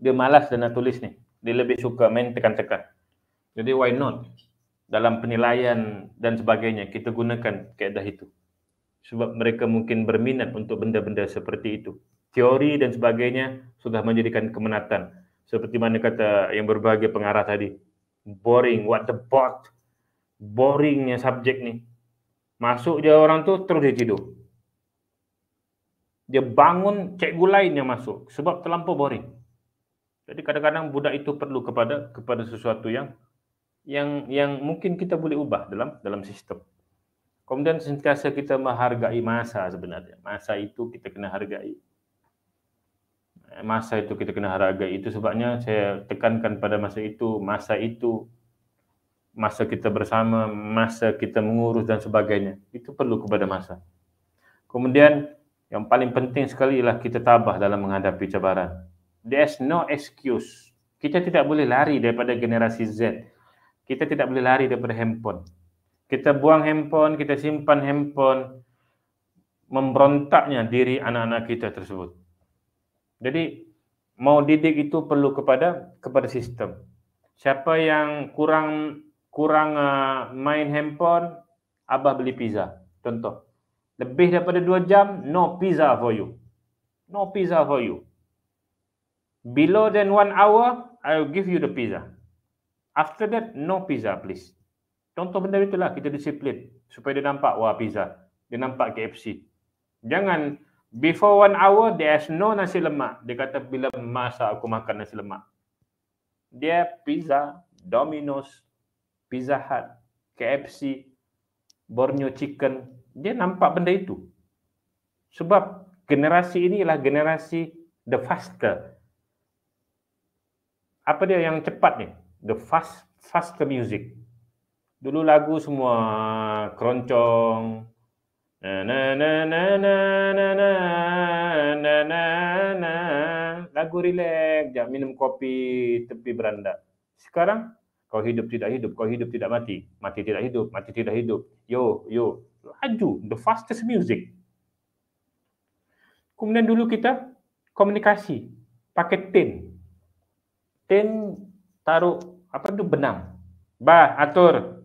Dia malas dan nak tulis ni. Dia lebih suka main tekan-tekan. Jadi why not? Dalam penilaian dan sebagainya, kita gunakan keadaan itu. Sebab mereka mungkin berminat untuk benda-benda seperti itu. Teori dan sebagainya sudah menjadikan kemenatan. Seperti mana kata yang berbagai pengarah tadi, boring what the bot boringnya subjek ni. masuk dia orang tu terus dia tidur dia bangun cikgu lain yang masuk sebab terlampau boring jadi kadang-kadang budak itu perlu kepada kepada sesuatu yang yang yang mungkin kita boleh ubah dalam dalam sistem kemudian sentiasa kita menghargai masa sebenarnya masa itu kita kena hargai masa itu kita kena hargai itu sebabnya saya tekankan pada masa itu masa itu masa kita bersama masa kita mengurus dan sebagainya itu perlu kepada masa kemudian yang paling penting sekali ialah kita tabah dalam menghadapi cabaran there's no excuse kita tidak boleh lari daripada generasi Z kita tidak boleh lari daripada handphone kita buang handphone kita simpan handphone memberontaknya diri anak-anak kita tersebut jadi mau didik itu perlu kepada kepada sistem. Siapa yang kurang kurang uh, main handphone, abah beli pizza. Contoh. Lebih daripada 2 jam, no pizza for you. No pizza for you. Below than one hour, I will give you the pizza. After that, no pizza please. Contoh benda itulah kita disiplin supaya dia nampak wah pizza, dia nampak KFC. Jangan Before one hour, there is no nasi lemak. Dia kata, bila masa aku makan nasi lemak? Dia pizza, Domino's, Pizza Hut, KFC, Borneo Chicken. Dia nampak benda itu. Sebab generasi ini ialah generasi the faster. Apa dia yang cepat ni? The fast faster music. Dulu lagu semua keroncong, Na na na na na na na na na Lagu relax jap minum kopi tepi beranda. Sekarang kau hidup tidak hidup, kau hidup tidak mati. Mati tidak hidup, mati tidak hidup. Yo, yo. Laju, the fastest music. Kemudian dulu kita komunikasi pakai tin. Tin taruh apa tu benang. Bah, atur.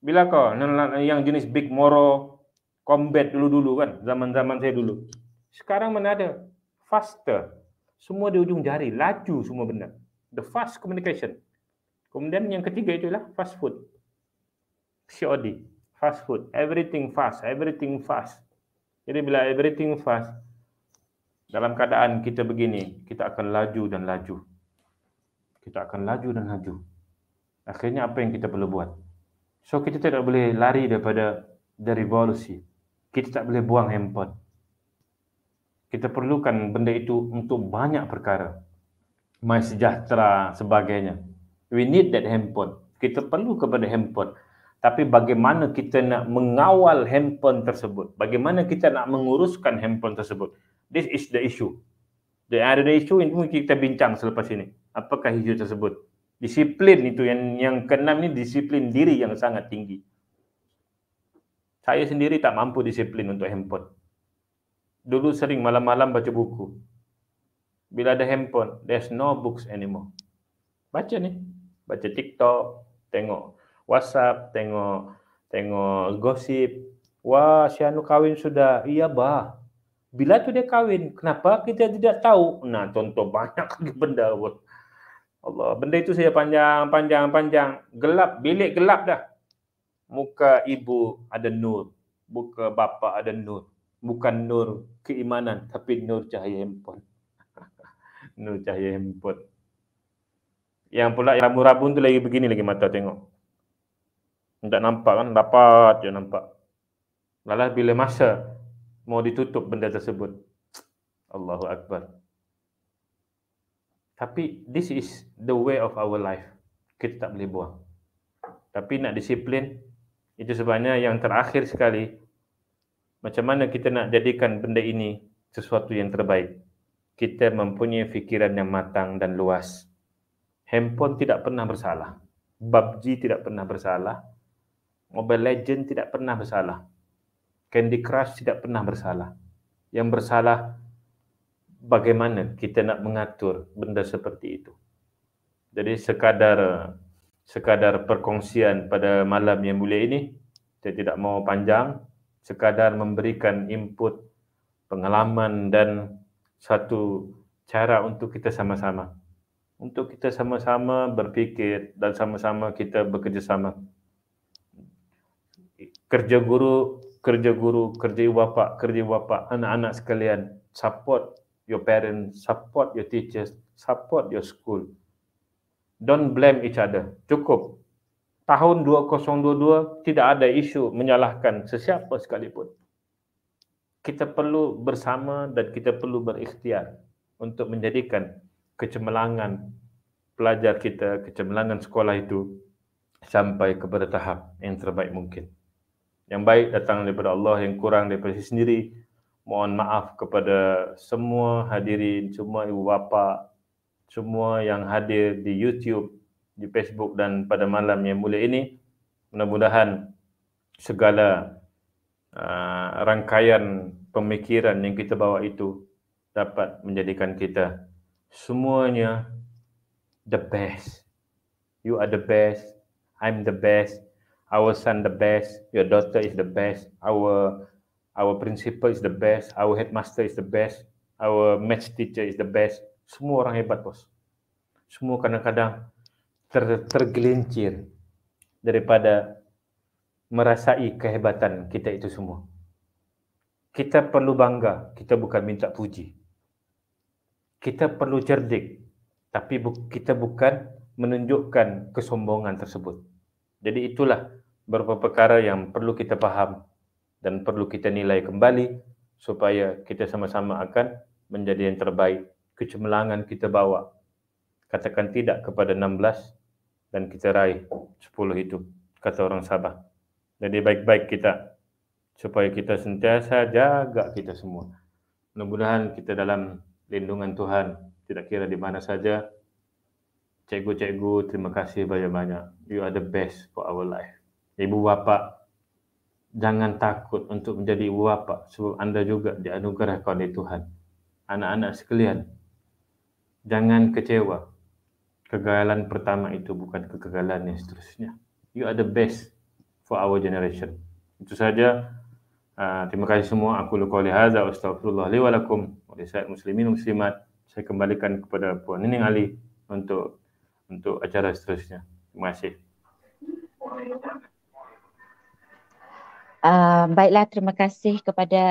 Bila kau yang jenis big moro, combat dulu-dulu kan zaman-zaman saya dulu. Sekarang mana ada faster. Semua di ujung jari, laju semua benda. The fast communication. Kemudian yang ketiga itu itulah fast food. COD, fast food. Everything fast, everything fast. Jadi bila everything fast dalam keadaan kita begini, kita akan laju dan laju. Kita akan laju dan laju. Akhirnya apa yang kita perlu buat? So kita tidak boleh lari daripada the revolution kita tak boleh buang handphone. Kita perlukan benda itu untuk banyak perkara. My sejahtera sebagainya. We need that handphone. Kita perlu kepada handphone. Tapi bagaimana kita nak mengawal handphone tersebut? Bagaimana kita nak menguruskan handphone tersebut? This is the issue. The other issue yang mungkin kita bincang selepas ini. Apakah isu tersebut? Disiplin itu yang yang keenam ni disiplin diri yang sangat tinggi. Saya sendiri tak mampu disiplin untuk handphone. Dulu sering malam-malam baca buku. Bila ada handphone, there's no books anymore. Baca ni. Baca TikTok, tengok WhatsApp, tengok tengok gosip. Wah, si Anu kahwin sudah. Iya, bah. Bila tu dia kahwin? Kenapa kita tidak tahu? Nah, contoh banyak lagi benda. Allah, benda itu saya panjang, panjang, panjang. Gelap, bilik gelap dah muka ibu ada nur, muka bapa ada nur. Bukan nur keimanan tapi nur cahaya handphone. nur cahaya handphone. Yang pula yang rabun-rabun tu lagi begini lagi mata tengok. Tak nampak kan? Dapat je nampak. Lalas bila masa mau ditutup benda tersebut. Allahu Akbar. Tapi this is the way of our life. Kita tak boleh buang. Tapi nak disiplin, itu sebabnya yang terakhir sekali. Macam mana kita nak jadikan benda ini sesuatu yang terbaik? Kita mempunyai fikiran yang matang dan luas. Handphone tidak pernah bersalah. PUBG tidak pernah bersalah. Mobile Legend tidak pernah bersalah. Candy Crush tidak pernah bersalah. Yang bersalah bagaimana kita nak mengatur benda seperti itu. Jadi sekadar sekadar perkongsian pada malam yang mulia ini. Saya tidak mau panjang, sekadar memberikan input pengalaman dan satu cara untuk kita sama-sama. Untuk kita sama-sama berfikir dan sama-sama kita bekerjasama. Kerja guru, kerja guru, kerja ibu bapa, kerja ibu bapa, anak-anak sekalian, support your parents, support your teachers, support your school don't blame each other. Cukup. Tahun 2022 tidak ada isu menyalahkan sesiapa sekalipun. Kita perlu bersama dan kita perlu berikhtiar untuk menjadikan kecemerlangan pelajar kita, kecemerlangan sekolah itu sampai kepada tahap yang terbaik mungkin. Yang baik datang daripada Allah, yang kurang daripada sendiri. Mohon maaf kepada semua hadirin, semua ibu bapa, semua yang hadir di YouTube, di Facebook dan pada malam yang mulia ini. Mudah-mudahan segala uh, rangkaian pemikiran yang kita bawa itu dapat menjadikan kita semuanya the best. You are the best. I'm the best. Our son the best. Your daughter is the best. Our our principal is the best. Our headmaster is the best. Our match teacher is the best semua orang hebat bos. Semua kadang-kadang ter, tergelincir daripada merasai kehebatan kita itu semua. Kita perlu bangga, kita bukan minta puji. Kita perlu cerdik, tapi bu, kita bukan menunjukkan kesombongan tersebut. Jadi itulah beberapa perkara yang perlu kita faham dan perlu kita nilai kembali supaya kita sama-sama akan menjadi yang terbaik kecemerlangan kita bawa. Katakan tidak kepada 16 dan kita raih 10 itu, kata orang Sabah. Jadi baik-baik kita supaya kita sentiasa jaga kita semua. Mudah-mudahan kita dalam lindungan Tuhan, tidak kira di mana saja. Cikgu-cikgu, terima kasih banyak-banyak. You are the best for our life. Ibu bapa, jangan takut untuk menjadi ibu bapa sebab anda juga dianugerahkan oleh Tuhan. Anak-anak sekalian, jangan kecewa kegagalan pertama itu bukan kegagalan yang seterusnya you are the best for our generation itu saja uh, terima kasih semua aku lu qouli hadza astaghfirullah li wa lakum muslimin muslimat saya kembalikan kepada puan Nining Ali untuk untuk acara seterusnya terima kasih Uh, baiklah, terima kasih kepada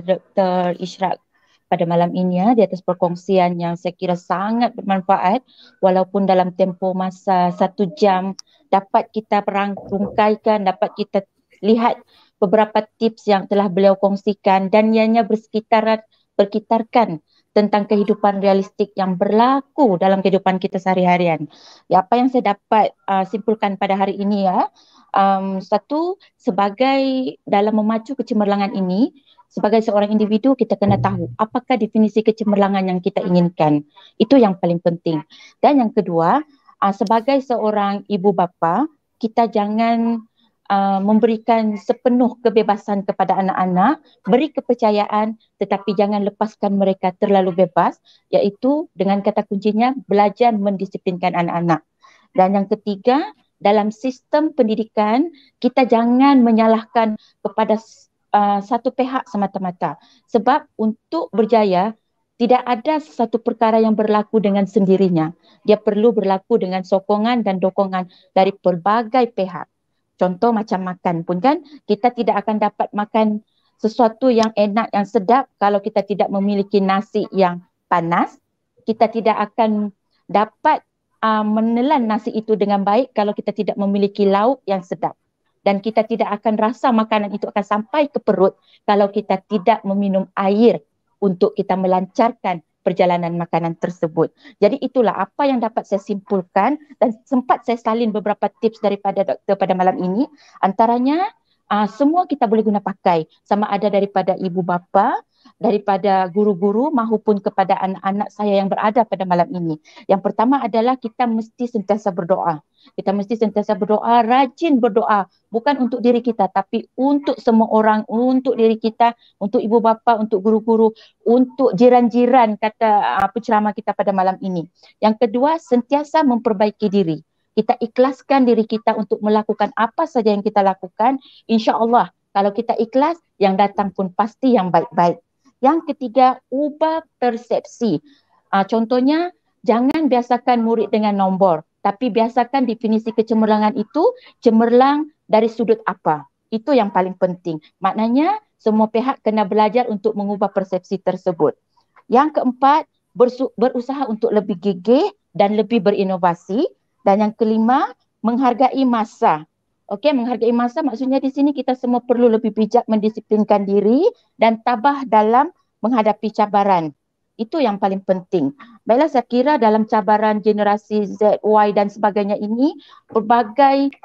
Dr. Ishraq pada malam ini ya di atas perkongsian yang saya kira sangat bermanfaat walaupun dalam tempoh masa satu jam dapat kita perangkungkaikan, dapat kita lihat beberapa tips yang telah beliau kongsikan dan ianya bersekitaran berkitarkan tentang kehidupan realistik yang berlaku dalam kehidupan kita sehari-harian. Ya, apa yang saya dapat uh, simpulkan pada hari ini ya, um, satu sebagai dalam memacu kecemerlangan ini, sebagai seorang individu kita kena tahu apakah definisi kecemerlangan yang kita inginkan itu yang paling penting dan yang kedua uh, sebagai seorang ibu bapa kita jangan uh, memberikan sepenuh kebebasan kepada anak-anak beri kepercayaan tetapi jangan lepaskan mereka terlalu bebas iaitu dengan kata kuncinya belajar mendisiplinkan anak-anak dan yang ketiga dalam sistem pendidikan kita jangan menyalahkan kepada uh, satu pihak semata-mata. Sebab untuk berjaya, tidak ada satu perkara yang berlaku dengan sendirinya. Dia perlu berlaku dengan sokongan dan dokongan dari pelbagai pihak. Contoh macam makan pun kan, kita tidak akan dapat makan sesuatu yang enak, yang sedap kalau kita tidak memiliki nasi yang panas. Kita tidak akan dapat uh, menelan nasi itu dengan baik kalau kita tidak memiliki lauk yang sedap dan kita tidak akan rasa makanan itu akan sampai ke perut kalau kita tidak meminum air untuk kita melancarkan perjalanan makanan tersebut. Jadi itulah apa yang dapat saya simpulkan dan sempat saya salin beberapa tips daripada doktor pada malam ini. Antaranya uh, semua kita boleh guna pakai sama ada daripada ibu bapa, daripada guru-guru maupun kepada anak-anak saya yang berada pada malam ini. Yang pertama adalah kita mesti sentiasa berdoa. Kita mesti sentiasa berdoa, rajin berdoa. Bukan untuk diri kita tapi untuk semua orang, untuk diri kita, untuk ibu bapa, untuk guru-guru, untuk jiran-jiran kata apa ah, ceramah kita pada malam ini. Yang kedua, sentiasa memperbaiki diri. Kita ikhlaskan diri kita untuk melakukan apa saja yang kita lakukan. InsyaAllah kalau kita ikhlas, yang datang pun pasti yang baik-baik. Yang ketiga, ubah persepsi. Uh, contohnya, jangan biasakan murid dengan nombor, tapi biasakan definisi kecemerlangan itu cemerlang dari sudut apa. Itu yang paling penting. Maknanya, semua pihak kena belajar untuk mengubah persepsi tersebut. Yang keempat, berusaha untuk lebih gigih dan lebih berinovasi. Dan yang kelima, menghargai masa. Okey, menghargai masa maksudnya di sini kita semua perlu lebih bijak mendisiplinkan diri dan tabah dalam menghadapi cabaran. Itu yang paling penting. Baiklah saya kira dalam cabaran generasi Z, Y dan sebagainya ini, berbagai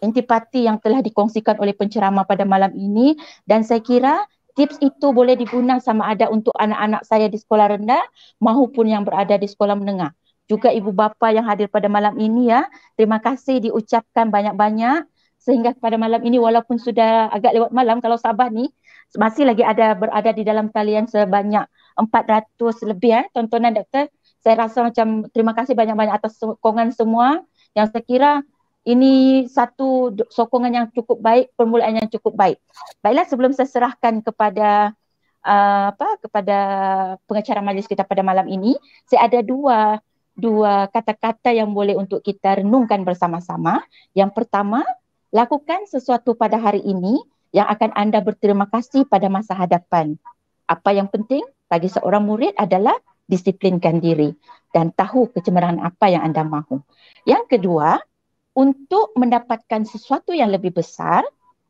antipati yang telah dikongsikan oleh penceramah pada malam ini dan saya kira tips itu boleh digunakan sama ada untuk anak-anak saya di sekolah rendah maupun yang berada di sekolah menengah. Juga ibu bapa yang hadir pada malam ini ya, terima kasih diucapkan banyak-banyak sehingga pada malam ini walaupun sudah agak lewat malam kalau Sabah ni masih lagi ada berada di dalam talian sebanyak 400 lebih eh, tontonan doktor. Saya rasa macam terima kasih banyak-banyak atas sokongan semua yang saya kira ini satu sokongan yang cukup baik, permulaan yang cukup baik. Baiklah sebelum saya serahkan kepada uh, apa kepada pengacara majlis kita pada malam ini, saya ada dua dua kata-kata yang boleh untuk kita renungkan bersama-sama. Yang pertama, lakukan sesuatu pada hari ini yang akan anda berterima kasih pada masa hadapan. Apa yang penting bagi seorang murid adalah disiplinkan diri dan tahu kecemerlangan apa yang anda mahu. Yang kedua, untuk mendapatkan sesuatu yang lebih besar,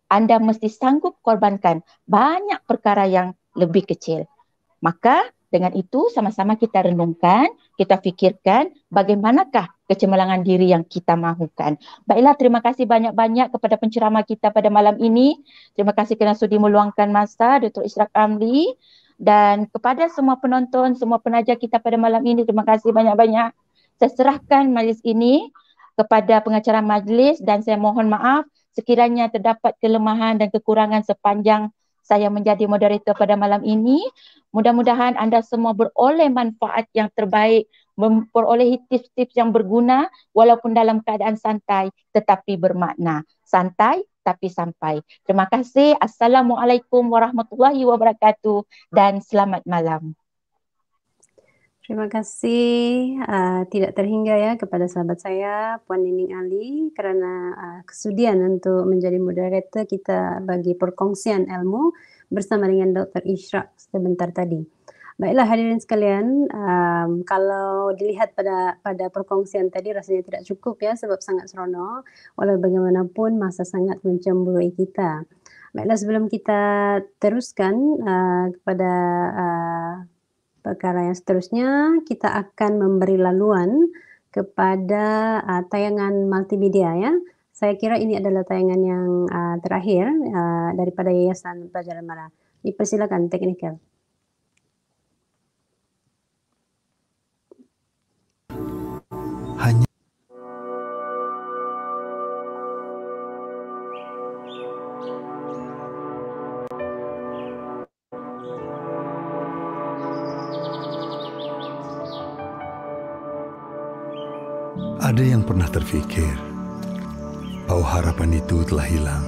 anda mesti sanggup korbankan banyak perkara yang lebih kecil. Maka dengan itu sama-sama kita renungkan, kita fikirkan bagaimanakah kecemerlangan diri yang kita mahukan. Baiklah, terima kasih banyak-banyak kepada penceramah kita pada malam ini. Terima kasih kerana sudi meluangkan masa, Dr. Israq Amli. Dan kepada semua penonton, semua penajar kita pada malam ini, terima kasih banyak-banyak. Saya serahkan majlis ini kepada pengacara majlis dan saya mohon maaf sekiranya terdapat kelemahan dan kekurangan sepanjang saya menjadi moderator pada malam ini. Mudah-mudahan anda semua beroleh manfaat yang terbaik Memperoleh tips-tips yang berguna walaupun dalam keadaan santai tetapi bermakna. Santai tapi sampai. Terima kasih. Assalamualaikum warahmatullahi wabarakatuh dan selamat malam. Terima kasih uh, tidak terhingga ya kepada sahabat saya Puan Nining Ali kerana uh, kesudian untuk menjadi moderator kita bagi perkongsian ilmu bersama dengan Dr. Ishraq sebentar tadi. Baiklah hadirin sekalian, um, kalau dilihat pada pada perkongsian tadi rasanya tidak cukup ya sebab sangat seronok. Walau bagaimanapun masa sangat mencemburui kita. Baiklah sebelum kita teruskan uh, kepada uh, perkara yang seterusnya, kita akan memberi laluan kepada uh, tayangan multimedia ya. Saya kira ini adalah tayangan yang uh, terakhir uh, daripada Yayasan Pelajaran Mara. Dipersilakan teknikal. pernah terfikir bahwa harapan itu telah hilang.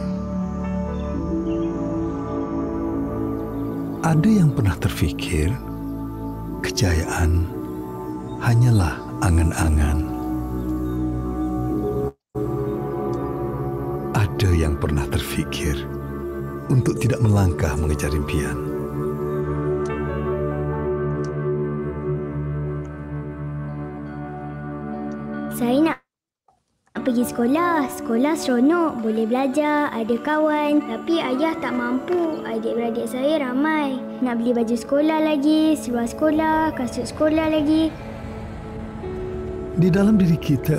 Ada yang pernah terfikir kejayaan hanyalah angan-angan. Ada yang pernah terfikir untuk tidak melangkah mengejar impian. pergi sekolah. Sekolah seronok, boleh belajar, ada kawan. Tapi ayah tak mampu, adik-beradik saya ramai. Nak beli baju sekolah lagi, seluar sekolah, kasut sekolah lagi. Di dalam diri kita,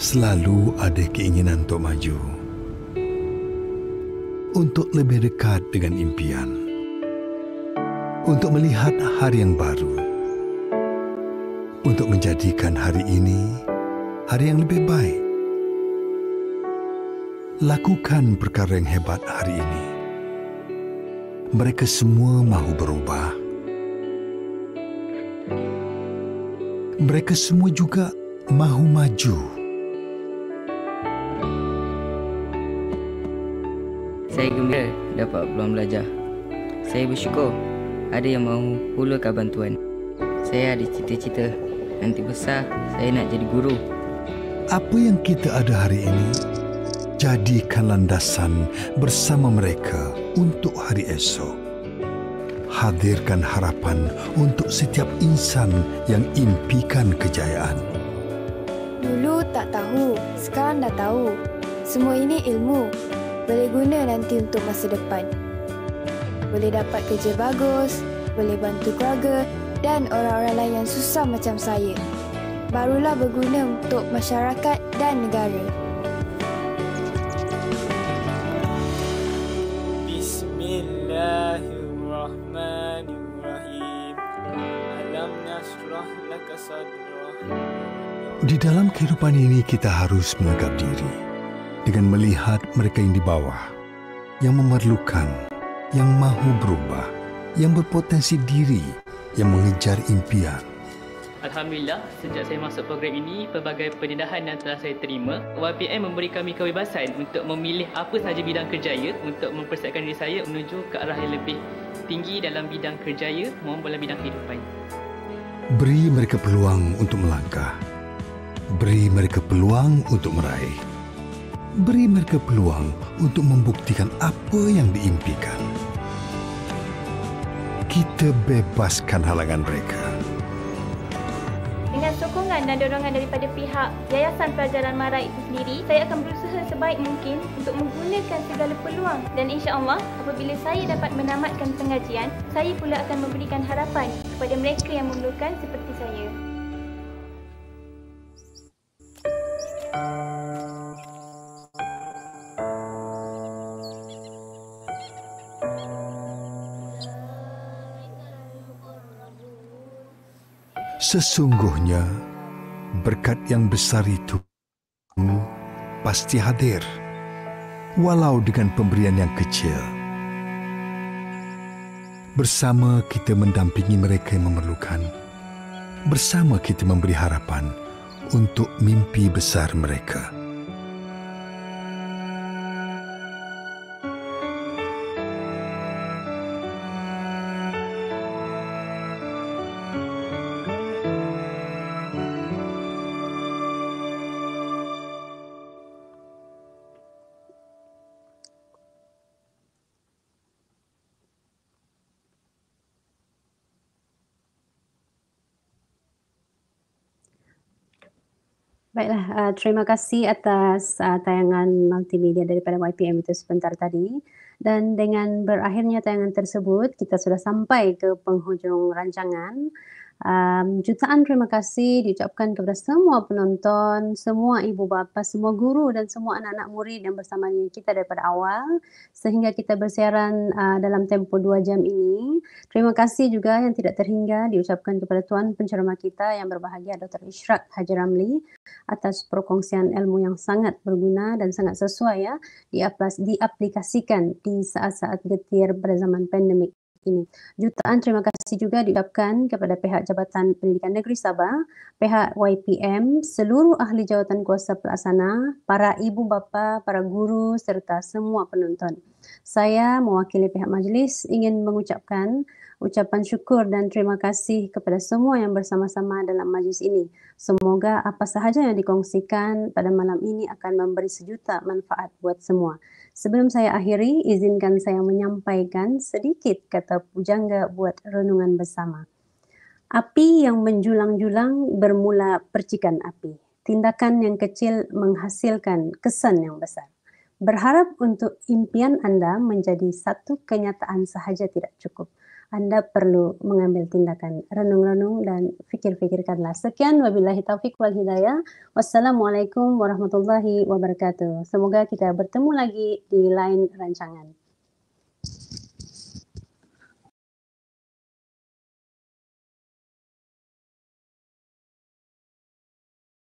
selalu ada keinginan untuk maju. Untuk lebih dekat dengan impian. Untuk melihat hari yang baru. Untuk menjadikan hari ini hari yang lebih baik lakukan perkara yang hebat hari ini. Mereka semua mahu berubah. Mereka semua juga mahu maju. Saya gembira dapat peluang belajar. Saya bersyukur ada yang mahu hulurkan bantuan. Saya ada cita-cita nanti besar saya nak jadi guru. Apa yang kita ada hari ini jadikan landasan bersama mereka untuk hari esok. Hadirkan harapan untuk setiap insan yang impikan kejayaan. Dulu tak tahu, sekarang dah tahu. Semua ini ilmu. Boleh guna nanti untuk masa depan. Boleh dapat kerja bagus, boleh bantu keluarga dan orang-orang lain yang susah macam saya. Barulah berguna untuk masyarakat dan negara. Di dalam kehidupan ini kita harus menganggap diri dengan melihat mereka yang di bawah, yang memerlukan, yang mahu berubah, yang berpotensi diri, yang mengejar impian. Alhamdulillah, sejak saya masuk program ini, pelbagai pendedahan yang telah saya terima, YPM memberi kami kebebasan untuk memilih apa sahaja bidang kerjaya untuk mempersiapkan diri saya menuju ke arah yang lebih tinggi dalam bidang kerjaya maupun dalam bidang kehidupan. Beri mereka peluang untuk melangkah. Beri mereka peluang untuk meraih. Beri mereka peluang untuk membuktikan apa yang diimpikan. Kita bebaskan halangan mereka sokongan dan dorongan daripada pihak Yayasan Pelajaran Mara itu sendiri, saya akan berusaha sebaik mungkin untuk menggunakan segala peluang dan insya Allah apabila saya dapat menamatkan pengajian, saya pula akan memberikan harapan kepada mereka yang memerlukan seperti saya. Sesungguhnya, berkat yang besar itu pasti hadir walau dengan pemberian yang kecil. Bersama kita mendampingi mereka yang memerlukan. Bersama kita memberi harapan untuk mimpi besar mereka. Mereka. Baiklah, uh, terima kasih atas uh, tayangan multimedia daripada YPM itu sebentar tadi. Dan dengan berakhirnya tayangan tersebut, kita sudah sampai ke penghujung rancangan. Um, jutaan terima kasih diucapkan kepada semua penonton, semua ibu bapa, semua guru dan semua anak-anak murid yang bersama dengan kita daripada awal sehingga kita bersiaran uh, dalam tempo dua jam ini. Terima kasih juga yang tidak terhingga diucapkan kepada Tuan Penceramah kita yang berbahagia Dr. Ishraq Haji Ramli atas perkongsian ilmu yang sangat berguna dan sangat sesuai ya diaplas, diaplikasikan di saat-saat getir pada zaman pandemik terkini. Jutaan terima kasih juga diucapkan kepada pihak Jabatan Pendidikan Negeri Sabah, pihak YPM, seluruh ahli jawatan kuasa pelaksana, para ibu bapa, para guru serta semua penonton. Saya mewakili pihak majlis ingin mengucapkan ucapan syukur dan terima kasih kepada semua yang bersama-sama dalam majlis ini. Semoga apa sahaja yang dikongsikan pada malam ini akan memberi sejuta manfaat buat semua. Sebelum saya akhiri, izinkan saya menyampaikan sedikit kata pujangga buat renungan bersama. Api yang menjulang-julang bermula percikan api. Tindakan yang kecil menghasilkan kesan yang besar. Berharap untuk impian Anda menjadi satu kenyataan sahaja tidak cukup. Anda perlu mengambil tindakan renung-renung dan fikir-fikirkanlah. Sekian wabillahi taufiq wal hidayah. Wassalamualaikum warahmatullahi wabarakatuh. Semoga kita bertemu lagi di lain rancangan.